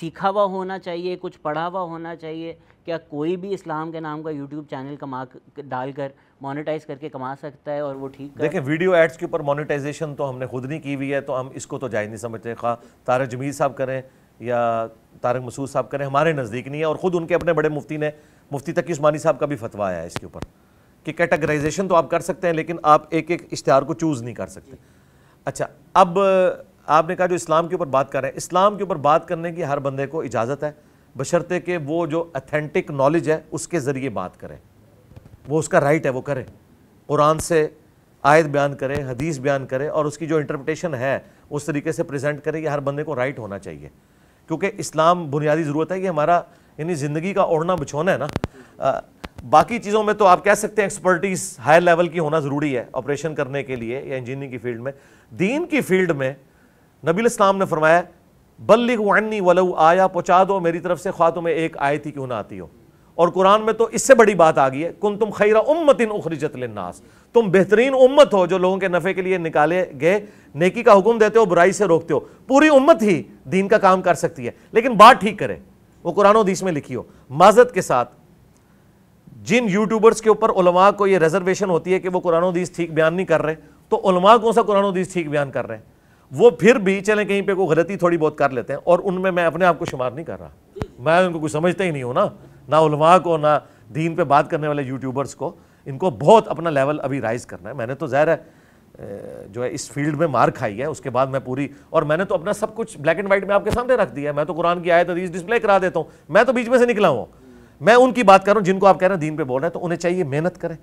Speaker 2: सीखा हुआ होना चाहिए कुछ पढ़ा हुआ होना चाहिए क्या कोई भी इस्लाम के नाम का यूट्यूब चैनल कमा डालकर मोनेटाइज करके कमा सकता है और वो ठीक देखें
Speaker 1: वीडियो एड्स के ऊपर मोनेटाइजेशन तो हमने खुद नहीं की हुई है तो हम इसको तो जायज़ नहीं समझते खा हाँ, तारक जमीर साहब करें या तारक मसूद साहब करें हमारे नज़दीक नहीं है और ख़ुद उनके अपने बड़े मुफ्ती ने मुफ्ती तकी उस्मानी साहब का भी फतवा आया है इसके ऊपर कि कैटेगराइजेशन तो आप कर सकते हैं लेकिन आप एक एक इश्तहार को चूज़ नहीं कर सकते अच्छा अब आपने कहा जो इस्लाम के ऊपर बात कर रहे हैं इस्लाम के ऊपर बात करने की हर बंदे को इजाज़त है बशर्ते कि वो जो अथेंटिक नॉलेज है उसके ज़रिए बात करें वो उसका राइट है वो करे कुरान से आयत बयान करे हदीस बयान करे और उसकी जो इंटरप्रटेशन है उस तरीके से प्रजेंट करे कि हर बंदे को राइट होना चाहिए क्योंकि इस्लाम बुनियादी ज़रूरत है कि हमारा यानी ज़िंदगी का ओढ़ना बिछोना है ना आ, बाकी चीज़ों में तो आप कह सकते हैं एक्सपर्टीज़ हायर लेवल की होना ज़रूरी है ऑपरेशन करने के लिए या इंजीनियरिंग की फील्ड में दीन की फील्ड में नबील इस्लाम ने फरमाया बल्लिक वनी वलऊ आया पहुँचा दो मेरी तरफ से ख्वा तुम्हें एक आयती क्यों ना आती हो और कुरान में तो इससे बड़ी बात आ गई है कुन तुम खैरा उम्मत इन उखरीजत लन्नास तुम बेहतरीन उम्मत हो जो लोगों के नफ़े के लिए निकाले गए नेकी का हुक्म देते हो बुराई से रोकते हो पूरी उम्मत ही दीन का काम कर सकती है लेकिन बात ठीक करें वो कुरान हदीस में लिखी हो माजत के साथ जिन यूट्यूबर्स के ऊपर उलमा को ये रिजर्वेशन होती है कि वो कुरान हदीस ठीक बयान नहीं कर रहे तो उलमा कौन सा कुरान हदीस ठीक बयान कर रहे हैं वो फिर भी चले कहीं पे कोई गलती थोड़ी बहुत कर लेते हैं और उनमें मैं अपने आप को शुमार नहीं कर रहा मैं उनको कुछ समझता ही नहीं हूँ ना ना उलमा को ना दीन पे बात करने वाले यूट्यूबर्स को इनको बहुत अपना लेवल अभी राइज करना है मैंने तो ज़ाहिर है जो है इस फील्ड में मार खाई है उसके बाद मैं पूरी और मैंने तो अपना सब कुछ ब्लैक एंड वाइट में आपके सामने रख दिया है मैं तो कुरान की आयत अदीज डिस्प्ले करा देता हूँ मैं तो बीच में से निकला हूँ मैं उनकी बात कर रहा हूँ जिनको आप कह रहे हैं दीन पर बोल रहे हैं तो उन्हें चाहिए मेहनत करें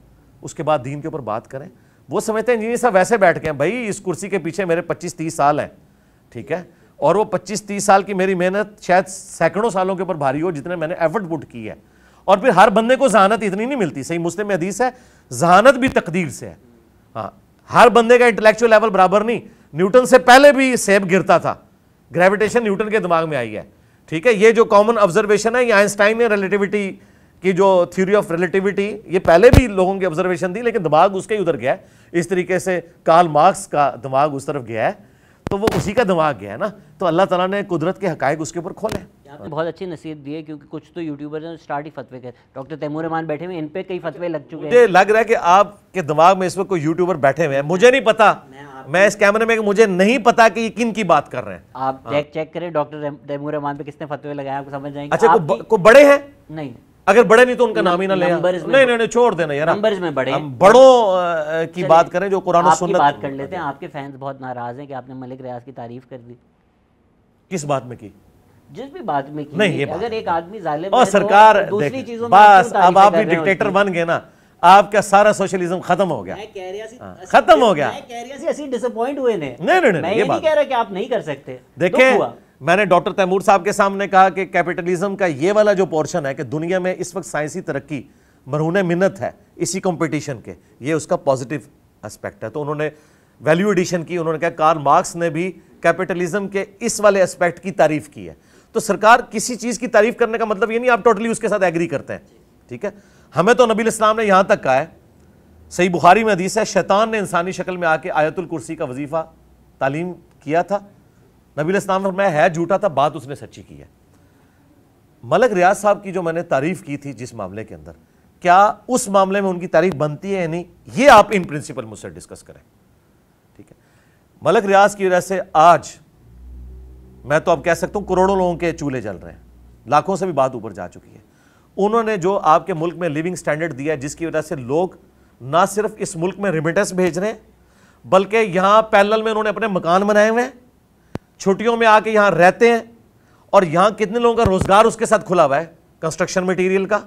Speaker 1: उसके बाद दीन के ऊपर बात करें वो समझते हैं इंजीनियर साहब वैसे बैठ गए भाई इस कुर्सी के पीछे मेरे पच्चीस तीस साल हैं ठीक है और वो 25-30 साल की मेरी मेहनत शायद सैकड़ों सालों के ऊपर भारी हो जितने मैंने एफर्ट पुट की है और फिर हर बंदे को जहानत इतनी नहीं मिलती सही मुस्लिम हदीस है जहानत भी तकदीर से है हाँ हर बंदे का इंटेलेक्चुअल लेवल बराबर नहीं न्यूटन से पहले भी सेब गिरता था ग्रेविटेशन न्यूटन के दिमाग में आई है ठीक है ये जो कॉमन ऑब्जर्वेशन है ये आइंस्टाइन ने रिलेटिविटी की जो थ्योरी ऑफ रिलेटिविटी ये पहले भी लोगों की ऑब्जर्वेशन थी लेकिन दिमाग उसके ही उधर गया है इस तरीके से कार्ल मार्क्स का दिमाग उस तरफ गया है तो वो उसी का दिमाग है ना तो अल्लाह ताला ने कुदरत के हकायक उसके ऊपर खोले
Speaker 2: आपने बहुत अच्छी नसीहत दी है क्योंकि कुछ तो यूट्यूबर स्टार्ट ही फतवे के डॉक्टर तैमूर रहमान बैठे हुए इन पे कई फतवे लग चुके हैं मुझे
Speaker 1: लग रहा है कि आपके दिमाग में इस वक्त कोई यूट्यूबर बैठे हुए हैं मुझे नहीं पता मैं इस कैमरे में मुझे नहीं पता कि ये किन की बात कर रहे हैं
Speaker 2: आप चेक हाँ। चेक करें डॉक्टर तैमूर रहमान पे किसने फतवे लगाए आपको समझ जाएंगे अच्छा
Speaker 1: को बड़े हैं नहीं अगर बड़े नहीं तो उनका नाम ही ना ले नहीं नहीं नहीं छोड़ देना यार नंबर्स में बड़े हम बड़ों की बात करें जो कुरान सुन बात कर लेते हैं
Speaker 2: आपके फैंस बहुत नाराज हैं कि आपने मलिक रियाज की तारीफ कर दी किस बात में की जिस भी
Speaker 1: बात में की नहीं ये अगर एक आदमी जालिम और तो सरकार दूसरी चीजों में बस अब आप भी डिक्टेटर बन गए ना आपका सारा सोशलिज्म खत्म हो
Speaker 2: गया खत्म हो गया मैं कह
Speaker 1: रहा हाँ, नहीं कह
Speaker 2: रहा कि आप नहीं कर सकते
Speaker 1: देखें मैंने डॉक्टर तैमूर साहब के सामने कहा कि कैपिटलिज्म का ये वाला जो पोर्शन है कि दुनिया में इस वक्त साइंसी तरक्की मरहून मिन्नत है इसी कंपटीशन के ये उसका पॉजिटिव एस्पेक्ट है तो उन्होंने वैल्यू एडिशन की उन्होंने कहा कार्ल मार्क्स ने भी कैपिटलिज्म के इस वाले एस्पेक्ट की तारीफ की है तो सरकार किसी चीज़ की तारीफ करने का मतलब ये नहीं आप टोटली उसके साथ एग्री करते हैं ठीक है हमें तो नबी इस्लाम ने यहाँ तक कहा है सही बुखारी में हदीस है शैतान ने इंसानी शक्ल में आके आयतुल कुर्सी का वजीफ़ा तालीम किया था नबील इस्लाम फरमाया है झूठा था बात उसने सच्ची की है मलक रियाज साहब की जो मैंने तारीफ की थी जिस मामले के अंदर क्या उस मामले में उनकी तारीफ बनती है या नहीं ये आप इन प्रिंसिपल मुझसे डिस्कस करें ठीक है मलक रियाज की वजह से आज मैं तो अब कह सकता हूं करोड़ों लोगों के चूल्हे जल रहे हैं लाखों से भी बात ऊपर जा चुकी है उन्होंने जो आपके मुल्क में लिविंग स्टैंडर्ड दिया है जिसकी वजह से लोग ना सिर्फ इस मुल्क में रिमिटेंस भेज रहे हैं बल्कि यहां पैनल में उन्होंने अपने मकान बनाए हुए हैं छुट्टियों में आके यहां रहते हैं और यहां कितने लोगों का रोज़गार उसके साथ खुला हुआ है कंस्ट्रक्शन मटेरियल का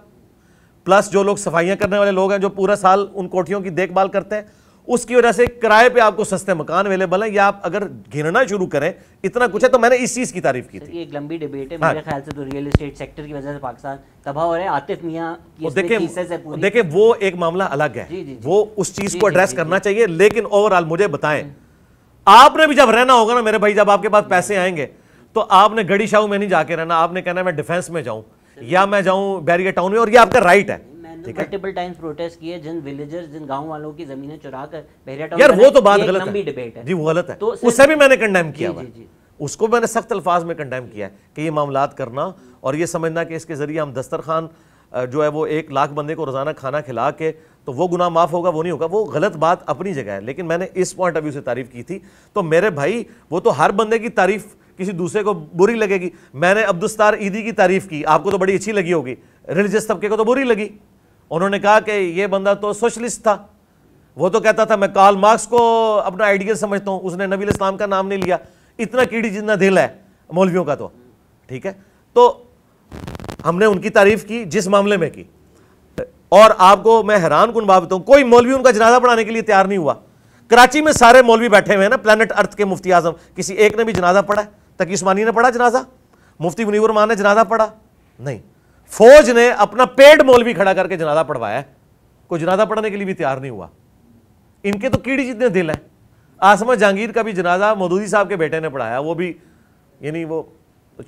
Speaker 1: प्लस जो लोग सफाइयां करने वाले लोग हैं जो पूरा साल उन कोठियों की देखभाल करते हैं उसकी वजह से किराए पे आपको सस्ते मकान अवेलेबल है या आप अगर घिरना शुरू करें इतना कुछ है तो मैंने इस चीज़ की तारीफ की
Speaker 2: थी एक लंबी डिबेट है हाँ। मेरे ख्याल से तो रियल एस्टेट सेक्टर की वजह से पाकिस्तान तबाह हो रहा है
Speaker 1: आतिफ मियाँ देखे देखिए वो एक मामला अलग है वो उस चीज़ को एड्रेस करना चाहिए लेकिन ओवरऑल मुझे बताएं हम्म। आपने भी जब रहना होगा ना मेरे भाई जब आपके पास पैसे आएंगे तो आपने गड़ी शाहू में नहीं जाके रहना आपने कहना मैं डिफेंस में जाऊं या मैं जाऊं बैरियर टाउन में और ये आपका राइट है मल्टीपल
Speaker 2: टाइम्स प्रोटेस्ट किए जिन विलेजर्स जिन गांव वालों की जमीनें चुरा कर टाउन यार वो तो बात गलत है जी वो गलत है तो भी मैंने कंडेम किया जी, जी.
Speaker 1: उसको मैंने सख्त अल्फाज में कंडेम किया है कि ये मामला करना और ये समझना कि इसके जरिए हम दस्तरखान जो है वो एक लाख बंदे को रोजाना खाना खिला के तो वो गुना माफ़ होगा वो नहीं होगा वो गलत बात अपनी जगह है लेकिन मैंने इस पॉइंट ऑफ व्यू से तारीफ़ की थी तो मेरे भाई वो तो हर बंदे की तारीफ़ किसी दूसरे को बुरी लगेगी मैंने अब्दुस्तार ईदी की तारीफ़ की आपको तो बड़ी अच्छी लगी होगी रिलीजियस तबके को तो बुरी लगी उन्होंने कहा कि ये बंदा तो सोशलिस्ट था वो तो कहता था मैं कार्ल मार्क्स को अपना आइडियल समझता हूँ उसने नबील इस्लाम का नाम नहीं लिया इतना कीड़ी जितना दिल है मौलवियों का तो ठीक है तो हमने उनकी तारीफ़ की जिस मामले में की और आपको मैं हैरान कन बात कोई मौलवी उनका जनाजा पढ़ाने के लिए तैयार नहीं हुआ कराची में सारे मौलवी बैठे हुए हैं ना प्लानट अर्थ के मुफ्ती आजम किसी एक ने भी जनाजा पढ़ा तकी उस्मानी ने पढ़ा जनाजा मुफ्ती मुनीवरमान ने जनाजा पढ़ा नहीं फौज ने अपना पेड मौलवी खड़ा करके जनाजा पढ़वाया कोई जनाजा पढ़ने के लिए भी तैयार नहीं हुआ इनके तो कीड़ी जितने दिल हैं आसमा जहांगीर का भी जनाजा मदूदी साहब के बेटे ने पढ़ाया वो भी यानी वो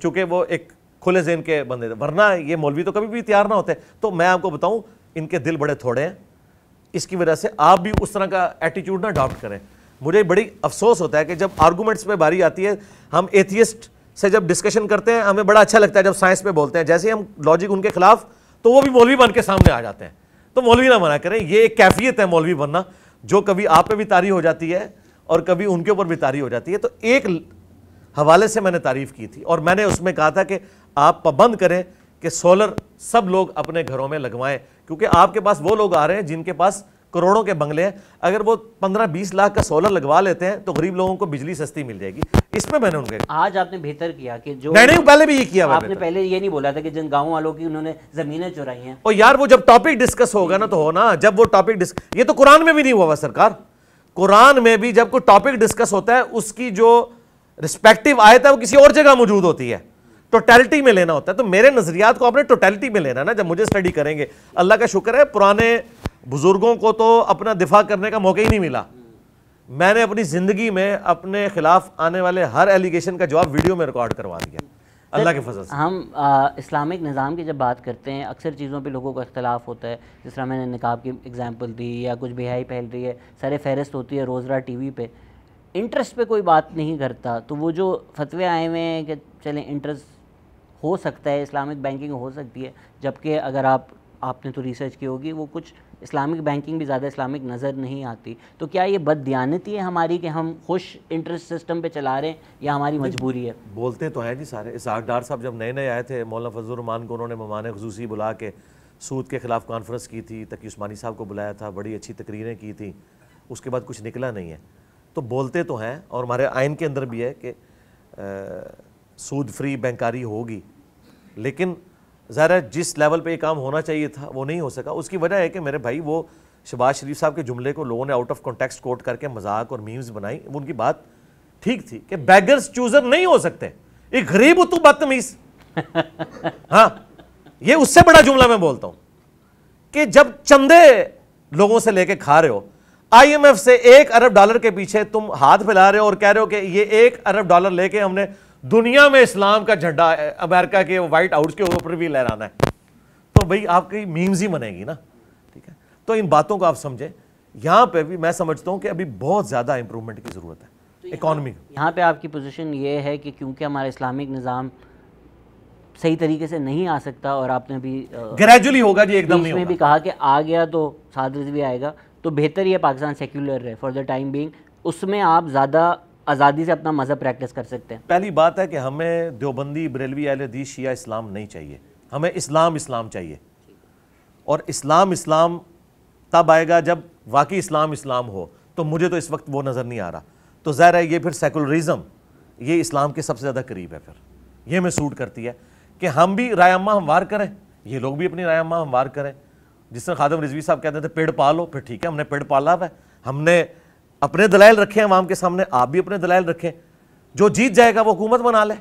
Speaker 1: चूंकि वो एक खुले जेन के बंदे थे वरना ये मौलवी तो कभी भी तैयार ना होते तो मैं आपको बताऊं इनके दिल बड़े थोड़े हैं इसकी वजह से आप भी उस तरह का एटीट्यूड ना अडॉप्ट करें मुझे बड़ी अफसोस होता है कि जब आर्गूमेंट्स पे बारी आती है हम एथियस्ट से जब डिस्कशन करते हैं हमें बड़ा अच्छा लगता है जब साइंस पे बोलते हैं जैसे हम लॉजिक उनके खिलाफ तो वो भी मौलवी बन के सामने आ जाते हैं तो मौलवी ना मना करें ये एक कैफियत है मौलवी बनना जो कभी आप पे भी तारी हो जाती है और कभी उनके ऊपर भी तारी हो जाती है तो एक हवाले से मैंने तारीफ की थी और मैंने उसमें कहा था कि आप पाबंद करें कि सोलर सब लोग अपने घरों में लगवाएं क्योंकि आपके पास वो लोग आ रहे हैं जिनके पास करोड़ों के बंगले हैं अगर वो पंद्रह बीस लाख का सोलर लगवा लेते हैं तो गरीब लोगों को बिजली सस्ती मिल जाएगी इसमें मैंने उनके
Speaker 2: आज आपने बेहतर किया कि जो मैंने पहले भी ये किया आपने पहले ये नहीं बोला था कि जिन गाँव वालों की उन्होंने जमीनें चुराई
Speaker 1: हैं और यार वो जब टॉपिक डिस्कस होगा ना तो हो ना जब वो टॉपिक डिस्कस ये तो कुरान में भी नहीं हुआ सरकार कुरान में भी जब कोई टॉपिक डिस्कस होता है उसकी जो रिस्पेक्टिव आयत है वो किसी और जगह मौजूद होती है टोटैलिटी में लेना होता है तो मेरे नज़रियात को आपने टोटैलिटी में लेना ना जब मुझे स्टडी करेंगे अल्लाह का शुक्र है पुराने बुज़ुर्गों को तो अपना दिफा करने का मौका ही नहीं मिला मैंने अपनी ज़िंदगी में अपने ख़िलाफ़ आने वाले हर एलिगेशन का जवाब वीडियो में रिकॉर्ड करवा दिया अल्लाह के फजल
Speaker 2: हम आ, इस्लामिक निज़ाम की जब बात करते हैं अक्सर चीज़ों पे लोगों का इख्तलाफ होता है जिस तरह मैंने निकाब की एग्जांपल दी या कुछ बेहाई फैल रही है सर फहरिस्त होती है रोज़रा टीवी पे इंटरेस्ट पे कोई बात नहीं करता तो वो जो फतवे आए हुए हैं कि चलें इंटरेस्ट हो सकता है इस्लामिक बैंकिंग हो सकती है जबकि अगर आप आपने तो रिसर्च की होगी वो कुछ इस्लामिक बैंकिंग भी ज़्यादा इस्लामिक नज़र नहीं आती तो क्या ये बददियानती है हमारी कि हम खुश इंटरेस्ट सिस्टम पे चला रहे हैं या हमारी मजबूरी
Speaker 1: है बोलते तो हैं जी सारे इस आकदार साहब जब नए नए आए थे मौलाना रमान को उन्होंने ममान खसूसी बुला के सूद के ख़िलाफ़ कॉन्फ्रेंस की थी तकी उस्मानी साहब को बुलाया था बड़ी अच्छी तकरीरें की थी उसके बाद कुछ निकला नहीं है तो बोलते तो हैं और हमारे आयन के अंदर भी है कि सूद फ्री बैंकारी होगी लेकिन जरा जिस लेवल पे ये काम होना चाहिए था वो नहीं हो सका उसकी वजह है कि मेरे भाई वो शबाज शरीफ साहब के जुमले को लोगों ने आउट ऑफ कॉन्टेक्स्ट कोट करके मजाक और मीम्स बनाई उनकी बात ठीक थी कि बैगर्स चूजर नहीं हो सकते एक गरीब उतु बदतमीज (laughs) हाँ ये उससे बड़ा जुमला मैं बोलता हूँ कि जब चंदे लोगों से लेके खा रहे हो आईएमएफ से एक अरब डॉलर के पीछे तुम हाथ फैला रहे हो और कह रहे हो कि ये एक अरब डॉलर लेके हमने दुनिया में इस्लाम का झंडा अमेरिका के वाइट हाउस के ऊपर भी लहराना है तो भाई आपकी मीम्स ही बनेगी ना ठीक है तो इन बातों को आप समझें यहाँ पे भी मैं समझता हूँ कि अभी बहुत ज़्यादा इम्प्रूवमेंट की ज़रूरत है इकॉनमी तो यहाँ पे आपकी पोजीशन ये है कि क्योंकि
Speaker 2: हमारा इस्लामिक निज़ाम सही तरीके से नहीं आ सकता और आपने भी ग्रेजुअली होगा जी एकदम इसमें भी कहा कि आ गया तो साथ भी आएगा तो बेहतर ये पाकिस्तान सेक्युलर है फॉर द टाइम बींग उसमें आप ज़्यादा आज़ादी से अपना मज़हब प्रैक्टिस कर सकते हैं
Speaker 1: पहली बात है कि हमें देवबंदी बरेलवी अहलदी शिया इस्लाम नहीं चाहिए हमें इस्लाम इस्लाम चाहिए और इस्लाम इस्लाम तब आएगा जब वाकई इस्लाम इस्लाम हो तो मुझे तो इस वक्त वो नज़र नहीं आ रहा तो ज़ाहिर है ये फिर सेकुलरिज़म ये इस्लाम के सबसे ज़्यादा करीब है फिर ये हमें सूट करती है कि हम भी रायमा हमवार करें ये लोग भी अपनी रायमा हमवार करें जिस तरह खादम रिजवी साहब कहते थे पेड़ पालो फिर ठीक है हमने पेड़ पाला है हमने अपने दलाइल रखें अवाम के सामने आप भी अपने दलाइल रखें जो जीत जाएगा वो हुकूमत बना ले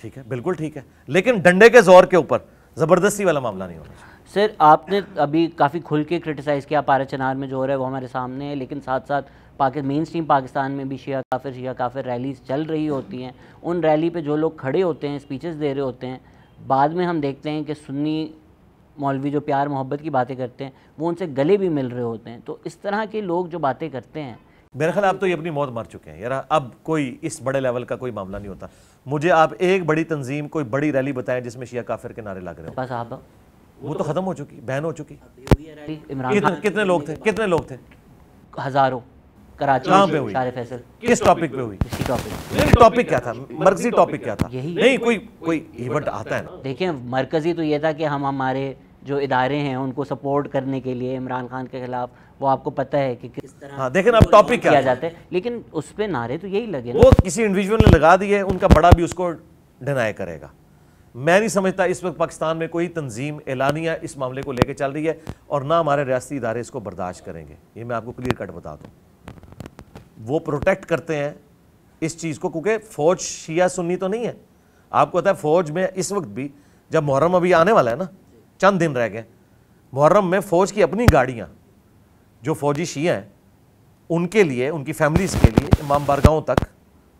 Speaker 1: ठीक है बिल्कुल ठीक है लेकिन डंडे के जोर के ऊपर ज़बरदस्ती वाला मामला नहीं होना चाहिए
Speaker 2: सर आपने अभी काफ़ी खुल के क्रिटिसाइज़ किया पारा चनार में जो हो रहा है वो हमारे सामने है लेकिन साथ साथ पाकि मेन स्ट्रीम पाकिस्तान में भी शिया काफिर शिया काफिर रैलीज चल रही होती हैं उन रैली पे जो लोग खड़े होते हैं स्पीचेस दे रहे होते हैं बाद में हम देखते हैं कि सुन्नी मौलवी जो प्यार मोहब्बत की बातें करते हैं वो उनसे गले भी मिल रहे होते हैं तो इस तरह के लोग जो बातें
Speaker 1: करते हैं मेरे ख्याल आप तो ये अपनी मौत मर चुके हैं यार अब कोई इस बड़े लेवल का कोई मामला नहीं होता मुझे आप एक बड़ी तंजीम कोई बड़ी रैली बताएं जिसमें शिया काफिर के नारे लग रहे हो बस आप वो तो, खत्म हो चुकी बैन हो चुकी कितने, कितने लोग थे कितने लोग थे हजारों कराची पे हुई फैसल किस टॉपिक पे हुई किसी टॉपिक टॉपिक क्या था मरकजी टॉपिक क्या था यही नहीं कोई कोई इवेंट आता है
Speaker 2: ना देखिए मरकजी तो ये था कि हम हमारे जो इदारे हैं उनको सपोर्ट करने के लिए इमरान खान के खिलाफ वो आपको पता है कि किस तरह हाँ,
Speaker 1: देखें अब टॉपिक किया जाता है लेकिन उस पर नारे तो यही लगे वो किसी इंडिविजुअल ने लगा दिए उनका बड़ा भी उसको डिनाई करेगा मैं नहीं समझता इस वक्त पाकिस्तान में कोई तंजीम एलानिया इस मामले को लेकर चल रही है और ना हमारे रियाती इदारे इसको बर्दाश्त करेंगे ये मैं आपको क्लियर कट बता दूँ वो प्रोटेक्ट करते हैं इस चीज़ को क्योंकि फ़ौज शिया सुन्नी तो नहीं है आपको पता है फ़ौज में इस वक्त भी जब मुहर्रम अभी आने वाला है ना चंद दिन रह गए मुहर्रम में फ़ौज की अपनी गाड़ियाँ जो फ़ौजी शी हैं उनके लिए उनकी फैमिलीज़ के लिए इमाम बारगाहों तक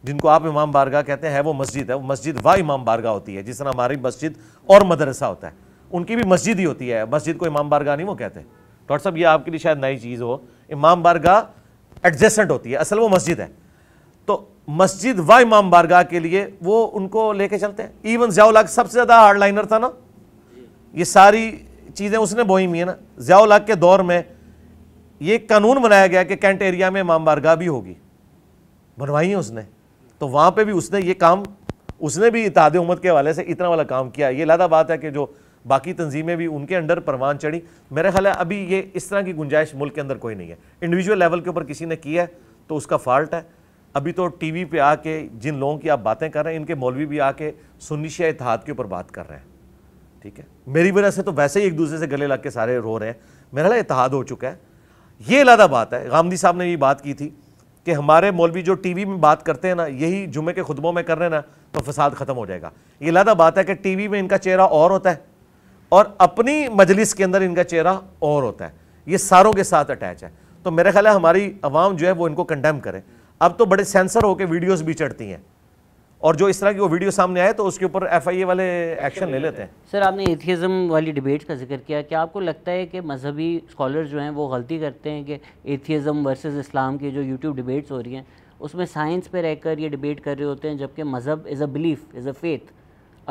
Speaker 1: जिनको आप इमाम बारगाह कहते हैं वो मस्जिद है वो मस्जिद वाह इमाम बारगाह होती है जिस तरह हमारी मस्जिद और मदरसा होता है उनकी भी मस्जिद ही होती है मस्जिद को इमाम बारगाह नहीं वो कहते डॉक्टर साहब ये आपके लिए शायद नई चीज़ हो इमाम बारगाह एडजेसेंट होती है असल वो मस्जिद है तो मस्जिद व इमाम बारगाह के लिए वो उनको लेके चलते हैं इवन जयाउल सबसे ज़्यादा हार्ड लाइनर था ना ये सारी चीज़ें उसने बोई हुई है ना ज़ियाल के दौर में ये कानून बनाया गया कि कैंट एरिया में इमाम बारगाह भी होगी बनवाई है उसने तो वहाँ पे भी उसने ये काम उसने भी इताद उम्मत के हवाले से इतना वाला काम किया ये लादा बात है कि जो बाकी तंजीमें भी उनके अंडर परवान चढ़ी मेरा ख्याल है अभी ये इस तरह की गुंजाइश मुल्क के अंदर कोई नहीं है इंडिविजुअल लेवल के ऊपर किसी ने किया है तो उसका फॉल्ट है अभी तो टी वी पर आके जिन लोगों की आप बातें कर रहे हैं इनके मौलवी भी आके सुन्नी शिया इतिहाद के ऊपर बात कर रहे हैं ठीक है मेरी वजह से तो वैसे ही एक दूसरे से गले लग के सारे रो रहे हैं मेरा ला इतिहाद हो चुका है ये अलहदा बात है गांधी साहब ने ये बात की थी कि हमारे मौलवी जो टीवी में बात करते हैं ना यही जुमे के खुतबों में कर रहे हैं ना तो फसाद ख़त्म हो जाएगा ये अलहदा बात है कि टीवी में इनका चेहरा और होता है और अपनी मजलिस के अंदर इनका चेहरा और होता है ये सारों के साथ अटैच है तो मेरा ख्याल है हमारी आवाम जो है वो इनको कंडेम करें अब तो बड़े सेंसर होकर वीडियोज़ भी चढ़ती हैं और जो इस तरह की वो वीडियो सामने आए तो उसके ऊपर एफआईए वाले एक्शन ले लेते हैं सर आपने एथियज़म वाली डिबेट का
Speaker 2: जिक्र किया क्या आपको लगता है कि मजहबी स्कॉलर जो हैं वो गलती करते हैं कि एथियज़म वर्सेस इस्लाम की जो यूट्यूब डिबेट्स हो रही हैं उसमें साइंस पे रहकर ये डिबेट कर रहे होते हैं जबकि मज़हब is a belief is a faith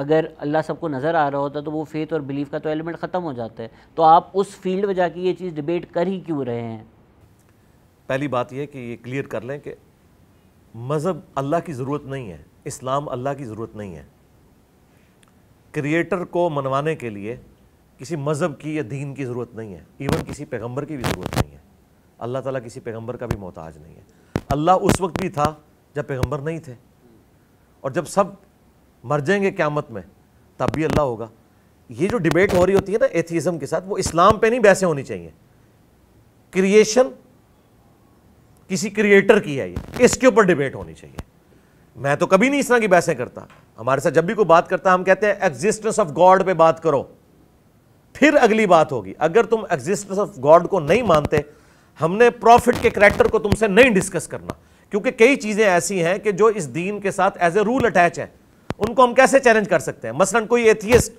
Speaker 2: अगर अल्लाह सबको नज़र आ रहा होता तो वो फेथ और बिलीफ का तो एलिमेंट ख़त्म हो
Speaker 1: जाता है तो आप उस फील्ड में जाके ये चीज़ डिबेट कर ही क्यों रहे हैं पहली बात यह कि ये क्लियर कर लें कि मज़हब अल्लाह की ज़रूरत नहीं है इस्लाम अल्लाह की ज़रूरत नहीं है क्रिएटर को मनवाने के लिए किसी मज़हब की या दीन की ज़रूरत नहीं है इवन किसी पैगंबर की भी ज़रूरत नहीं है अल्लाह ताला किसी पैगंबर का भी मोहताज नहीं है अल्लाह उस वक्त भी था जब पैगंबर नहीं थे और जब सब मर जाएंगे क्यामत में तब भी अल्लाह होगा ये जो डिबेट हो रही होती है ना एथीज़म के साथ वो इस्लाम पे नहीं बहसें होनी चाहिए क्रिएशन किसी क्रिएटर की है ये इसके ऊपर डिबेट होनी चाहिए मैं तो कभी नहीं इस तरह की बहसें करता हमारे साथ जब भी कोई बात करता हम कहते हैं एग्जिस्टेंस ऑफ गॉड पे बात करो फिर अगली बात होगी अगर तुम एग्जिस्टेंस ऑफ गॉड को नहीं मानते हमने प्रॉफिट के करेक्टर को तुमसे नहीं डिस्कस करना क्योंकि कई चीज़ें ऐसी हैं कि जो इस दीन के साथ एज ए रूल अटैच है उनको हम कैसे चैलेंज कर सकते हैं मसलन कोई एथियस्ट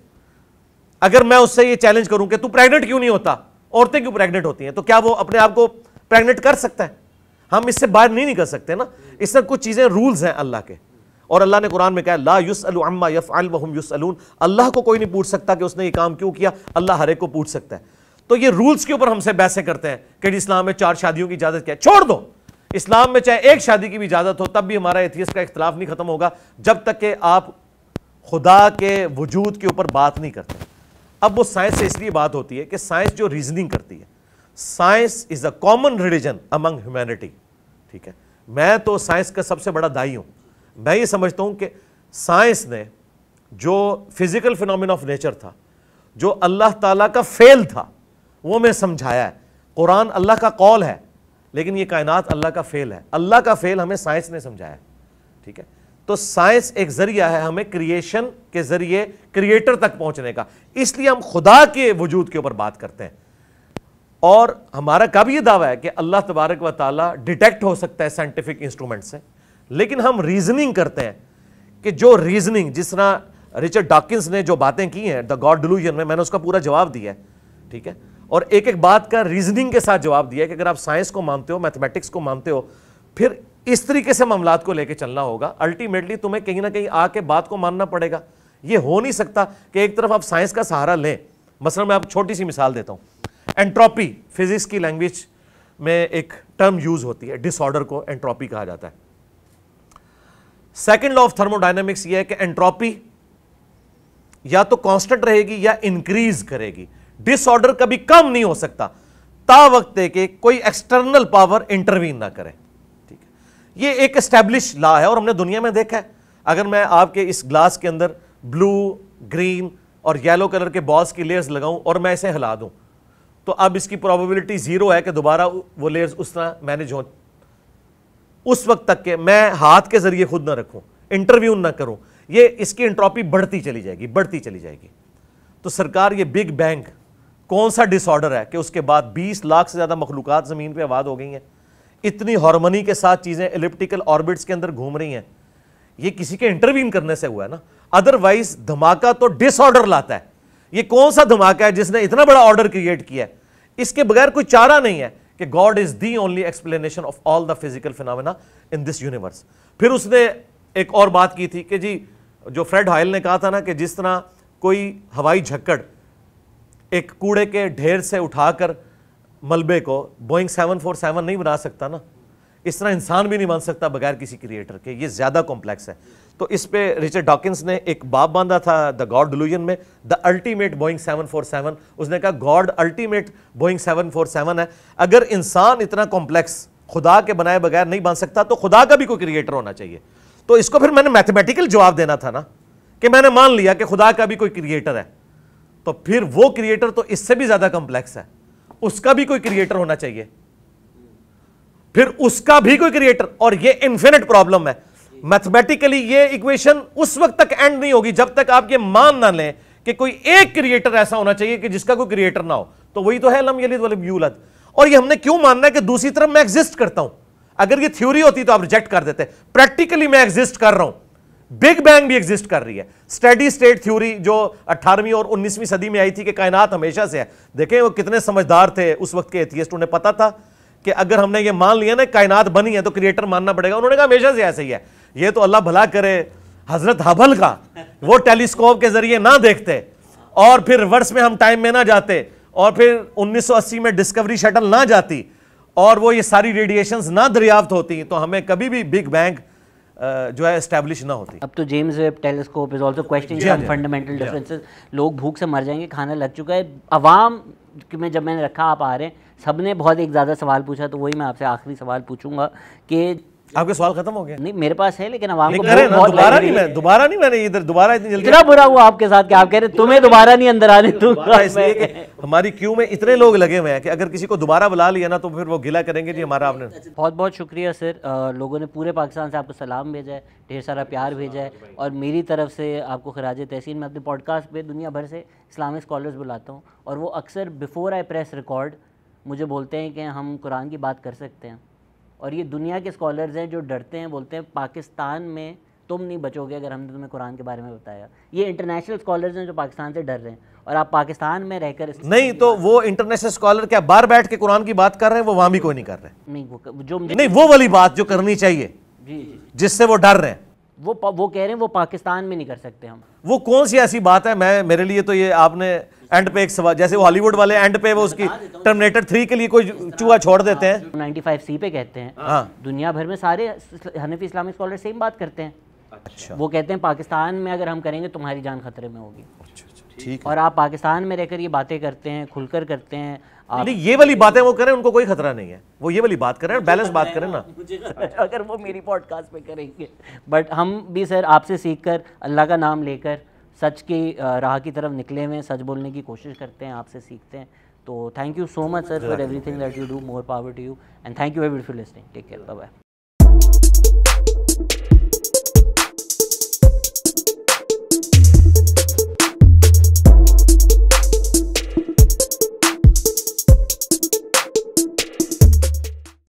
Speaker 1: अगर मैं उससे ये चैलेंज करूं कि तू प्रेग्नेंट क्यों नहीं होता औरतें क्यों प्रेग्नेंट होती हैं तो क्या वो अपने आप को प्रेग्नेंट कर सकता है हम इससे बाहर नहीं निकल सकते ना इस तरह कुछ चीज़ें रूल्स हैं अल्लाह के और अल्लाह ने कुरान में कहा ला यफ अल वहम युसअलून अल्लाह को कोई नहीं पूछ सकता कि उसने ये काम क्यों किया अल्लाह हर एक को पूछ सकता है तो ये रूल्स के ऊपर हमसे बहसें करते हैं कि इस्लाम में चार शादियों की इजाज़त क्या है छोड़ दो इस्लाम में चाहे एक शादी की भी इजाज़त हो तब भी हमारा एथियस का इख्तलाफ नहीं ख़त्म होगा जब तक कि आप खुदा के वजूद के ऊपर बात नहीं करते अब वो साइंस से इसलिए बात होती है कि साइंस जो रीजनिंग करती है science is a common religion among humanity ठीक है मैं तो साइंस का सबसे बड़ा दाई हूं मैं ये समझता हूं कि साइंस ने जो फिजिकल फिनोमिन ऑफ नेचर था जो अल्लाह ताला का फेल था वो मैं समझाया है कुरान अल्लाह का कौल है लेकिन ये कायनात अल्लाह का फेल है अल्लाह का फेल हमें साइंस ने समझाया ठीक है तो साइंस एक जरिया है हमें क्रिएशन के जरिए क्रिएटर तक पहुंचने का इसलिए हम खुदा के वजूद के ऊपर बात करते हैं और हमारा का भी ये दावा है कि अल्लाह तबारक व ताली डिटेक्ट हो सकता है साइंटिफिक इंस्ट्रूमेंट से लेकिन हम रीजनिंग करते हैं कि जो रीजनिंग जिस तरह रिचर्ड डॉकिंस ने जो बातें की हैं द गॉड डिलूजन में मैंने उसका पूरा जवाब दिया है ठीक है और एक एक बात का रीजनिंग के साथ जवाब दिया है कि अगर आप साइंस को मानते हो मैथमेटिक्स को मानते हो फिर इस तरीके से मामला को लेकर चलना होगा अल्टीमेटली तुम्हें कहीं ना कहीं आके बात को मानना पड़ेगा ये हो नहीं सकता कि एक तरफ आप साइंस का सहारा लें मसलन मैं आप छोटी सी मिसाल देता हूँ एंट्रोपी फिजिक्स की लैंग्वेज में एक टर्म यूज होती है डिसऑर्डर को एंट्रोपी कहा जाता है सेकेंड लॉ ऑफ थर्मोडाइनमिक्स यह है कि एंट्रोपी या तो कांस्टेंट रहेगी या इंक्रीज करेगी डिसऑर्डर कभी कम नहीं हो सकता ता वक्त के कोई एक्सटर्नल पावर इंटरवीन ना करे ठीक है ये एक एस्टेब्लिश लॉ है और हमने दुनिया में देखा है अगर मैं आपके इस ग्लास के अंदर ब्लू ग्रीन और येलो कलर के बॉल्स की लेयर्स लगाऊं और मैं इसे हिला दूं तो अब इसकी प्रोबेबिलिटी ज़ीरो है कि दोबारा वो लेयर्स उस तरह मैनेज हों उस वक्त तक के मैं हाथ के ज़रिए खुद ना रखूं इंटरव्यू ना करूं ये इसकी इंट्रॉपी बढ़ती चली जाएगी बढ़ती चली जाएगी तो सरकार ये बिग बैंग कौन सा डिसऑर्डर है कि उसके बाद 20 लाख से ज़्यादा मखलूक ज़मीन पर आबाद हो गई हैं इतनी हारमोनी के साथ चीज़ें इलिप्टिकल ऑर्बिट्स के अंदर घूम रही हैं ये किसी के इंटरव्यून करने से हुआ है ना अदरवाइज धमाका तो डिसऑर्डर लाता है ये कौन सा धमाका है जिसने इतना बड़ा ऑर्डर क्रिएट किया है इसके बगैर कोई चारा नहीं है कि god is the only explanation of all the physical phenomena in this universe फिर उसने एक और बात की थी कि जी जो फ्रेड हाइल ने कहा था ना कि जिस तरह कोई हवाई झक्कड़ एक कूड़े के ढेर से उठाकर मलबे को बोइंग 747 नहीं बना सकता ना इस तरह इंसान भी नहीं बन सकता बगैर किसी क्रिएटर के ये ज़्यादा कॉम्प्लेक्स है तो इस पे रिचर्ड डॉकिंस ने एक बाप बांधा था द गॉड डिलूजन में द अल्टीमेट बोइंग 747 उसने कहा गॉड अल्टीमेट बोइंग 747 है अगर इंसान इतना कॉम्प्लेक्स खुदा के बनाए बगैर नहीं बन सकता तो खुदा का भी कोई क्रिएटर होना चाहिए तो इसको फिर मैंने मैथमेटिकल जवाब देना था ना कि मैंने मान लिया कि खुदा का भी कोई क्रिएटर है तो फिर वो क्रिएटर तो इससे भी ज्यादा कॉम्प्लेक्स है उसका भी कोई क्रिएटर होना चाहिए फिर उसका भी कोई क्रिएटर और ये इन्फिनिट प्रॉब्लम है मैथमेटिकली ये इक्वेशन उस वक्त तक एंड नहीं होगी जब तक आप ये मान ना लें कि कोई एक क्रिएटर ऐसा होना चाहिए कि जिसका कोई क्रिएटर ना हो तो वही तो है लम यलिद वलम यूलद और ये हमने क्यों मानना है कि दूसरी तरफ मैं एग्जिस्ट करता हूं अगर ये थ्योरी होती तो आप रिजेक्ट कर देते प्रैक्टिकली मैं एग्जिस्ट कर रहा हूं बिग बैंग भी एग्जिस्ट कर रही है स्टडी स्टेट थ्योरी जो 18वीं और 19वीं सदी में आई थी कि कायनात हमेशा से है देखें वो कितने समझदार थे उस वक्त के एथियस्ट उन्हें पता था कि अगर हमने ये मान लिया ना कायनात बनी है तो क्रिएटर मानना पड़ेगा उन्होंने कहा हमेशा से ऐसे ही है ये तो अल्लाह भला करे हजरत हबल का वो टेलीस्कोप के जरिए ना देखते और फिर वर्ष में हम टाइम में ना जाते और फिर 1980 में डिस्कवरी शटल ना जाती और वो ये सारी रेडिएशंस ना दरियाफ्त होती तो हमें कभी भी बिग बैंग जो है एस्टेब्लिश ना होती अब तो James Webb
Speaker 2: telescope is also question fundamental differences लोग भूख से मर जाएंगे खाना लग चुका है आवाम में जब मैंने रखा आप आ रहे हैं सब ने बहुत एक ज़्यादा सवाल पूछा तो वही मैं आपसे आखिरी सवाल पूछूंगा कि आपके सवाल खत्म हो गया नहीं मेरे पास है लेकिन अब आपको दोबारा नहीं मैं दोबारा नहीं
Speaker 1: मैंने इधर दोबारा इतनी जल्दी इतना बुरा
Speaker 2: हुआ आपके साथ कि आप कह रहे तुम्हें दोबारा नहीं
Speaker 1: अंदर आने इसलिए हमारी क्यू में इतने लोग लगे हुए हैं कि अगर किसी को दोबारा बुला लिया ना तो फिर वो गिला करेंगे जी हमारा आपने बहुत
Speaker 2: बहुत शुक्रिया सर लोगों ने पूरे पाकिस्तान से आपको सलाम भेजा है ढेर सारा प्यार भेजा है और मेरी तरफ से आपको खराज तहसीन मैं अपने पॉडकास्ट पर दुनिया भर से इस्लामिक स्कॉलर्स बुलाता हूँ और वो अक्सर बिफोर आई प्रेस रिकॉर्ड मुझे बोलते हैं कि हम कुरान की बात कर सकते हैं और ये दुनिया के स्कॉलर्स हैं जो डरते हैं बोलते हैं पाकिस्तान में तुम नहीं बचोगे अगर हमने तुम्हें कुरान के बारे में बताया ये इंटरनेशनल स्कॉलर्स हैं जो पाकिस्तान से डर रहे हैं और आप पाकिस्तान में रहकर
Speaker 1: नहीं तो वो इंटरनेशनल स्कॉलर क्या बाहर बैठ के कुरान की बात कर रहे हैं वो वहां भी कोई नहीं कर रहे नहीं
Speaker 2: वो जो नहीं
Speaker 1: वो वाली बात जो करनी चाहिए जिससे वो डर रहे हैं
Speaker 2: वो वो कह रहे हैं वो पाकिस्तान में नहीं कर सकते हम
Speaker 1: वो कौन सी ऐसी बात है मैं मेरे लिए तो ये आपने एंड पे एक सवाल जैसे वो हॉलीवुड वाले एंड पे वो उसकी टर्मिनेटर थ्री के लिए कोई चूहा छोड़ देते हैं नाइनटी फाइव सी पे कहते हैं
Speaker 2: हाँ। दुनिया भर में सारे हनफी इस्लामिक स्कॉलर सेम बात करते हैं अच्छा वो कहते हैं पाकिस्तान में अगर हम करेंगे तुम्हारी जान खतरे में होगी अच्छा, अच्छा ठीक और आप पाकिस्तान में रहकर ये बातें करते हैं खुलकर करते हैं नहीं ये
Speaker 1: वाली बातें वो करें उनको कोई खतरा नहीं है वो ये वाली बात करें बैलेंस बात करें ना
Speaker 2: अगर वो मेरी पॉडकास्ट में करेंगे बट हम भी सर आपसे सीख कर अल्लाह का नाम लेकर सच की राह की तरफ निकले हुए सच बोलने की कोशिश करते हैं आपसे सीखते हैं तो thank you so much sir for everything that you do more power to you and thank you very for listening take care bye